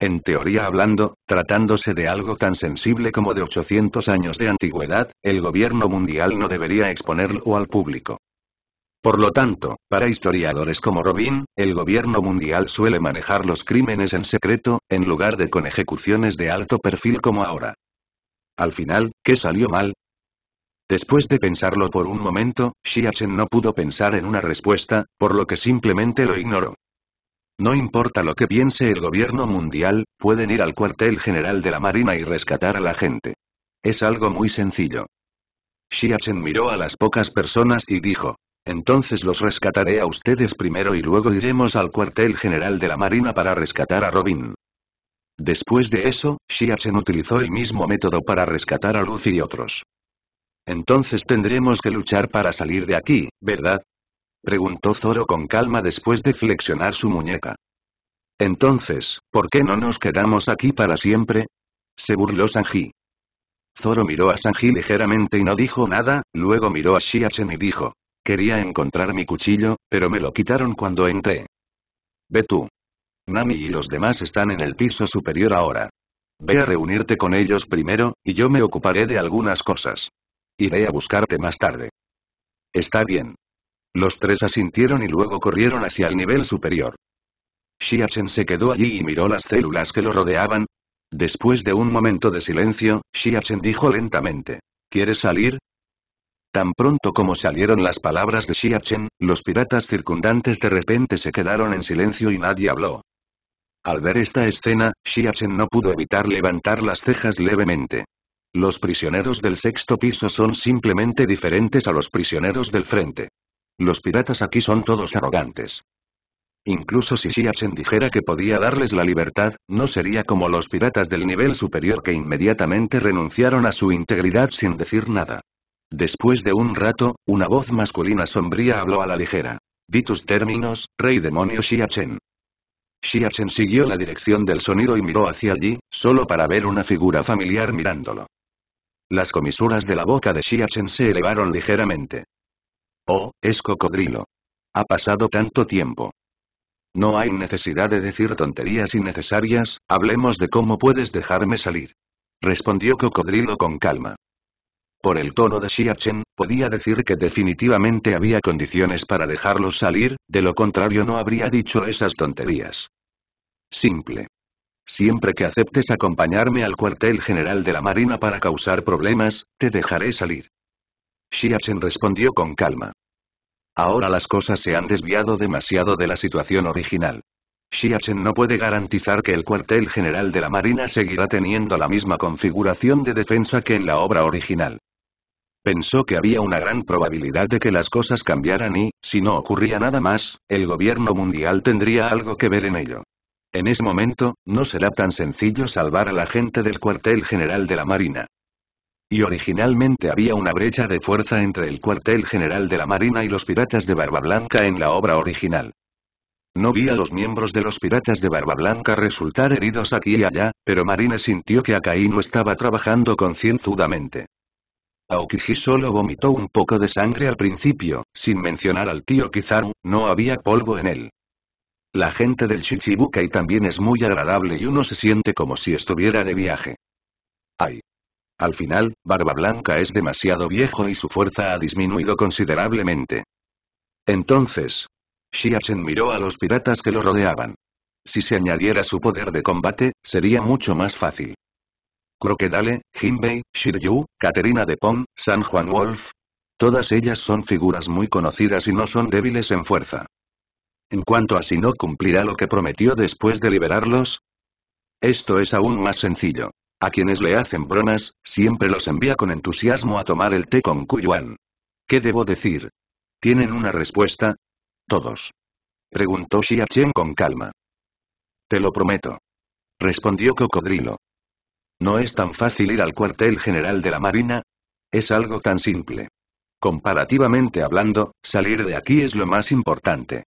En teoría hablando, tratándose de algo tan sensible como de 800 años de antigüedad, el gobierno mundial no debería exponerlo al público. Por lo tanto, para historiadores como Robin, el gobierno mundial suele manejar los crímenes en secreto, en lugar de con ejecuciones de alto perfil como ahora. Al final, ¿qué salió mal? Después de pensarlo por un momento, Xiachen no pudo pensar en una respuesta, por lo que simplemente lo ignoró. No importa lo que piense el gobierno mundial, pueden ir al cuartel general de la Marina y rescatar a la gente. Es algo muy sencillo. Xiachen miró a las pocas personas y dijo, entonces los rescataré a ustedes primero y luego iremos al cuartel general de la Marina para rescatar a Robin. Después de eso, Xiachen utilizó el mismo método para rescatar a Lucy y otros. Entonces tendremos que luchar para salir de aquí, ¿verdad? Preguntó Zoro con calma después de flexionar su muñeca. Entonces, ¿por qué no nos quedamos aquí para siempre? Se burló Sanji. Zoro miró a Sanji ligeramente y no dijo nada, luego miró a Shiachen y dijo, Quería encontrar mi cuchillo, pero me lo quitaron cuando entré. Ve tú. Nami y los demás están en el piso superior ahora. Ve a reunirte con ellos primero, y yo me ocuparé de algunas cosas. Iré a buscarte más tarde. Está bien. Los tres asintieron y luego corrieron hacia el nivel superior. Shiachen se quedó allí y miró las células que lo rodeaban. Después de un momento de silencio, Shiachen dijo lentamente. ¿Quieres salir? Tan pronto como salieron las palabras de Xiachen, los piratas circundantes de repente se quedaron en silencio y nadie habló. Al ver esta escena, Xiachen no pudo evitar levantar las cejas levemente. Los prisioneros del sexto piso son simplemente diferentes a los prisioneros del frente. Los piratas aquí son todos arrogantes. Incluso si Xiachen dijera que podía darles la libertad, no sería como los piratas del nivel superior que inmediatamente renunciaron a su integridad sin decir nada. Después de un rato, una voz masculina sombría habló a la ligera. Di tus términos, rey demonio Xiachen. Chen siguió la dirección del sonido y miró hacia allí, solo para ver una figura familiar mirándolo. Las comisuras de la boca de Chen se elevaron ligeramente. Oh, es cocodrilo. Ha pasado tanto tiempo. No hay necesidad de decir tonterías innecesarias, hablemos de cómo puedes dejarme salir. Respondió Cocodrilo con calma. Por el tono de Xiachen, podía decir que definitivamente había condiciones para dejarlos salir, de lo contrario no habría dicho esas tonterías. Simple. Siempre que aceptes acompañarme al cuartel general de la Marina para causar problemas, te dejaré salir. Xiachen respondió con calma. Ahora las cosas se han desviado demasiado de la situación original. Xiachen no puede garantizar que el cuartel general de la Marina seguirá teniendo la misma configuración de defensa que en la obra original pensó que había una gran probabilidad de que las cosas cambiaran y, si no ocurría nada más, el gobierno mundial tendría algo que ver en ello. En ese momento, no será tan sencillo salvar a la gente del cuartel general de la Marina. Y originalmente había una brecha de fuerza entre el cuartel general de la Marina y los piratas de Barba Blanca en la obra original. No vi a los miembros de los piratas de Barba Blanca resultar heridos aquí y allá, pero Marine sintió que Akainu no estaba trabajando concienzudamente. Aokiji solo vomitó un poco de sangre al principio, sin mencionar al tío Kizaru, no había polvo en él. La gente del Shichibukai también es muy agradable y uno se siente como si estuviera de viaje. Ay. Al final, Barba Blanca es demasiado viejo y su fuerza ha disminuido considerablemente. Entonces, Shiachen miró a los piratas que lo rodeaban. Si se añadiera su poder de combate, sería mucho más fácil. Croquedale, Jinbei, Shiryu, Caterina de Pom, San Juan Wolf. Todas ellas son figuras muy conocidas y no son débiles en fuerza. En cuanto a si no cumplirá lo que prometió después de liberarlos, esto es aún más sencillo. A quienes le hacen bromas, siempre los envía con entusiasmo a tomar el té con Kuyuan. ¿Qué debo decir? ¿Tienen una respuesta? Todos. Preguntó Xia con calma. Te lo prometo. Respondió Cocodrilo. ¿No es tan fácil ir al cuartel general de la Marina? Es algo tan simple. Comparativamente hablando, salir de aquí es lo más importante.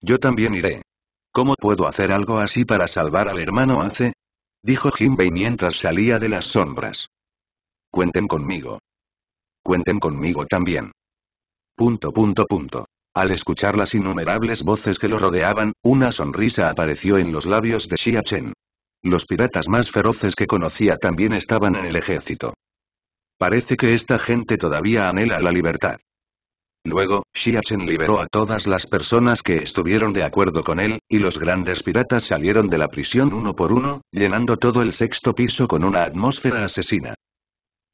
Yo también iré. ¿Cómo puedo hacer algo así para salvar al hermano Ace? Dijo Jinbei mientras salía de las sombras. Cuenten conmigo. Cuenten conmigo también. Punto punto punto. Al escuchar las innumerables voces que lo rodeaban, una sonrisa apareció en los labios de Xia los piratas más feroces que conocía también estaban en el ejército. Parece que esta gente todavía anhela la libertad. Luego, Xiachen liberó a todas las personas que estuvieron de acuerdo con él, y los grandes piratas salieron de la prisión uno por uno, llenando todo el sexto piso con una atmósfera asesina.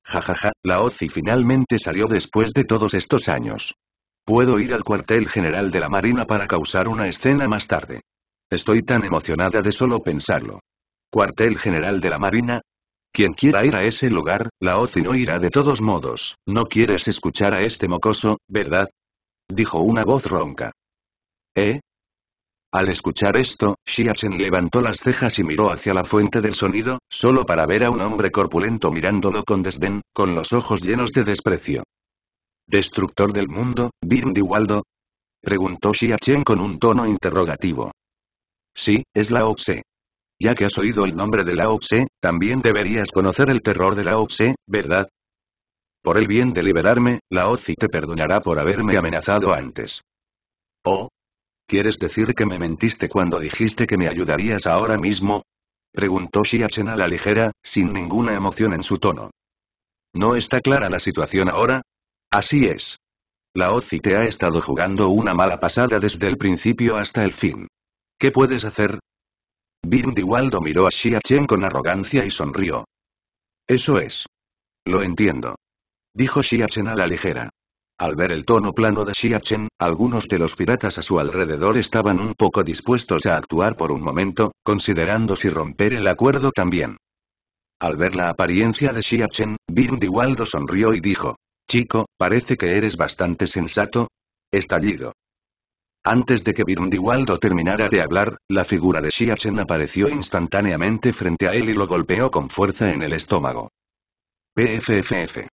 Jajaja, ja, ja, la OCI finalmente salió después de todos estos años. Puedo ir al cuartel general de la Marina para causar una escena más tarde. Estoy tan emocionada de solo pensarlo cuartel general de la Marina. Quien quiera ir a ese lugar, la OCI no irá de todos modos. No quieres escuchar a este mocoso, ¿verdad? Dijo una voz ronca. ¿Eh? Al escuchar esto, Xiachen levantó las cejas y miró hacia la fuente del sonido, solo para ver a un hombre corpulento mirándolo con desdén, con los ojos llenos de desprecio. ¿Destructor del mundo, Waldo? Preguntó Xiachen con un tono interrogativo. Sí, es la Oxe. Ya que has oído el nombre de Lao Tse, también deberías conocer el terror de Lao Tse, ¿verdad? Por el bien de liberarme, Lao Tse te perdonará por haberme amenazado antes. ¿O oh. ¿Quieres decir que me mentiste cuando dijiste que me ayudarías ahora mismo? Preguntó Xiachen a la ligera, sin ninguna emoción en su tono. ¿No está clara la situación ahora? Así es. La OCI te ha estado jugando una mala pasada desde el principio hasta el fin. ¿Qué puedes hacer? Birundi Waldo miró a Xia Chen con arrogancia y sonrió. Eso es. Lo entiendo. Dijo Xia Chen a la ligera. Al ver el tono plano de Xia Chen, algunos de los piratas a su alrededor estaban un poco dispuestos a actuar por un momento, considerando si romper el acuerdo también. Al ver la apariencia de Xia Chen, Waldo sonrió y dijo. Chico, parece que eres bastante sensato. Estallido. Antes de que Birundiwaldo terminara de hablar, la figura de Xiachen apareció instantáneamente frente a él y lo golpeó con fuerza en el estómago. PFFF.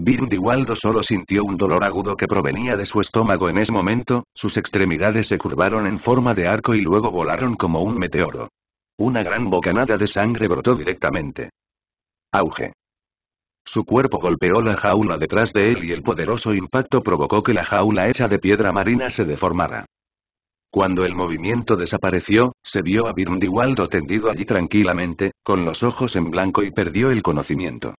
Birundiwaldo solo sintió un dolor agudo que provenía de su estómago en ese momento, sus extremidades se curvaron en forma de arco y luego volaron como un meteoro. Una gran bocanada de sangre brotó directamente. Auge. Su cuerpo golpeó la jaula detrás de él y el poderoso impacto provocó que la jaula hecha de piedra marina se deformara. Cuando el movimiento desapareció, se vio a Birndiwaldo tendido allí tranquilamente, con los ojos en blanco y perdió el conocimiento.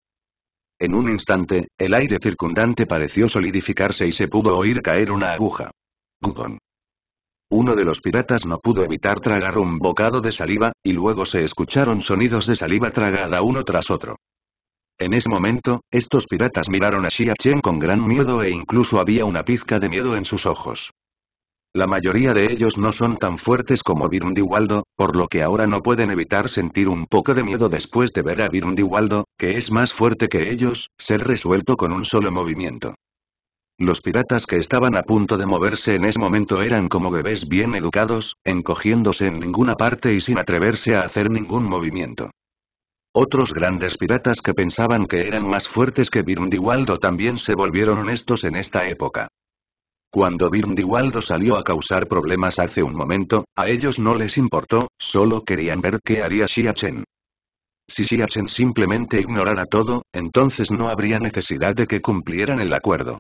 En un instante, el aire circundante pareció solidificarse y se pudo oír caer una aguja. Gudon. Uno de los piratas no pudo evitar tragar un bocado de saliva, y luego se escucharon sonidos de saliva tragada uno tras otro. En ese momento, estos piratas miraron a Xia Chen con gran miedo e incluso había una pizca de miedo en sus ojos. La mayoría de ellos no son tan fuertes como Waldo, por lo que ahora no pueden evitar sentir un poco de miedo después de ver a Waldo, que es más fuerte que ellos, ser resuelto con un solo movimiento. Los piratas que estaban a punto de moverse en ese momento eran como bebés bien educados, encogiéndose en ninguna parte y sin atreverse a hacer ningún movimiento. Otros grandes piratas que pensaban que eran más fuertes que Birndiwaldo también se volvieron honestos en esta época. Cuando Birndiwaldo salió a causar problemas hace un momento, a ellos no les importó, solo querían ver qué haría Xiachen. Si Xiachen simplemente ignorara todo, entonces no habría necesidad de que cumplieran el acuerdo.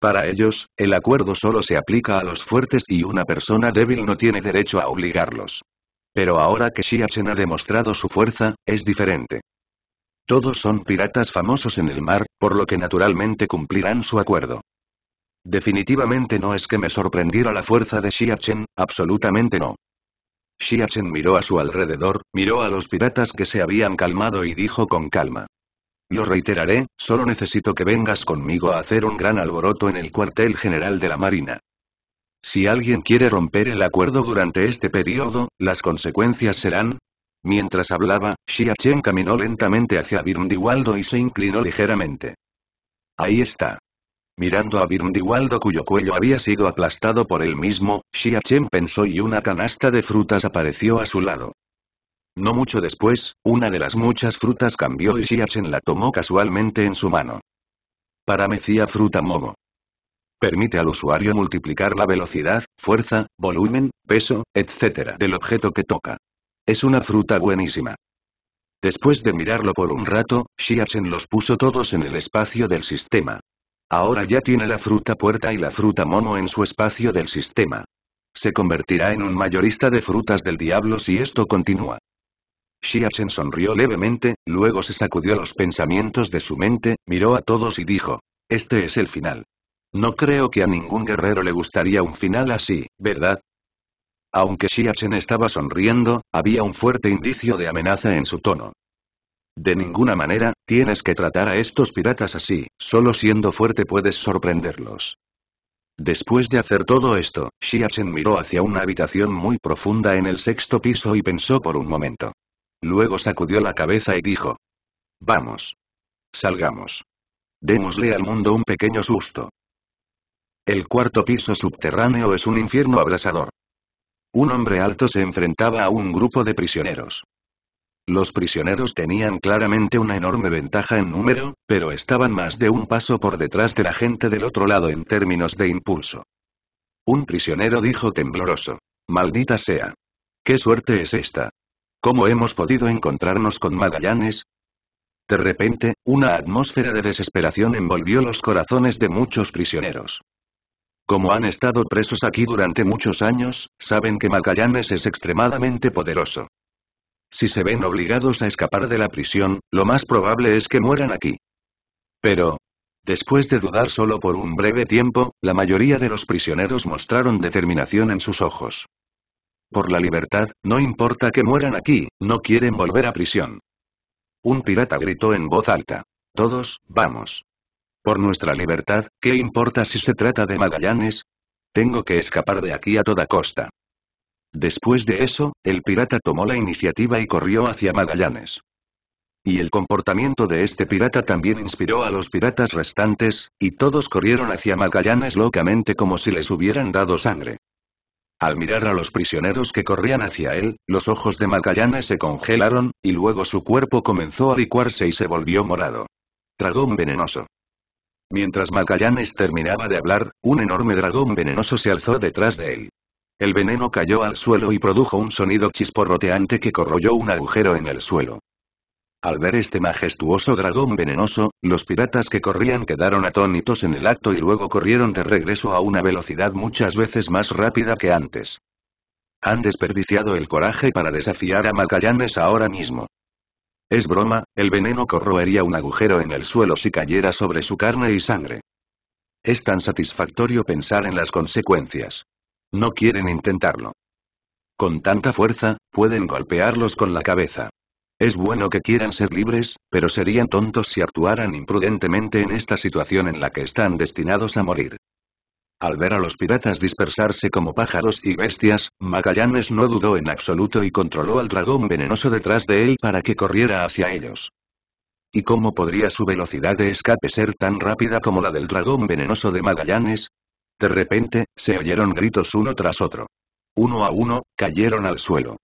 Para ellos, el acuerdo solo se aplica a los fuertes y una persona débil no tiene derecho a obligarlos. Pero ahora que Xiachen ha demostrado su fuerza, es diferente. Todos son piratas famosos en el mar, por lo que naturalmente cumplirán su acuerdo. Definitivamente no es que me sorprendiera la fuerza de Xiachen, absolutamente no. Xiachen miró a su alrededor, miró a los piratas que se habían calmado y dijo con calma. Lo reiteraré, solo necesito que vengas conmigo a hacer un gran alboroto en el cuartel general de la Marina. Si alguien quiere romper el acuerdo durante este periodo, las consecuencias serán... Mientras hablaba, Xia Chen caminó lentamente hacia Birndiwaldo y se inclinó ligeramente. Ahí está. Mirando a Birndiwaldo cuyo cuello había sido aplastado por él mismo, Xia Chen pensó y una canasta de frutas apareció a su lado. No mucho después, una de las muchas frutas cambió y Xia Chen la tomó casualmente en su mano. Para mecía fruta momo. Permite al usuario multiplicar la velocidad, fuerza, volumen, peso, etc. del objeto que toca. Es una fruta buenísima. Después de mirarlo por un rato, Xiachen los puso todos en el espacio del sistema. Ahora ya tiene la fruta puerta y la fruta mono en su espacio del sistema. Se convertirá en un mayorista de frutas del diablo si esto continúa. Xiachen sonrió levemente, luego se sacudió los pensamientos de su mente, miró a todos y dijo, este es el final. No creo que a ningún guerrero le gustaría un final así, ¿verdad? Aunque Chen estaba sonriendo, había un fuerte indicio de amenaza en su tono. De ninguna manera, tienes que tratar a estos piratas así, solo siendo fuerte puedes sorprenderlos. Después de hacer todo esto, Chen miró hacia una habitación muy profunda en el sexto piso y pensó por un momento. Luego sacudió la cabeza y dijo. Vamos. Salgamos. Démosle al mundo un pequeño susto. El cuarto piso subterráneo es un infierno abrasador. Un hombre alto se enfrentaba a un grupo de prisioneros. Los prisioneros tenían claramente una enorme ventaja en número, pero estaban más de un paso por detrás de la gente del otro lado en términos de impulso. Un prisionero dijo tembloroso. Maldita sea. ¿Qué suerte es esta? ¿Cómo hemos podido encontrarnos con Magallanes? De repente, una atmósfera de desesperación envolvió los corazones de muchos prisioneros. Como han estado presos aquí durante muchos años, saben que Magallanes es extremadamente poderoso. Si se ven obligados a escapar de la prisión, lo más probable es que mueran aquí. Pero... Después de dudar solo por un breve tiempo, la mayoría de los prisioneros mostraron determinación en sus ojos. Por la libertad, no importa que mueran aquí, no quieren volver a prisión. Un pirata gritó en voz alta. Todos, vamos. Por nuestra libertad, ¿qué importa si se trata de Magallanes? Tengo que escapar de aquí a toda costa. Después de eso, el pirata tomó la iniciativa y corrió hacia Magallanes. Y el comportamiento de este pirata también inspiró a los piratas restantes, y todos corrieron hacia Magallanes locamente como si les hubieran dado sangre. Al mirar a los prisioneros que corrían hacia él, los ojos de Magallanes se congelaron, y luego su cuerpo comenzó a licuarse y se volvió morado. Dragón venenoso. Mientras Magallanes terminaba de hablar, un enorme dragón venenoso se alzó detrás de él. El veneno cayó al suelo y produjo un sonido chisporroteante que corroyó un agujero en el suelo. Al ver este majestuoso dragón venenoso, los piratas que corrían quedaron atónitos en el acto y luego corrieron de regreso a una velocidad muchas veces más rápida que antes. Han desperdiciado el coraje para desafiar a Magallanes ahora mismo. Es broma, el veneno corroería un agujero en el suelo si cayera sobre su carne y sangre. Es tan satisfactorio pensar en las consecuencias. No quieren intentarlo. Con tanta fuerza, pueden golpearlos con la cabeza. Es bueno que quieran ser libres, pero serían tontos si actuaran imprudentemente en esta situación en la que están destinados a morir. Al ver a los piratas dispersarse como pájaros y bestias, Magallanes no dudó en absoluto y controló al dragón venenoso detrás de él para que corriera hacia ellos. ¿Y cómo podría su velocidad de escape ser tan rápida como la del dragón venenoso de Magallanes? De repente, se oyeron gritos uno tras otro. Uno a uno, cayeron al suelo.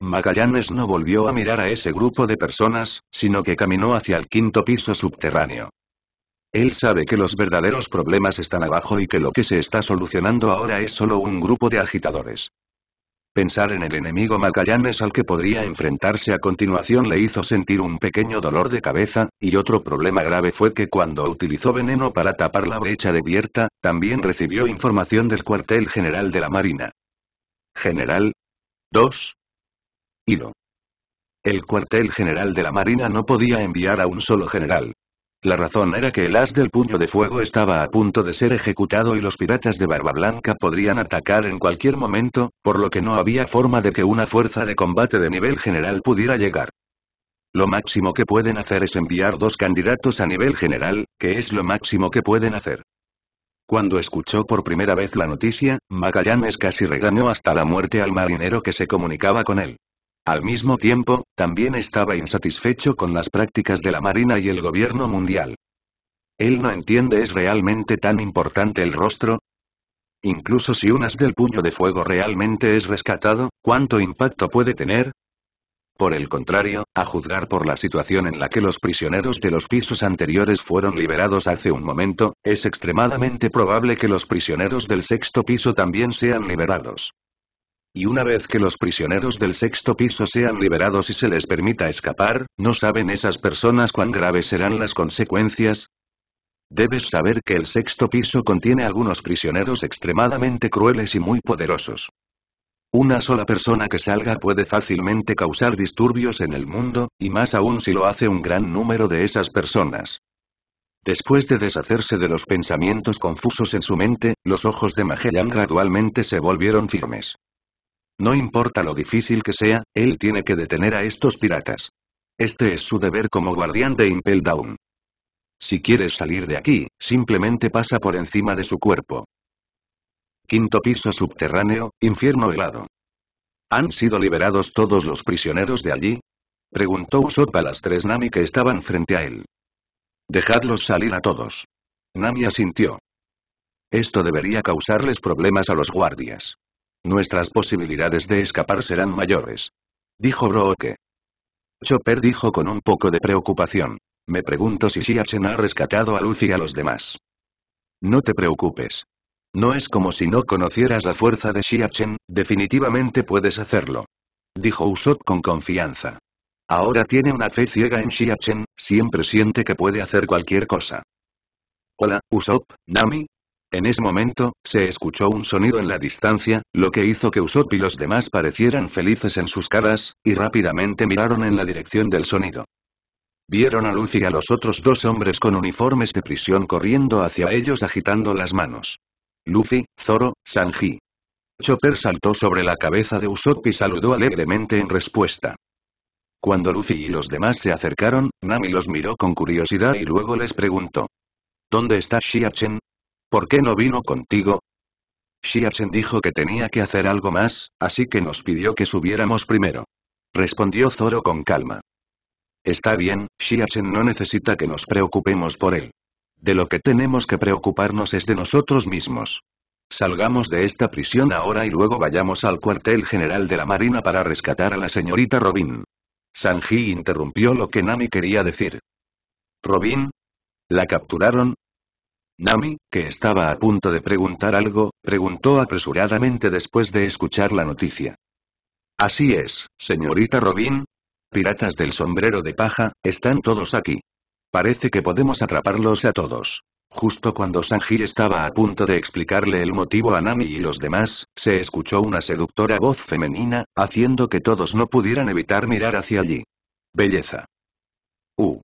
Magallanes no volvió a mirar a ese grupo de personas, sino que caminó hacia el quinto piso subterráneo. Él sabe que los verdaderos problemas están abajo y que lo que se está solucionando ahora es solo un grupo de agitadores. Pensar en el enemigo Magallanes al que podría enfrentarse a continuación le hizo sentir un pequeño dolor de cabeza, y otro problema grave fue que cuando utilizó veneno para tapar la brecha de Bierta, también recibió información del cuartel general de la Marina. General 2. Hilo. El cuartel general de la Marina no podía enviar a un solo general, la razón era que el as del puño de fuego estaba a punto de ser ejecutado y los piratas de Barba Blanca podrían atacar en cualquier momento, por lo que no había forma de que una fuerza de combate de nivel general pudiera llegar. Lo máximo que pueden hacer es enviar dos candidatos a nivel general, que es lo máximo que pueden hacer. Cuando escuchó por primera vez la noticia, Magallanes casi regañó hasta la muerte al marinero que se comunicaba con él. Al mismo tiempo, también estaba insatisfecho con las prácticas de la Marina y el gobierno mundial. Él no entiende es realmente tan importante el rostro. Incluso si unas del puño de fuego realmente es rescatado, ¿cuánto impacto puede tener? Por el contrario, a juzgar por la situación en la que los prisioneros de los pisos anteriores fueron liberados hace un momento, es extremadamente probable que los prisioneros del sexto piso también sean liberados. Y una vez que los prisioneros del sexto piso sean liberados y se les permita escapar, ¿no saben esas personas cuán graves serán las consecuencias? Debes saber que el sexto piso contiene algunos prisioneros extremadamente crueles y muy poderosos. Una sola persona que salga puede fácilmente causar disturbios en el mundo, y más aún si lo hace un gran número de esas personas. Después de deshacerse de los pensamientos confusos en su mente, los ojos de Magellan gradualmente se volvieron firmes. No importa lo difícil que sea, él tiene que detener a estos piratas. Este es su deber como guardián de Impel Down. Si quieres salir de aquí, simplemente pasa por encima de su cuerpo. Quinto piso subterráneo, infierno helado. ¿Han sido liberados todos los prisioneros de allí? Preguntó Usopp a las tres Nami que estaban frente a él. Dejadlos salir a todos. Nami asintió. Esto debería causarles problemas a los guardias. Nuestras posibilidades de escapar serán mayores. Dijo Brooke. Chopper dijo con un poco de preocupación. Me pregunto si Xiachen ha rescatado a Lucy y a los demás. No te preocupes. No es como si no conocieras la fuerza de Xiachen, definitivamente puedes hacerlo. Dijo Usopp con confianza. Ahora tiene una fe ciega en Xiachen, siempre siente que puede hacer cualquier cosa. Hola, Usopp, Nami, en ese momento, se escuchó un sonido en la distancia, lo que hizo que Usopp y los demás parecieran felices en sus caras, y rápidamente miraron en la dirección del sonido. Vieron a Luffy y a los otros dos hombres con uniformes de prisión corriendo hacia ellos agitando las manos. Luffy, Zoro, Sanji. Chopper saltó sobre la cabeza de Usopp y saludó alegremente en respuesta. Cuando Luffy y los demás se acercaron, Nami los miró con curiosidad y luego les preguntó. ¿Dónde está shia ¿Por qué no vino contigo? Shiachen dijo que tenía que hacer algo más, así que nos pidió que subiéramos primero. Respondió Zoro con calma. Está bien, Shiachen no necesita que nos preocupemos por él. De lo que tenemos que preocuparnos es de nosotros mismos. Salgamos de esta prisión ahora y luego vayamos al cuartel general de la Marina para rescatar a la señorita Robin. Sanji interrumpió lo que Nami quería decir. ¿Robin? ¿La capturaron? Nami, que estaba a punto de preguntar algo, preguntó apresuradamente después de escuchar la noticia. Así es, señorita Robin. Piratas del sombrero de paja, están todos aquí. Parece que podemos atraparlos a todos. Justo cuando Sanji estaba a punto de explicarle el motivo a Nami y los demás, se escuchó una seductora voz femenina, haciendo que todos no pudieran evitar mirar hacia allí. Belleza. U. Uh.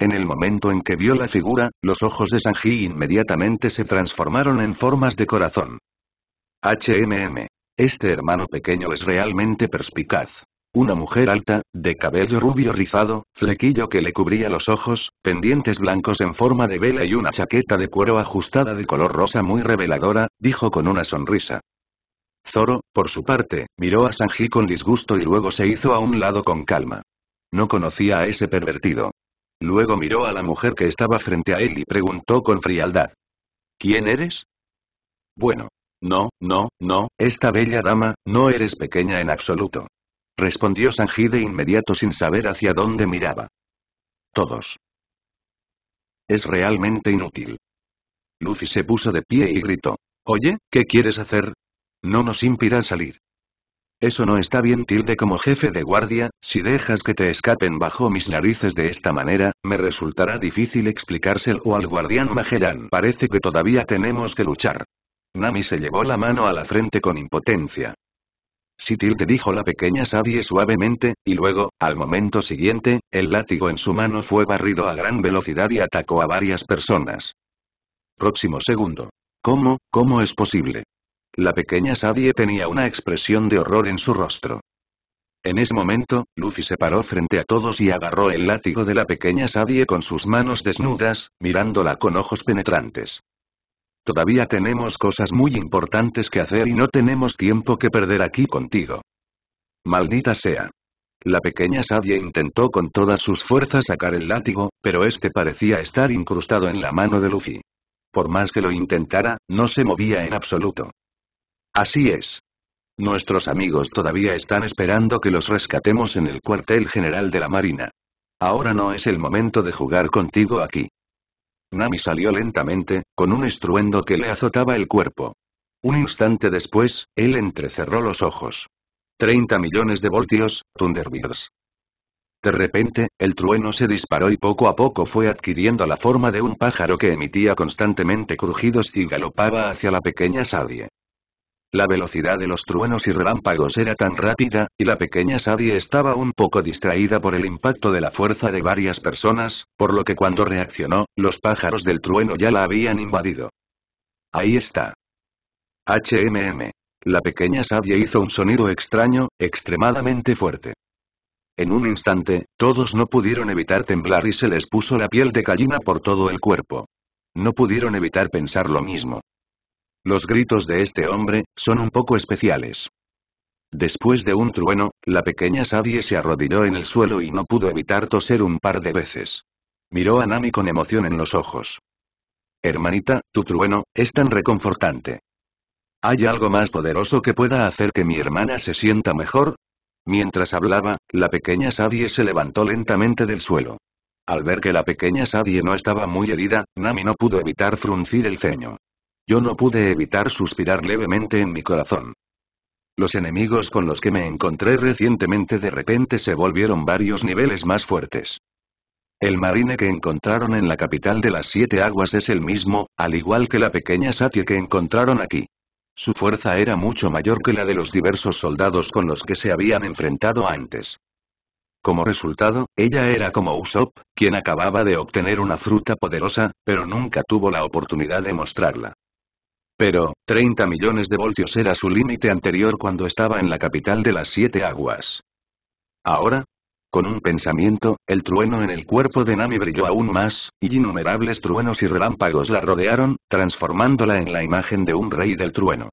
En el momento en que vio la figura, los ojos de Sanji inmediatamente se transformaron en formas de corazón. HMM. Este hermano pequeño es realmente perspicaz. Una mujer alta, de cabello rubio rizado, flequillo que le cubría los ojos, pendientes blancos en forma de vela y una chaqueta de cuero ajustada de color rosa muy reveladora, dijo con una sonrisa. Zoro, por su parte, miró a Sanji con disgusto y luego se hizo a un lado con calma. No conocía a ese pervertido. Luego miró a la mujer que estaba frente a él y preguntó con frialdad. ¿Quién eres? Bueno. No, no, no, esta bella dama, no eres pequeña en absoluto. Respondió Sanji de inmediato sin saber hacia dónde miraba. Todos. Es realmente inútil. Lucy se puso de pie y gritó. Oye, ¿qué quieres hacer? No nos impida salir. Eso no está bien tilde como jefe de guardia, si dejas que te escapen bajo mis narices de esta manera, me resultará difícil explicárselo al guardián Magellan. Parece que todavía tenemos que luchar. Nami se llevó la mano a la frente con impotencia. Si tilde dijo la pequeña Sadie suavemente, y luego, al momento siguiente, el látigo en su mano fue barrido a gran velocidad y atacó a varias personas. Próximo segundo. ¿Cómo, cómo es posible? La pequeña Sadie tenía una expresión de horror en su rostro. En ese momento, Luffy se paró frente a todos y agarró el látigo de la pequeña Sadie con sus manos desnudas, mirándola con ojos penetrantes. Todavía tenemos cosas muy importantes que hacer y no tenemos tiempo que perder aquí contigo. Maldita sea. La pequeña Sadie intentó con todas sus fuerzas sacar el látigo, pero este parecía estar incrustado en la mano de Luffy. Por más que lo intentara, no se movía en absoluto. Así es. Nuestros amigos todavía están esperando que los rescatemos en el cuartel general de la Marina. Ahora no es el momento de jugar contigo aquí. Nami salió lentamente, con un estruendo que le azotaba el cuerpo. Un instante después, él entrecerró los ojos. 30 millones de voltios, Thunderbirds. De repente, el trueno se disparó y poco a poco fue adquiriendo la forma de un pájaro que emitía constantemente crujidos y galopaba hacia la pequeña Sadie. La velocidad de los truenos y relámpagos era tan rápida, y la pequeña Sadie estaba un poco distraída por el impacto de la fuerza de varias personas, por lo que cuando reaccionó, los pájaros del trueno ya la habían invadido. Ahí está. HMM. La pequeña Sadie hizo un sonido extraño, extremadamente fuerte. En un instante, todos no pudieron evitar temblar y se les puso la piel de gallina por todo el cuerpo. No pudieron evitar pensar lo mismo. Los gritos de este hombre, son un poco especiales. Después de un trueno, la pequeña Sadie se arrodilló en el suelo y no pudo evitar toser un par de veces. Miró a Nami con emoción en los ojos. Hermanita, tu trueno, es tan reconfortante. ¿Hay algo más poderoso que pueda hacer que mi hermana se sienta mejor? Mientras hablaba, la pequeña Sadie se levantó lentamente del suelo. Al ver que la pequeña Sadie no estaba muy herida, Nami no pudo evitar fruncir el ceño. Yo no pude evitar suspirar levemente en mi corazón. Los enemigos con los que me encontré recientemente de repente se volvieron varios niveles más fuertes. El marine que encontraron en la capital de las siete aguas es el mismo, al igual que la pequeña Satie que encontraron aquí. Su fuerza era mucho mayor que la de los diversos soldados con los que se habían enfrentado antes. Como resultado, ella era como Usopp, quien acababa de obtener una fruta poderosa, pero nunca tuvo la oportunidad de mostrarla. Pero, 30 millones de voltios era su límite anterior cuando estaba en la capital de las siete aguas. Ahora, con un pensamiento, el trueno en el cuerpo de Nami brilló aún más, y innumerables truenos y relámpagos la rodearon, transformándola en la imagen de un rey del trueno.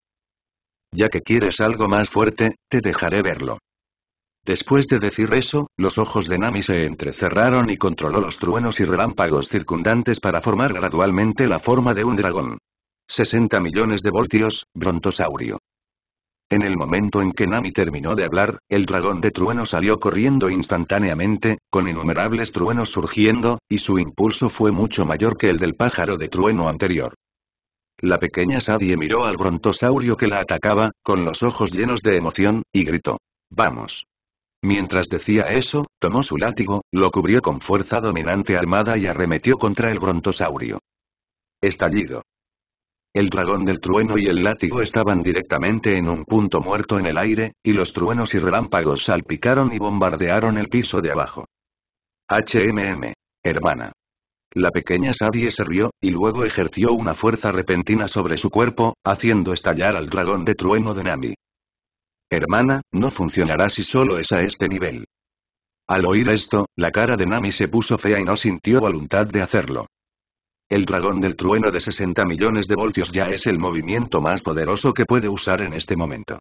Ya que quieres algo más fuerte, te dejaré verlo. Después de decir eso, los ojos de Nami se entrecerraron y controló los truenos y relámpagos circundantes para formar gradualmente la forma de un dragón. 60 millones de voltios, brontosaurio. En el momento en que Nami terminó de hablar, el dragón de trueno salió corriendo instantáneamente, con innumerables truenos surgiendo, y su impulso fue mucho mayor que el del pájaro de trueno anterior. La pequeña Sadie miró al brontosaurio que la atacaba, con los ojos llenos de emoción, y gritó. ¡Vamos! Mientras decía eso, tomó su látigo, lo cubrió con fuerza dominante armada y arremetió contra el brontosaurio. Estallido. El dragón del trueno y el látigo estaban directamente en un punto muerto en el aire, y los truenos y relámpagos salpicaron y bombardearon el piso de abajo. HMM. Hermana. La pequeña Sadie se rió, y luego ejerció una fuerza repentina sobre su cuerpo, haciendo estallar al dragón de trueno de Nami. Hermana, no funcionará si solo es a este nivel. Al oír esto, la cara de Nami se puso fea y no sintió voluntad de hacerlo. El dragón del trueno de 60 millones de voltios ya es el movimiento más poderoso que puede usar en este momento.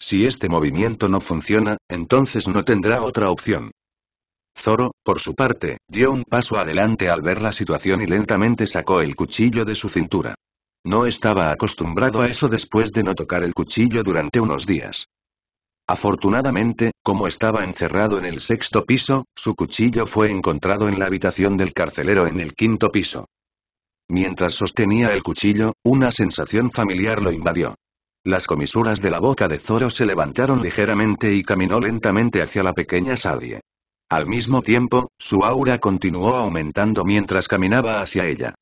Si este movimiento no funciona, entonces no tendrá otra opción. Zoro, por su parte, dio un paso adelante al ver la situación y lentamente sacó el cuchillo de su cintura. No estaba acostumbrado a eso después de no tocar el cuchillo durante unos días. Afortunadamente, como estaba encerrado en el sexto piso, su cuchillo fue encontrado en la habitación del carcelero en el quinto piso. Mientras sostenía el cuchillo, una sensación familiar lo invadió. Las comisuras de la boca de Zoro se levantaron ligeramente y caminó lentamente hacia la pequeña Sadie. Al mismo tiempo, su aura continuó aumentando mientras caminaba hacia ella.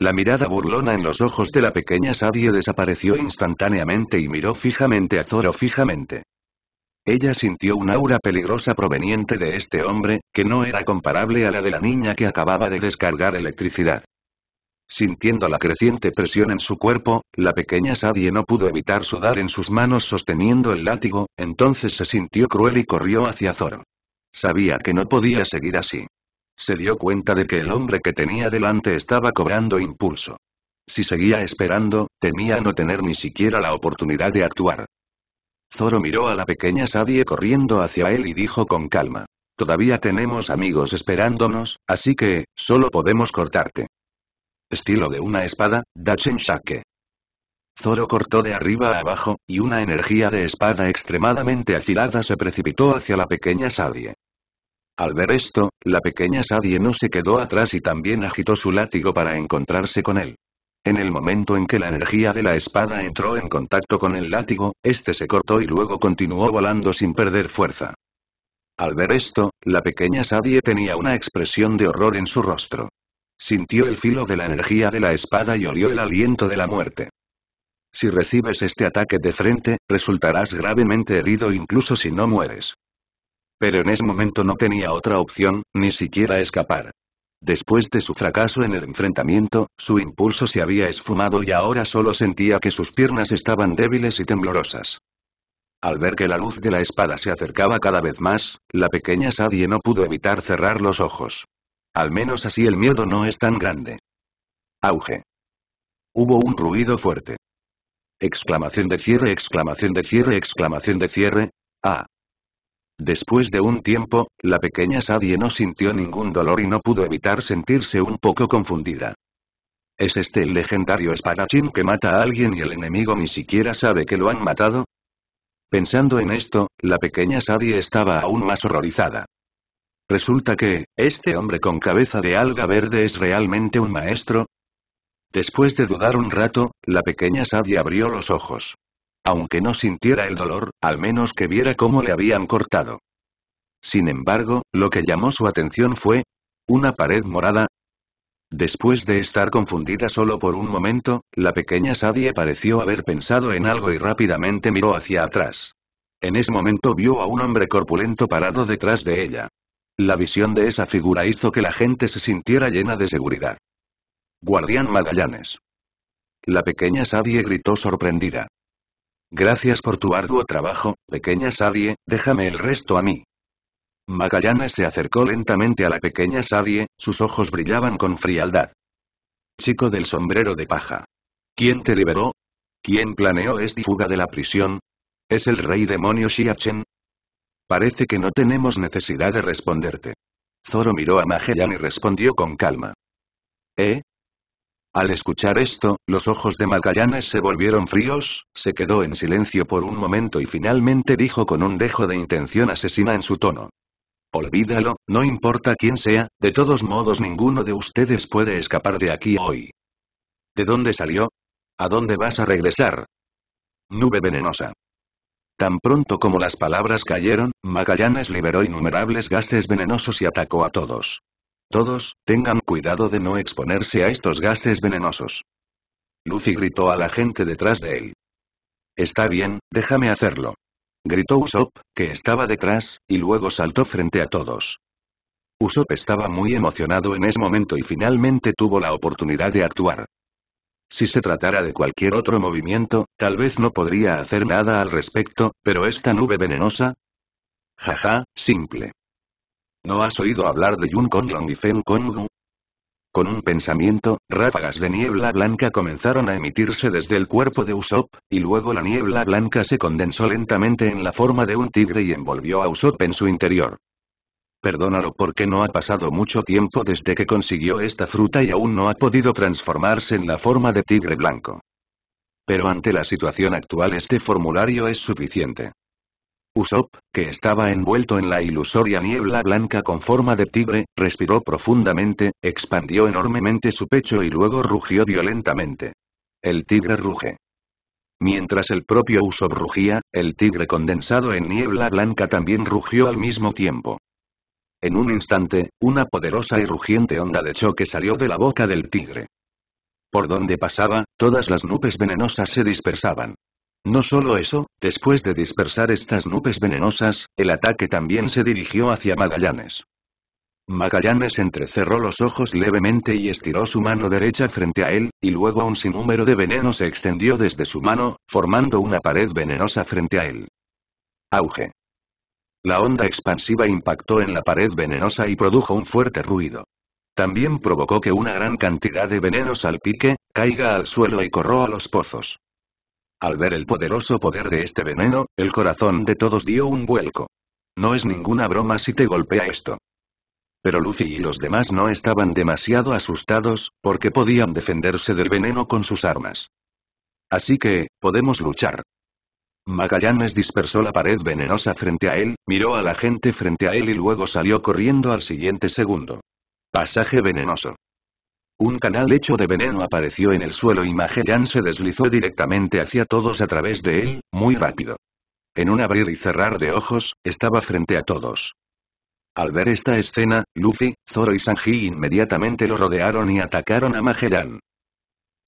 La mirada burlona en los ojos de la pequeña Sadie desapareció instantáneamente y miró fijamente a Zoro fijamente. Ella sintió un aura peligrosa proveniente de este hombre, que no era comparable a la de la niña que acababa de descargar electricidad. Sintiendo la creciente presión en su cuerpo, la pequeña Sadie no pudo evitar sudar en sus manos sosteniendo el látigo, entonces se sintió cruel y corrió hacia Zoro. Sabía que no podía seguir así. Se dio cuenta de que el hombre que tenía delante estaba cobrando impulso. Si seguía esperando, temía no tener ni siquiera la oportunidad de actuar. Zoro miró a la pequeña Sadie corriendo hacia él y dijo con calma. Todavía tenemos amigos esperándonos, así que, solo podemos cortarte. Estilo de una espada, Dachen Zoro cortó de arriba a abajo, y una energía de espada extremadamente afilada se precipitó hacia la pequeña Sadie. Al ver esto, la pequeña Sadie no se quedó atrás y también agitó su látigo para encontrarse con él. En el momento en que la energía de la espada entró en contacto con el látigo, este se cortó y luego continuó volando sin perder fuerza. Al ver esto, la pequeña Sadie tenía una expresión de horror en su rostro. Sintió el filo de la energía de la espada y olió el aliento de la muerte. Si recibes este ataque de frente, resultarás gravemente herido incluso si no mueres. Pero en ese momento no tenía otra opción, ni siquiera escapar. Después de su fracaso en el enfrentamiento, su impulso se había esfumado y ahora solo sentía que sus piernas estaban débiles y temblorosas. Al ver que la luz de la espada se acercaba cada vez más, la pequeña Sadie no pudo evitar cerrar los ojos. Al menos así el miedo no es tan grande. Auge. Hubo un ruido fuerte. Exclamación de cierre, exclamación de cierre, exclamación de cierre. Ah. Después de un tiempo, la pequeña Sadie no sintió ningún dolor y no pudo evitar sentirse un poco confundida. ¿Es este el legendario espadachín que mata a alguien y el enemigo ni siquiera sabe que lo han matado? Pensando en esto, la pequeña Sadie estaba aún más horrorizada. ¿Resulta que, este hombre con cabeza de alga verde es realmente un maestro? Después de dudar un rato, la pequeña Sadie abrió los ojos. Aunque no sintiera el dolor, al menos que viera cómo le habían cortado. Sin embargo, lo que llamó su atención fue... una pared morada. Después de estar confundida solo por un momento, la pequeña Sadie pareció haber pensado en algo y rápidamente miró hacia atrás. En ese momento vio a un hombre corpulento parado detrás de ella. La visión de esa figura hizo que la gente se sintiera llena de seguridad. Guardián Magallanes. La pequeña Sadie gritó sorprendida. Gracias por tu arduo trabajo, pequeña Sadie, déjame el resto a mí. Magallanes se acercó lentamente a la pequeña Sadie, sus ojos brillaban con frialdad. Chico del sombrero de paja. ¿Quién te liberó? ¿Quién planeó esta fuga de la prisión? ¿Es el rey demonio Xiachen? Parece que no tenemos necesidad de responderte. Zoro miró a Magellan y respondió con calma. ¿Eh? Al escuchar esto, los ojos de Magallanes se volvieron fríos, se quedó en silencio por un momento y finalmente dijo con un dejo de intención asesina en su tono. Olvídalo, no importa quién sea, de todos modos ninguno de ustedes puede escapar de aquí hoy. ¿De dónde salió? ¿A dónde vas a regresar? Nube venenosa. Tan pronto como las palabras cayeron, Magallanes liberó innumerables gases venenosos y atacó a todos. Todos, tengan cuidado de no exponerse a estos gases venenosos. Lucy gritó a la gente detrás de él. Está bien, déjame hacerlo. Gritó Usopp, que estaba detrás, y luego saltó frente a todos. Usopp estaba muy emocionado en ese momento y finalmente tuvo la oportunidad de actuar. Si se tratara de cualquier otro movimiento, tal vez no podría hacer nada al respecto, pero esta nube venenosa... Jaja, simple. ¿No has oído hablar de Yun Long y Kong Kong? Con un pensamiento, ráfagas de niebla blanca comenzaron a emitirse desde el cuerpo de Usopp, y luego la niebla blanca se condensó lentamente en la forma de un tigre y envolvió a Usopp en su interior. Perdónalo porque no ha pasado mucho tiempo desde que consiguió esta fruta y aún no ha podido transformarse en la forma de tigre blanco. Pero ante la situación actual este formulario es suficiente. Usopp, que estaba envuelto en la ilusoria niebla blanca con forma de tigre, respiró profundamente, expandió enormemente su pecho y luego rugió violentamente. El tigre ruge. Mientras el propio Usopp rugía, el tigre condensado en niebla blanca también rugió al mismo tiempo. En un instante, una poderosa y rugiente onda de choque salió de la boca del tigre. Por donde pasaba, todas las nubes venenosas se dispersaban. No solo eso, después de dispersar estas nubes venenosas, el ataque también se dirigió hacia Magallanes. Magallanes entrecerró los ojos levemente y estiró su mano derecha frente a él, y luego un sinnúmero de veneno se extendió desde su mano, formando una pared venenosa frente a él. Auge. La onda expansiva impactó en la pared venenosa y produjo un fuerte ruido. También provocó que una gran cantidad de veneno salpique, caiga al suelo y a los pozos. Al ver el poderoso poder de este veneno, el corazón de todos dio un vuelco. No es ninguna broma si te golpea esto. Pero Lucy y los demás no estaban demasiado asustados, porque podían defenderse del veneno con sus armas. Así que, podemos luchar. Magallanes dispersó la pared venenosa frente a él, miró a la gente frente a él y luego salió corriendo al siguiente segundo. Pasaje venenoso. Un canal hecho de veneno apareció en el suelo y Magellan se deslizó directamente hacia todos a través de él, muy rápido. En un abrir y cerrar de ojos, estaba frente a todos. Al ver esta escena, Luffy, Zoro y Sanji inmediatamente lo rodearon y atacaron a Magellan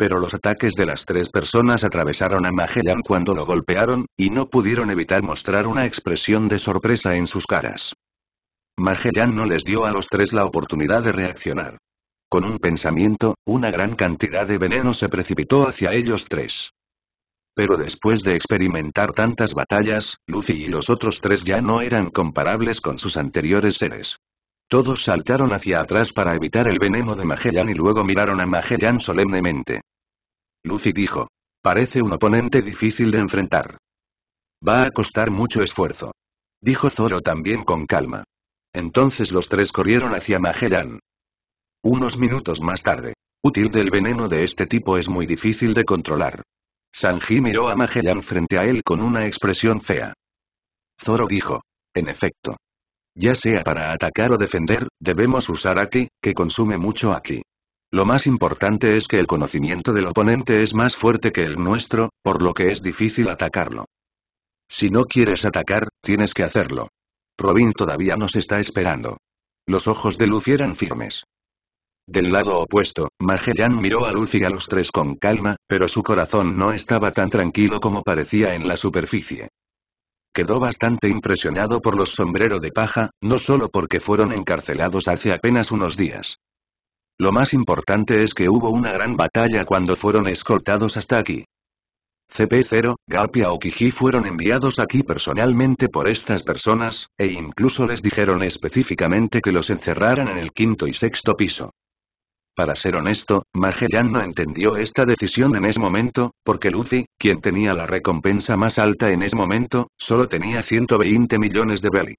pero los ataques de las tres personas atravesaron a Magellan cuando lo golpearon, y no pudieron evitar mostrar una expresión de sorpresa en sus caras. Magellan no les dio a los tres la oportunidad de reaccionar. Con un pensamiento, una gran cantidad de veneno se precipitó hacia ellos tres. Pero después de experimentar tantas batallas, Luffy y los otros tres ya no eran comparables con sus anteriores seres. Todos saltaron hacia atrás para evitar el veneno de Magellan y luego miraron a Magellan solemnemente. Lucy dijo. Parece un oponente difícil de enfrentar. Va a costar mucho esfuerzo. Dijo Zoro también con calma. Entonces los tres corrieron hacia Magellan. Unos minutos más tarde. Útil del veneno de este tipo es muy difícil de controlar. Sanji miró a Magellan frente a él con una expresión fea. Zoro dijo. En efecto. Ya sea para atacar o defender, debemos usar aquí, que consume mucho aquí. Lo más importante es que el conocimiento del oponente es más fuerte que el nuestro, por lo que es difícil atacarlo. Si no quieres atacar, tienes que hacerlo. Robin todavía nos está esperando. Los ojos de Luffy eran firmes. Del lado opuesto, Magellan miró a Luffy y a los tres con calma, pero su corazón no estaba tan tranquilo como parecía en la superficie. Quedó bastante impresionado por los sombrero de paja, no solo porque fueron encarcelados hace apenas unos días. Lo más importante es que hubo una gran batalla cuando fueron escoltados hasta aquí. CP0, Galpia o Kiji fueron enviados aquí personalmente por estas personas, e incluso les dijeron específicamente que los encerraran en el quinto y sexto piso. Para ser honesto, Magellan no entendió esta decisión en ese momento, porque Luffy, quien tenía la recompensa más alta en ese momento, solo tenía 120 millones de belly.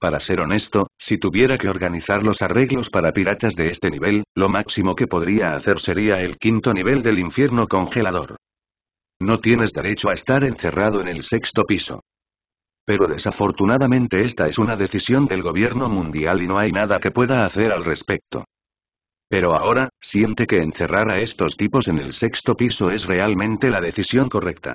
Para ser honesto, si tuviera que organizar los arreglos para piratas de este nivel, lo máximo que podría hacer sería el quinto nivel del infierno congelador. No tienes derecho a estar encerrado en el sexto piso. Pero desafortunadamente esta es una decisión del gobierno mundial y no hay nada que pueda hacer al respecto. Pero ahora, siente que encerrar a estos tipos en el sexto piso es realmente la decisión correcta.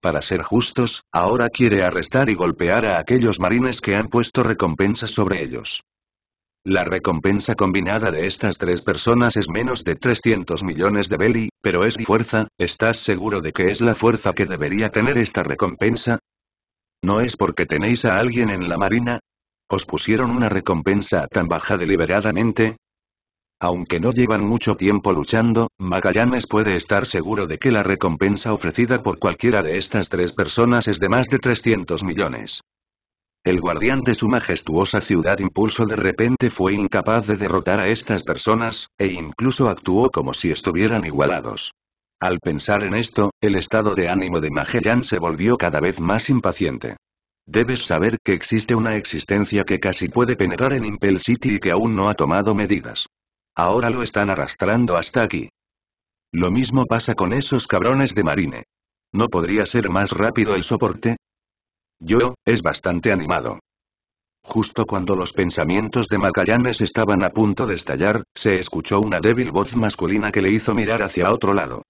Para ser justos, ahora quiere arrestar y golpear a aquellos marines que han puesto recompensas sobre ellos. La recompensa combinada de estas tres personas es menos de 300 millones de Beli, pero es fuerza, ¿estás seguro de que es la fuerza que debería tener esta recompensa? ¿No es porque tenéis a alguien en la marina? ¿Os pusieron una recompensa tan baja deliberadamente? Aunque no llevan mucho tiempo luchando, Magallanes puede estar seguro de que la recompensa ofrecida por cualquiera de estas tres personas es de más de 300 millones. El guardián de su majestuosa ciudad Impulso de repente fue incapaz de derrotar a estas personas, e incluso actuó como si estuvieran igualados. Al pensar en esto, el estado de ánimo de Magellan se volvió cada vez más impaciente. Debes saber que existe una existencia que casi puede penetrar en Impel City y que aún no ha tomado medidas. Ahora lo están arrastrando hasta aquí. Lo mismo pasa con esos cabrones de Marine. ¿No podría ser más rápido el soporte? Yo, es bastante animado. Justo cuando los pensamientos de Magallanes estaban a punto de estallar, se escuchó una débil voz masculina que le hizo mirar hacia otro lado.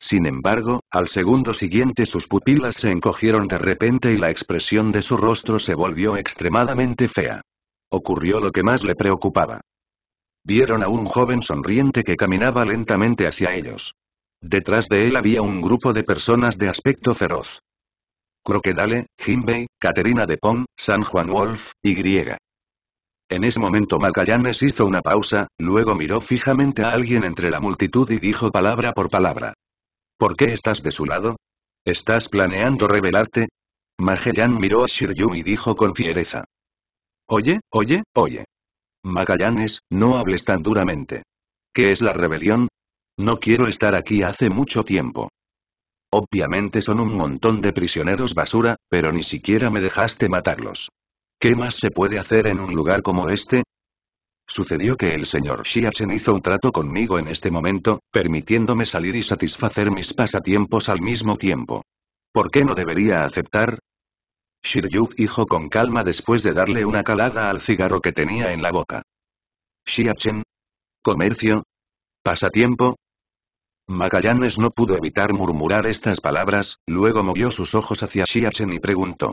Sin embargo, al segundo siguiente sus pupilas se encogieron de repente y la expresión de su rostro se volvió extremadamente fea. Ocurrió lo que más le preocupaba. Vieron a un joven sonriente que caminaba lentamente hacia ellos. Detrás de él había un grupo de personas de aspecto feroz. Croquedale, Hinbei, Caterina de Pong San Juan Wolf, y griega. En ese momento Magallanes hizo una pausa, luego miró fijamente a alguien entre la multitud y dijo palabra por palabra. ¿Por qué estás de su lado? ¿Estás planeando revelarte? Magellan miró a Shiryu y dijo con fiereza. Oye, oye, oye, Magallanes, no hables tan duramente. ¿Qué es la rebelión? No quiero estar aquí hace mucho tiempo. Obviamente son un montón de prisioneros basura, pero ni siquiera me dejaste matarlos. ¿Qué más se puede hacer en un lugar como este? Sucedió que el señor Shiachen hizo un trato conmigo en este momento, permitiéndome salir y satisfacer mis pasatiempos al mismo tiempo. ¿Por qué no debería aceptar? Shiryu dijo con calma después de darle una calada al cigarro que tenía en la boca. «¿Shiachen? ¿Comercio? ¿Pasatiempo? Magallanes no pudo evitar murmurar estas palabras, luego movió sus ojos hacia Xiachen y preguntó.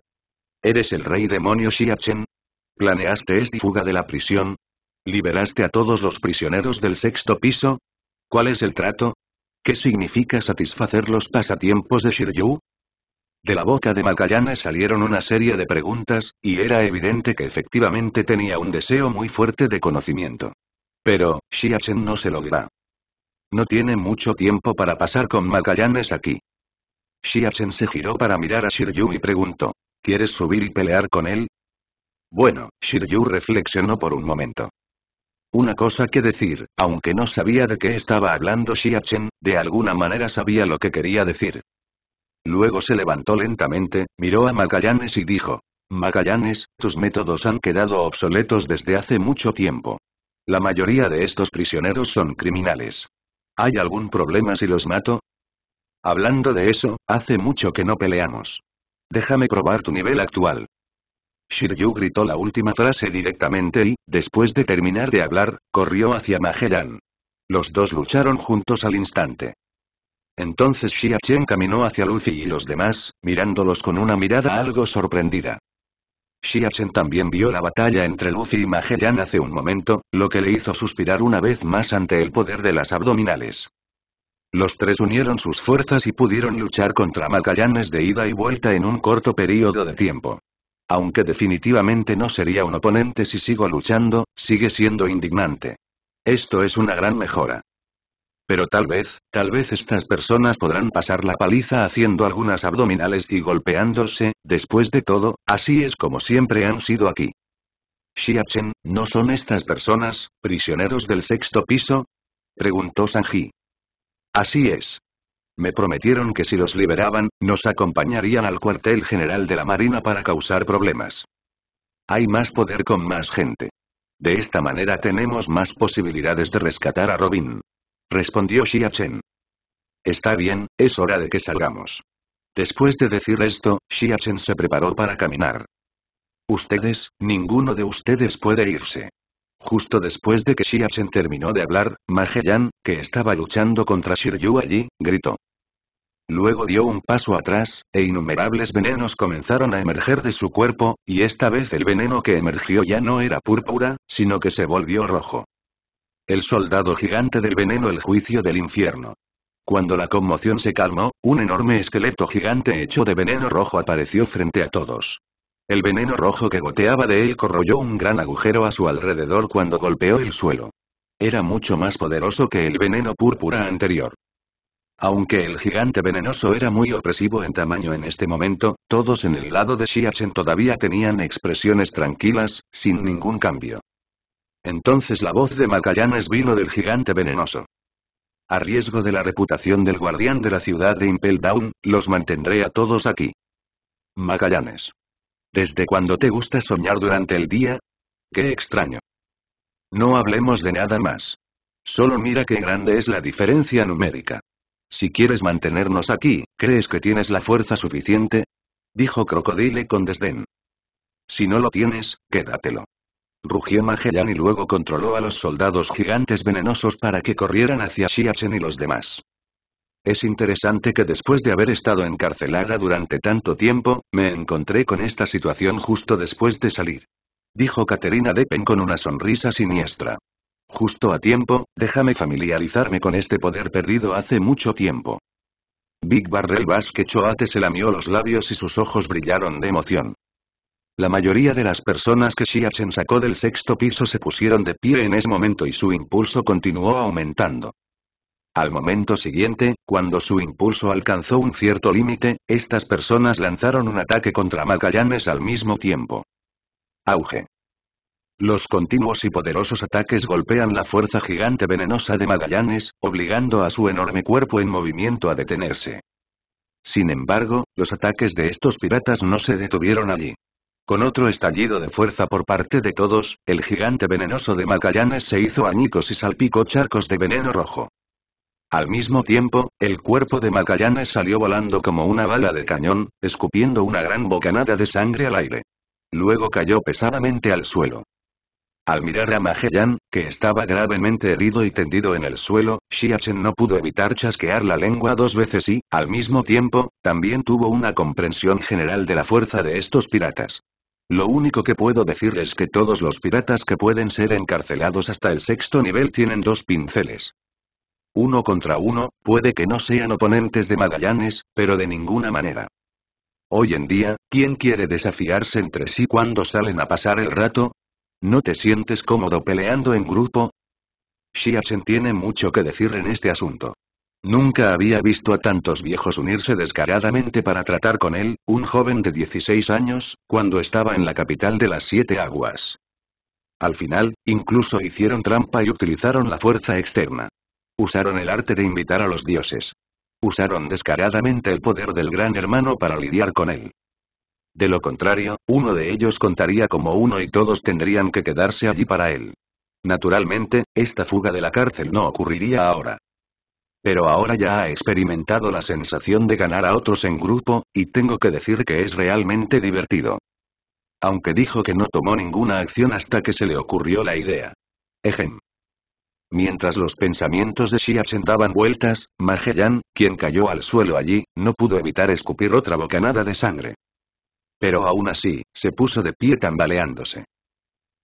¿Eres el rey demonio Xiachen? ¿Planeaste esta fuga de la prisión? ¿Liberaste a todos los prisioneros del sexto piso? ¿Cuál es el trato? ¿Qué significa satisfacer los pasatiempos de Shiryu? De la boca de Magallanes salieron una serie de preguntas, y era evidente que efectivamente tenía un deseo muy fuerte de conocimiento. Pero, Shiachen no se lo dirá. No tiene mucho tiempo para pasar con Magallanes aquí. Shiachen se giró para mirar a Shiryu y preguntó. ¿Quieres subir y pelear con él? Bueno, Shiryu reflexionó por un momento. Una cosa que decir, aunque no sabía de qué estaba hablando Shiachen, de alguna manera sabía lo que quería decir. Luego se levantó lentamente, miró a Magallanes y dijo. Magallanes, tus métodos han quedado obsoletos desde hace mucho tiempo. La mayoría de estos prisioneros son criminales. ¿Hay algún problema si los mato? Hablando de eso, hace mucho que no peleamos. Déjame probar tu nivel actual. Shiryu gritó la última frase directamente y, después de terminar de hablar, corrió hacia Magellan. Los dos lucharon juntos al instante. Entonces Xia caminó hacia Luffy y los demás, mirándolos con una mirada algo sorprendida. Xia también vio la batalla entre Luffy y Magellan hace un momento, lo que le hizo suspirar una vez más ante el poder de las abdominales. Los tres unieron sus fuerzas y pudieron luchar contra Magallanes de ida y vuelta en un corto periodo de tiempo. Aunque definitivamente no sería un oponente si sigo luchando, sigue siendo indignante. Esto es una gran mejora. Pero tal vez, tal vez estas personas podrán pasar la paliza haciendo algunas abdominales y golpeándose, después de todo, así es como siempre han sido aquí. Xiachen, ¿no son estas personas, prisioneros del sexto piso? Preguntó Sanji. Así es. Me prometieron que si los liberaban, nos acompañarían al cuartel general de la Marina para causar problemas. Hay más poder con más gente. De esta manera tenemos más posibilidades de rescatar a Robin respondió Xia Chen. Está bien, es hora de que salgamos. Después de decir esto, Xia Chen se preparó para caminar. Ustedes, ninguno de ustedes puede irse. Justo después de que Xia Chen terminó de hablar, Magellan, que estaba luchando contra Shiryu allí, gritó. Luego dio un paso atrás, e innumerables venenos comenzaron a emerger de su cuerpo, y esta vez el veneno que emergió ya no era púrpura, sino que se volvió rojo. El soldado gigante del veneno El juicio del infierno. Cuando la conmoción se calmó, un enorme esqueleto gigante hecho de veneno rojo apareció frente a todos. El veneno rojo que goteaba de él corroyó un gran agujero a su alrededor cuando golpeó el suelo. Era mucho más poderoso que el veneno púrpura anterior. Aunque el gigante venenoso era muy opresivo en tamaño en este momento, todos en el lado de Xiachen todavía tenían expresiones tranquilas, sin ningún cambio. Entonces la voz de Macallanes vino del gigante venenoso. A riesgo de la reputación del guardián de la ciudad de Impel Down, los mantendré a todos aquí. Macallanes. ¿Desde cuándo te gusta soñar durante el día? ¡Qué extraño! No hablemos de nada más. Solo mira qué grande es la diferencia numérica. Si quieres mantenernos aquí, ¿crees que tienes la fuerza suficiente? Dijo Crocodile con desdén. Si no lo tienes, quédatelo rugió Magellan y luego controló a los soldados gigantes venenosos para que corrieran hacia Xiachen y los demás. Es interesante que después de haber estado encarcelada durante tanto tiempo, me encontré con esta situación justo después de salir. Dijo Caterina pen con una sonrisa siniestra. Justo a tiempo, déjame familiarizarme con este poder perdido hace mucho tiempo. Big Barrel Basque Choate se lamió los labios y sus ojos brillaron de emoción. La mayoría de las personas que Shiachen sacó del sexto piso se pusieron de pie en ese momento y su impulso continuó aumentando. Al momento siguiente, cuando su impulso alcanzó un cierto límite, estas personas lanzaron un ataque contra Magallanes al mismo tiempo. Auge. Los continuos y poderosos ataques golpean la fuerza gigante venenosa de Magallanes, obligando a su enorme cuerpo en movimiento a detenerse. Sin embargo, los ataques de estos piratas no se detuvieron allí. Con otro estallido de fuerza por parte de todos, el gigante venenoso de Magallanes se hizo añicos y salpicó charcos de veneno rojo. Al mismo tiempo, el cuerpo de Magallanes salió volando como una bala de cañón, escupiendo una gran bocanada de sangre al aire. Luego cayó pesadamente al suelo. Al mirar a Magellan, que estaba gravemente herido y tendido en el suelo, Xiachen no pudo evitar chasquear la lengua dos veces y, al mismo tiempo, también tuvo una comprensión general de la fuerza de estos piratas. Lo único que puedo decir es que todos los piratas que pueden ser encarcelados hasta el sexto nivel tienen dos pinceles. Uno contra uno, puede que no sean oponentes de Magallanes, pero de ninguna manera. Hoy en día, ¿quién quiere desafiarse entre sí cuando salen a pasar el rato? ¿No te sientes cómodo peleando en grupo? Xiachen tiene mucho que decir en este asunto. Nunca había visto a tantos viejos unirse descaradamente para tratar con él, un joven de 16 años, cuando estaba en la capital de las Siete Aguas. Al final, incluso hicieron trampa y utilizaron la fuerza externa. Usaron el arte de invitar a los dioses. Usaron descaradamente el poder del gran hermano para lidiar con él. De lo contrario, uno de ellos contaría como uno y todos tendrían que quedarse allí para él. Naturalmente, esta fuga de la cárcel no ocurriría ahora. Pero ahora ya ha experimentado la sensación de ganar a otros en grupo, y tengo que decir que es realmente divertido. Aunque dijo que no tomó ninguna acción hasta que se le ocurrió la idea. Ejem. Mientras los pensamientos de Shiachen daban vueltas, Magellan, quien cayó al suelo allí, no pudo evitar escupir otra bocanada de sangre. Pero aún así, se puso de pie tambaleándose.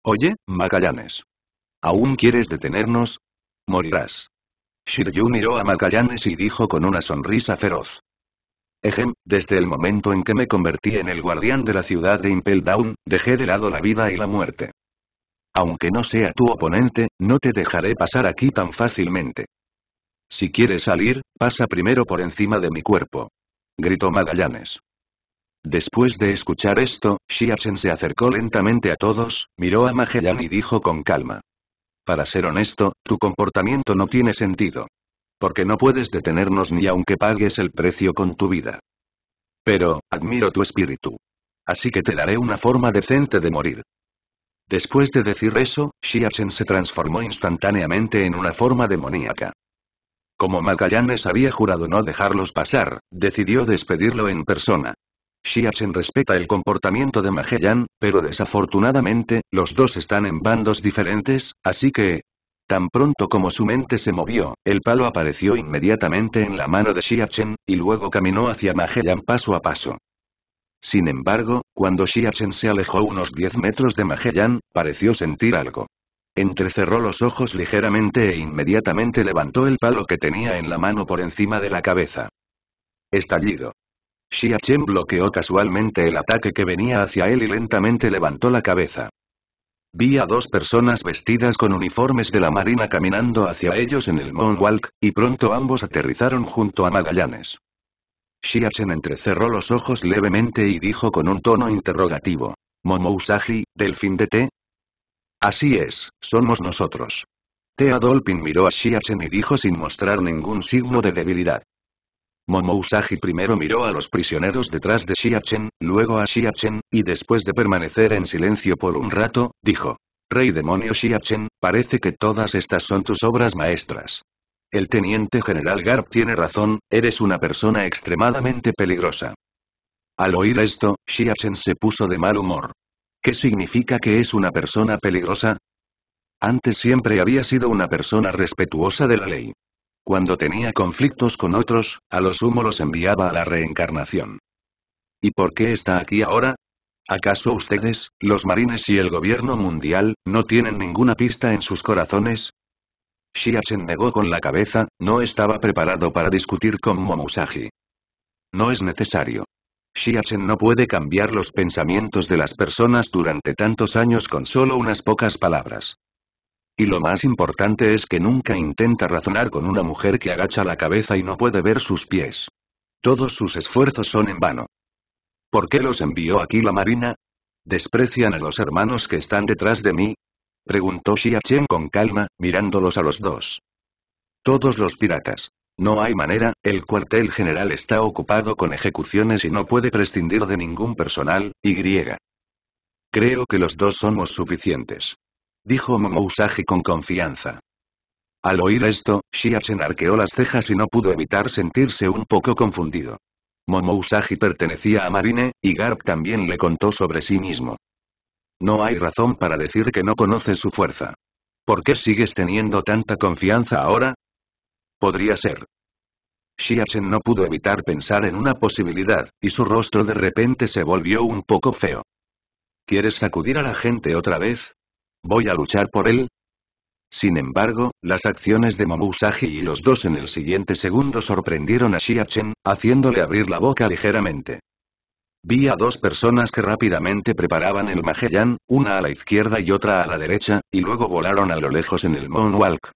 Oye, Magallanes. ¿Aún quieres detenernos? Morirás. Shiryu miró a Magallanes y dijo con una sonrisa feroz. Ejem, desde el momento en que me convertí en el guardián de la ciudad de Impel Down, dejé de lado la vida y la muerte. Aunque no sea tu oponente, no te dejaré pasar aquí tan fácilmente. Si quieres salir, pasa primero por encima de mi cuerpo. Gritó Magallanes. Después de escuchar esto, Shiachen se acercó lentamente a todos, miró a Magellan y dijo con calma. Para ser honesto, tu comportamiento no tiene sentido. Porque no puedes detenernos ni aunque pagues el precio con tu vida. Pero, admiro tu espíritu. Así que te daré una forma decente de morir. Después de decir eso, Xiachen se transformó instantáneamente en una forma demoníaca. Como Magallanes había jurado no dejarlos pasar, decidió despedirlo en persona. Xiachen respeta el comportamiento de Magellan, pero desafortunadamente, los dos están en bandos diferentes, así que... Tan pronto como su mente se movió, el palo apareció inmediatamente en la mano de Xiachen, y luego caminó hacia Magellan paso a paso. Sin embargo, cuando Xiachen se alejó unos 10 metros de Magellan, pareció sentir algo. Entrecerró los ojos ligeramente e inmediatamente levantó el palo que tenía en la mano por encima de la cabeza. Estallido. Xia bloqueó casualmente el ataque que venía hacia él y lentamente levantó la cabeza. Vi a dos personas vestidas con uniformes de la marina caminando hacia ellos en el Moonwalk, y pronto ambos aterrizaron junto a Magallanes. Xia entrecerró los ojos levemente y dijo con un tono interrogativo. Momousagi, delfín de té. Así es, somos nosotros. Tea miró a Xiachen y dijo sin mostrar ningún signo de debilidad. Usagi primero miró a los prisioneros detrás de Xiachen, luego a Xiachen, y después de permanecer en silencio por un rato, dijo. Rey demonio Xiachen, parece que todas estas son tus obras maestras. El teniente general Garp tiene razón, eres una persona extremadamente peligrosa. Al oír esto, Xiachen se puso de mal humor. ¿Qué significa que es una persona peligrosa? Antes siempre había sido una persona respetuosa de la ley. Cuando tenía conflictos con otros, a los sumo los enviaba a la reencarnación. ¿Y por qué está aquí ahora? ¿Acaso ustedes, los marines y el gobierno mundial, no tienen ninguna pista en sus corazones? Shiachen negó con la cabeza, no estaba preparado para discutir con Momusagi. No es necesario. Shiachen no puede cambiar los pensamientos de las personas durante tantos años con solo unas pocas palabras. Y lo más importante es que nunca intenta razonar con una mujer que agacha la cabeza y no puede ver sus pies. Todos sus esfuerzos son en vano. ¿Por qué los envió aquí la Marina? ¿Desprecian a los hermanos que están detrás de mí? Preguntó Xia con calma, mirándolos a los dos. Todos los piratas. No hay manera, el cuartel general está ocupado con ejecuciones y no puede prescindir de ningún personal, y griega. Creo que los dos somos suficientes dijo Momousagi con confianza. Al oír esto, Shiachen arqueó las cejas y no pudo evitar sentirse un poco confundido. Momousagi pertenecía a Marine, y Garp también le contó sobre sí mismo. No hay razón para decir que no conoces su fuerza. ¿Por qué sigues teniendo tanta confianza ahora? Podría ser. Shiachen no pudo evitar pensar en una posibilidad, y su rostro de repente se volvió un poco feo. ¿Quieres sacudir a la gente otra vez? ¿Voy a luchar por él? Sin embargo, las acciones de Momusagi y los dos en el siguiente segundo sorprendieron a Xiachen, haciéndole abrir la boca ligeramente. Vi a dos personas que rápidamente preparaban el Magellan, una a la izquierda y otra a la derecha, y luego volaron a lo lejos en el Moonwalk.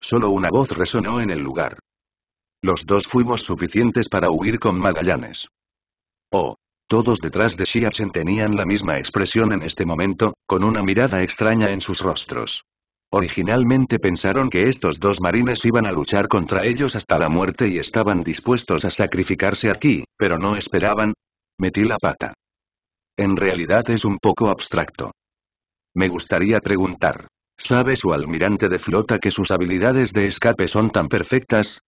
Solo una voz resonó en el lugar. Los dos fuimos suficientes para huir con Magallanes. Oh, todos detrás de Xiachen tenían la misma expresión en este momento, con una mirada extraña en sus rostros. Originalmente pensaron que estos dos marines iban a luchar contra ellos hasta la muerte y estaban dispuestos a sacrificarse aquí, pero no esperaban. Metí la pata. En realidad es un poco abstracto. Me gustaría preguntar. ¿Sabe su almirante de flota que sus habilidades de escape son tan perfectas?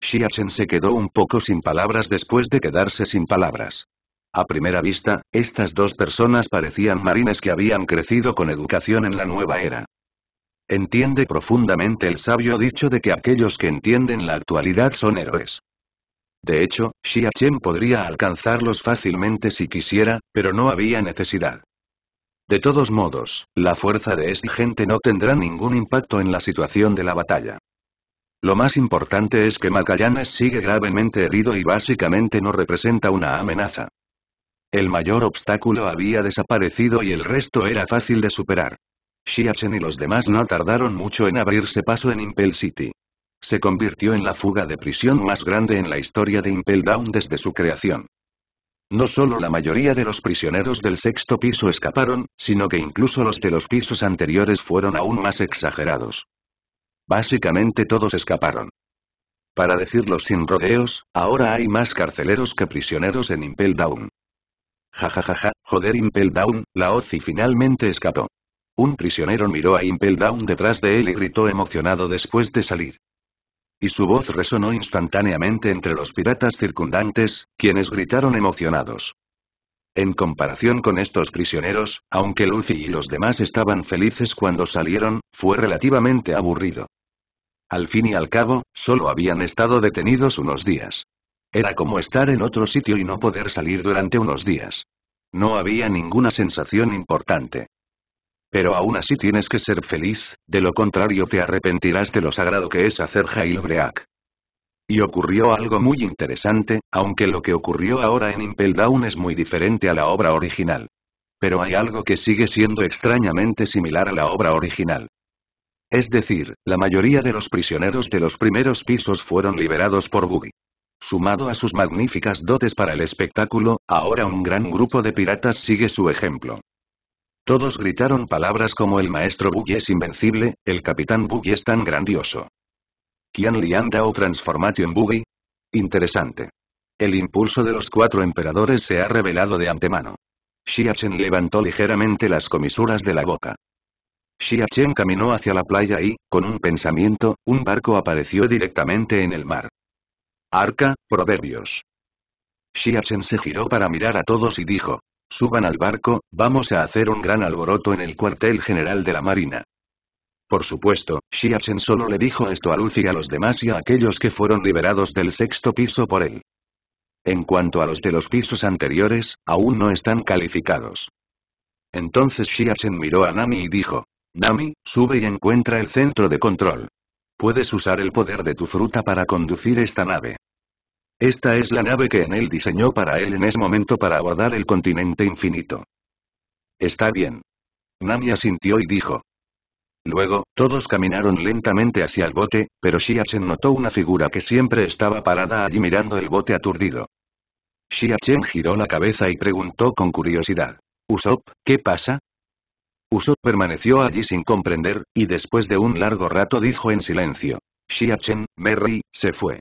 Xiachen se quedó un poco sin palabras después de quedarse sin palabras. A primera vista, estas dos personas parecían marines que habían crecido con educación en la nueva era. Entiende profundamente el sabio dicho de que aquellos que entienden la actualidad son héroes. De hecho, Xia podría alcanzarlos fácilmente si quisiera, pero no había necesidad. De todos modos, la fuerza de esta gente no tendrá ningún impacto en la situación de la batalla. Lo más importante es que Macallanes sigue gravemente herido y básicamente no representa una amenaza. El mayor obstáculo había desaparecido y el resto era fácil de superar. Xiachen y los demás no tardaron mucho en abrirse paso en Impel City. Se convirtió en la fuga de prisión más grande en la historia de Impel Down desde su creación. No solo la mayoría de los prisioneros del sexto piso escaparon, sino que incluso los de los pisos anteriores fueron aún más exagerados. Básicamente todos escaparon. Para decirlo sin rodeos, ahora hay más carceleros que prisioneros en Impel Down. Jajajaja, joder Impel Down, la Ozzy finalmente escapó. Un prisionero miró a Impel Down detrás de él y gritó emocionado después de salir. Y su voz resonó instantáneamente entre los piratas circundantes, quienes gritaron emocionados. En comparación con estos prisioneros, aunque Lucy y los demás estaban felices cuando salieron, fue relativamente aburrido. Al fin y al cabo, solo habían estado detenidos unos días. Era como estar en otro sitio y no poder salir durante unos días. No había ninguna sensación importante. Pero aún así tienes que ser feliz, de lo contrario te arrepentirás de lo sagrado que es hacer jailbreak. Y ocurrió algo muy interesante, aunque lo que ocurrió ahora en Impel Down es muy diferente a la obra original. Pero hay algo que sigue siendo extrañamente similar a la obra original. Es decir, la mayoría de los prisioneros de los primeros pisos fueron liberados por Buggy. Sumado a sus magníficas dotes para el espectáculo, ahora un gran grupo de piratas sigue su ejemplo. Todos gritaron palabras como el maestro Buggy es invencible, el capitán Buggy es tan grandioso. anda o Dao en Buggy. Interesante. El impulso de los cuatro emperadores se ha revelado de antemano. Xiachen levantó ligeramente las comisuras de la boca. Xiachen caminó hacia la playa y, con un pensamiento, un barco apareció directamente en el mar. Arca, Proverbios. Shiachen se giró para mirar a todos y dijo. Suban al barco, vamos a hacer un gran alboroto en el cuartel general de la Marina. Por supuesto, Shiachen solo le dijo esto a Lucy y a los demás y a aquellos que fueron liberados del sexto piso por él. En cuanto a los de los pisos anteriores, aún no están calificados. Entonces Shiachen miró a Nami y dijo, Nami, sube y encuentra el centro de control. Puedes usar el poder de tu fruta para conducir esta nave. Esta es la nave que él diseñó para él en ese momento para abordar el continente infinito. Está bien. Nami asintió y dijo. Luego, todos caminaron lentamente hacia el bote, pero Chen notó una figura que siempre estaba parada allí mirando el bote aturdido. Chen giró la cabeza y preguntó con curiosidad. Usopp, ¿qué pasa? Usopp permaneció allí sin comprender, y después de un largo rato dijo en silencio. Chen, Merry, se fue.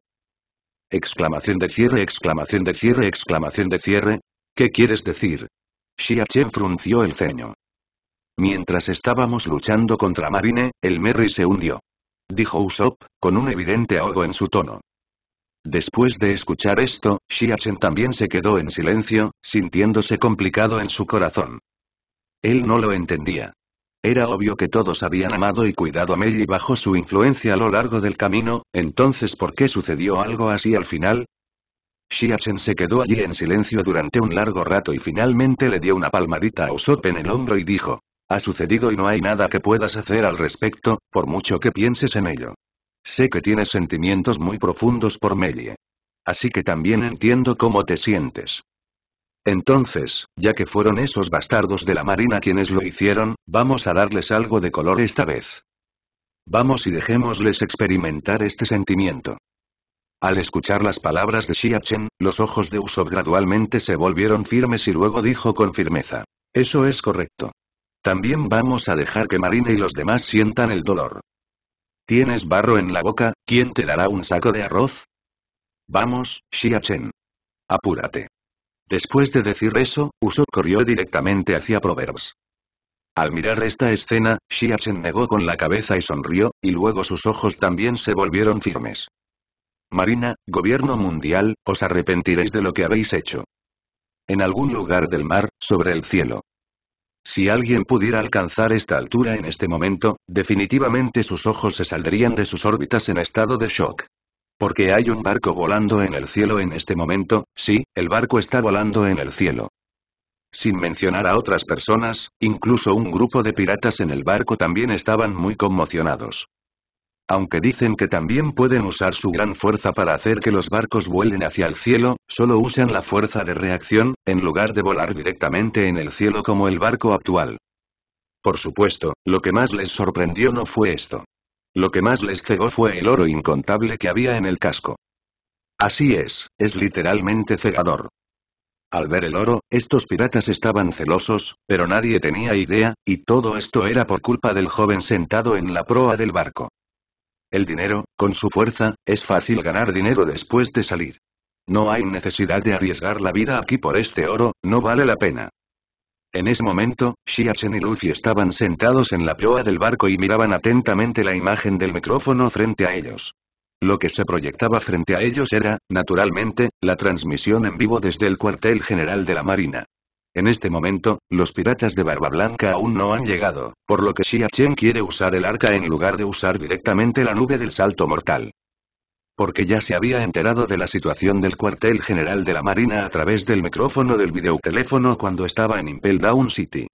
Exclamación de cierre, exclamación de cierre, exclamación de cierre. ¿Qué quieres decir? Chen frunció el ceño. Mientras estábamos luchando contra Marine, el Merry se hundió. Dijo Usopp, con un evidente ahogo en su tono. Después de escuchar esto, Chen también se quedó en silencio, sintiéndose complicado en su corazón. Él no lo entendía. Era obvio que todos habían amado y cuidado a Melly bajo su influencia a lo largo del camino, entonces ¿por qué sucedió algo así al final? Shiachen se quedó allí en silencio durante un largo rato y finalmente le dio una palmadita a Usopp en el hombro y dijo. Ha sucedido y no hay nada que puedas hacer al respecto, por mucho que pienses en ello. Sé que tienes sentimientos muy profundos por Melly. Así que también entiendo cómo te sientes. Entonces, ya que fueron esos bastardos de la marina quienes lo hicieron, vamos a darles algo de color esta vez. Vamos y dejémosles experimentar este sentimiento. Al escuchar las palabras de Xiachen, los ojos de Usopp gradualmente se volvieron firmes y luego dijo con firmeza. Eso es correcto. También vamos a dejar que Marina y los demás sientan el dolor. Tienes barro en la boca, ¿quién te dará un saco de arroz? Vamos, Xiachen. Apúrate. Después de decir eso, Uso corrió directamente hacia Proverbs. Al mirar esta escena, Shiachen negó con la cabeza y sonrió, y luego sus ojos también se volvieron firmes. Marina, gobierno mundial, os arrepentiréis de lo que habéis hecho. En algún lugar del mar, sobre el cielo. Si alguien pudiera alcanzar esta altura en este momento, definitivamente sus ojos se saldrían de sus órbitas en estado de shock. Porque hay un barco volando en el cielo en este momento, sí, el barco está volando en el cielo. Sin mencionar a otras personas, incluso un grupo de piratas en el barco también estaban muy conmocionados. Aunque dicen que también pueden usar su gran fuerza para hacer que los barcos vuelen hacia el cielo, solo usan la fuerza de reacción, en lugar de volar directamente en el cielo como el barco actual. Por supuesto, lo que más les sorprendió no fue esto. Lo que más les cegó fue el oro incontable que había en el casco. Así es, es literalmente cegador. Al ver el oro, estos piratas estaban celosos, pero nadie tenía idea, y todo esto era por culpa del joven sentado en la proa del barco. El dinero, con su fuerza, es fácil ganar dinero después de salir. No hay necesidad de arriesgar la vida aquí por este oro, no vale la pena. En ese momento, Xiachen y Luffy estaban sentados en la proa del barco y miraban atentamente la imagen del micrófono frente a ellos. Lo que se proyectaba frente a ellos era, naturalmente, la transmisión en vivo desde el cuartel general de la Marina. En este momento, los piratas de Barba Blanca aún no han llegado, por lo que Xiachen Chen quiere usar el arca en lugar de usar directamente la nube del salto mortal. Porque ya se había enterado de la situación del cuartel general de la Marina a través del micrófono del videoteléfono cuando estaba en Impel Down City.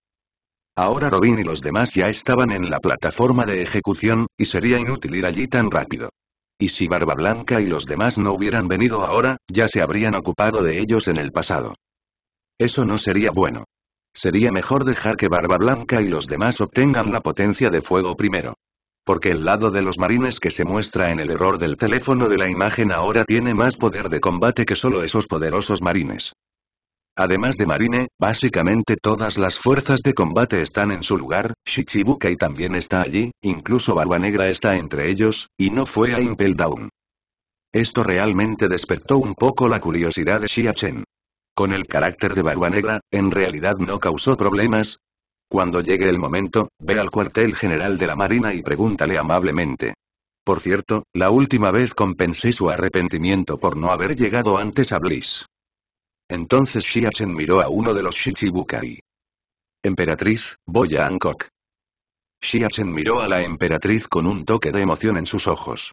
Ahora Robin y los demás ya estaban en la plataforma de ejecución, y sería inútil ir allí tan rápido. Y si Barba Blanca y los demás no hubieran venido ahora, ya se habrían ocupado de ellos en el pasado. Eso no sería bueno. Sería mejor dejar que Barba Blanca y los demás obtengan la potencia de fuego primero porque el lado de los marines que se muestra en el error del teléfono de la imagen ahora tiene más poder de combate que solo esos poderosos marines. Además de Marine, básicamente todas las fuerzas de combate están en su lugar, Shichibukai también está allí, incluso Barba Negra está entre ellos, y no fue a Impel Down. Esto realmente despertó un poco la curiosidad de Xia Chen. Con el carácter de Barba Negra, en realidad no causó problemas, cuando llegue el momento, ve al cuartel general de la Marina y pregúntale amablemente. Por cierto, la última vez compensé su arrepentimiento por no haber llegado antes a Bliss. Entonces Shiachen miró a uno de los Shichibukai. Emperatriz, voy a Hancock. Shiachen miró a la emperatriz con un toque de emoción en sus ojos.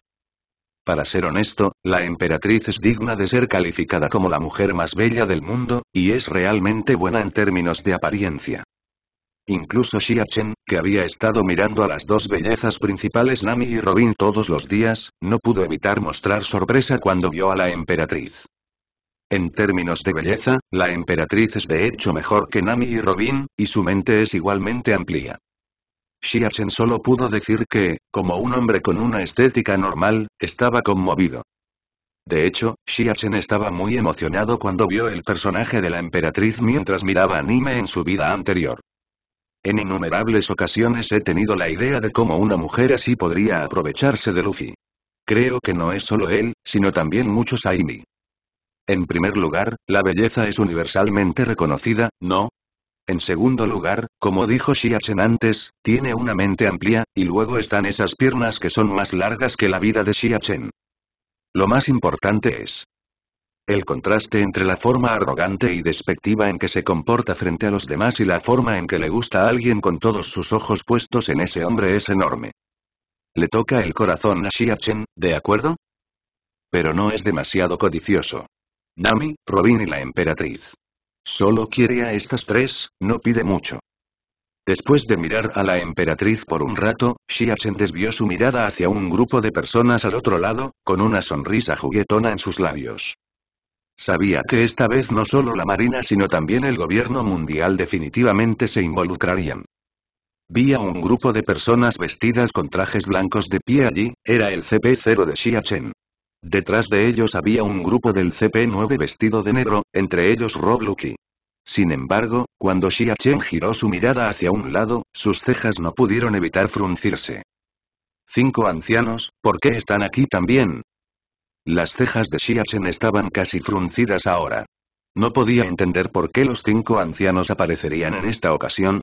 Para ser honesto, la emperatriz es digna de ser calificada como la mujer más bella del mundo, y es realmente buena en términos de apariencia. Incluso Xia Chen, que había estado mirando a las dos bellezas principales Nami y Robin todos los días, no pudo evitar mostrar sorpresa cuando vio a la emperatriz. En términos de belleza, la emperatriz es de hecho mejor que Nami y Robin, y su mente es igualmente amplia. Shiachen Chen solo pudo decir que, como un hombre con una estética normal, estaba conmovido. De hecho, Xia Chen estaba muy emocionado cuando vio el personaje de la emperatriz mientras miraba anime en su vida anterior. En innumerables ocasiones he tenido la idea de cómo una mujer así podría aprovecharse de Luffy. Creo que no es solo él, sino también muchos Aimi. En primer lugar, la belleza es universalmente reconocida, ¿no? En segundo lugar, como dijo Shiachen antes, tiene una mente amplia, y luego están esas piernas que son más largas que la vida de Shiachen. Lo más importante es, el contraste entre la forma arrogante y despectiva en que se comporta frente a los demás y la forma en que le gusta a alguien con todos sus ojos puestos en ese hombre es enorme. Le toca el corazón a Xia ¿de acuerdo? Pero no es demasiado codicioso. Nami, Robin y la emperatriz. Solo quiere a estas tres, no pide mucho. Después de mirar a la emperatriz por un rato, Xiachen desvió su mirada hacia un grupo de personas al otro lado, con una sonrisa juguetona en sus labios. Sabía que esta vez no solo la Marina sino también el gobierno mundial definitivamente se involucrarían. Vi un grupo de personas vestidas con trajes blancos de pie allí, era el CP-0 de Chen. Detrás de ellos había un grupo del CP-9 vestido de negro, entre ellos Rob Lucky. Sin embargo, cuando Chen giró su mirada hacia un lado, sus cejas no pudieron evitar fruncirse. Cinco ancianos, ¿por qué están aquí también? Las cejas de Shiachen estaban casi fruncidas ahora. No podía entender por qué los cinco ancianos aparecerían en esta ocasión.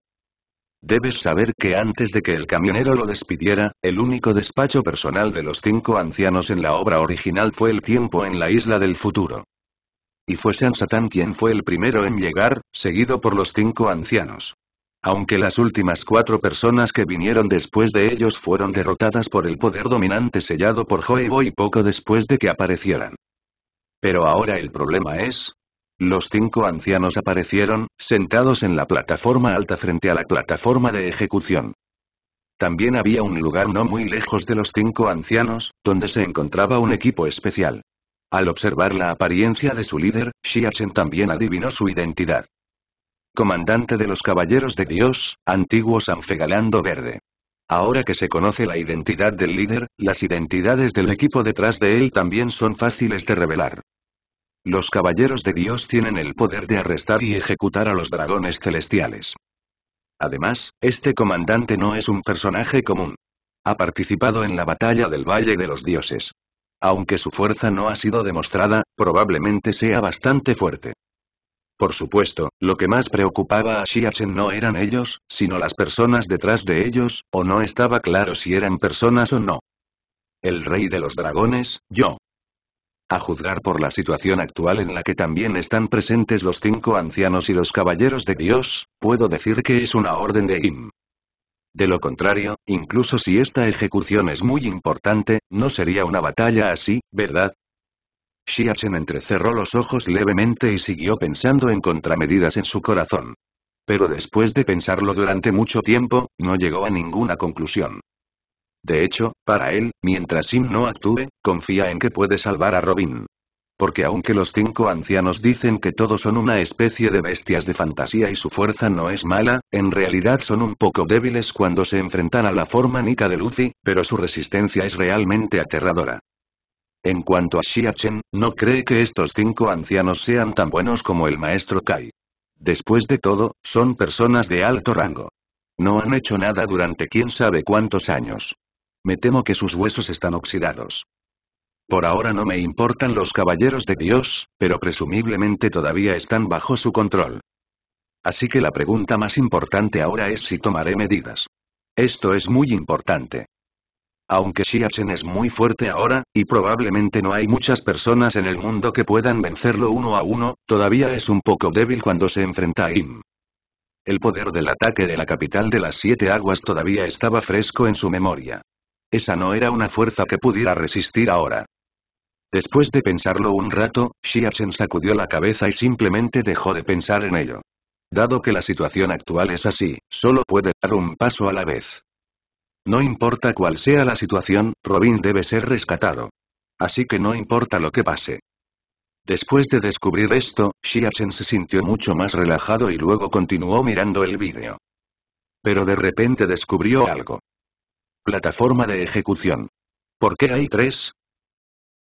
Debes saber que antes de que el camionero lo despidiera, el único despacho personal de los cinco ancianos en la obra original fue el tiempo en la isla del futuro. Y fue San quien fue el primero en llegar, seguido por los cinco ancianos. Aunque las últimas cuatro personas que vinieron después de ellos fueron derrotadas por el poder dominante sellado por Boy poco después de que aparecieran. Pero ahora el problema es, los cinco ancianos aparecieron, sentados en la plataforma alta frente a la plataforma de ejecución. También había un lugar no muy lejos de los cinco ancianos, donde se encontraba un equipo especial. Al observar la apariencia de su líder, Xiachen también adivinó su identidad comandante de los Caballeros de Dios, antiguo Sanfegalando Verde. Ahora que se conoce la identidad del líder, las identidades del equipo detrás de él también son fáciles de revelar. Los Caballeros de Dios tienen el poder de arrestar y ejecutar a los dragones celestiales. Además, este comandante no es un personaje común. Ha participado en la batalla del Valle de los Dioses. Aunque su fuerza no ha sido demostrada, probablemente sea bastante fuerte. Por supuesto, lo que más preocupaba a Xiachen no eran ellos, sino las personas detrás de ellos, o no estaba claro si eran personas o no. El rey de los dragones, yo. A juzgar por la situación actual en la que también están presentes los cinco ancianos y los caballeros de Dios, puedo decir que es una orden de him. De lo contrario, incluso si esta ejecución es muy importante, no sería una batalla así, ¿verdad? Xiachen entrecerró los ojos levemente y siguió pensando en contramedidas en su corazón. Pero después de pensarlo durante mucho tiempo, no llegó a ninguna conclusión. De hecho, para él, mientras Sim no actúe, confía en que puede salvar a Robin. Porque aunque los cinco ancianos dicen que todos son una especie de bestias de fantasía y su fuerza no es mala, en realidad son un poco débiles cuando se enfrentan a la forma nica de Luffy, pero su resistencia es realmente aterradora. En cuanto a Xia no cree que estos cinco ancianos sean tan buenos como el maestro Kai. Después de todo, son personas de alto rango. No han hecho nada durante quién sabe cuántos años. Me temo que sus huesos están oxidados. Por ahora no me importan los caballeros de Dios, pero presumiblemente todavía están bajo su control. Así que la pregunta más importante ahora es si tomaré medidas. Esto es muy importante. Aunque Xiachen es muy fuerte ahora, y probablemente no hay muchas personas en el mundo que puedan vencerlo uno a uno, todavía es un poco débil cuando se enfrenta a Im. El poder del ataque de la capital de las siete aguas todavía estaba fresco en su memoria. Esa no era una fuerza que pudiera resistir ahora. Después de pensarlo un rato, Xiachen sacudió la cabeza y simplemente dejó de pensar en ello. Dado que la situación actual es así, solo puede dar un paso a la vez. No importa cuál sea la situación, Robin debe ser rescatado. Así que no importa lo que pase. Después de descubrir esto, Xiachen se sintió mucho más relajado y luego continuó mirando el vídeo. Pero de repente descubrió algo. Plataforma de ejecución. ¿Por qué hay tres?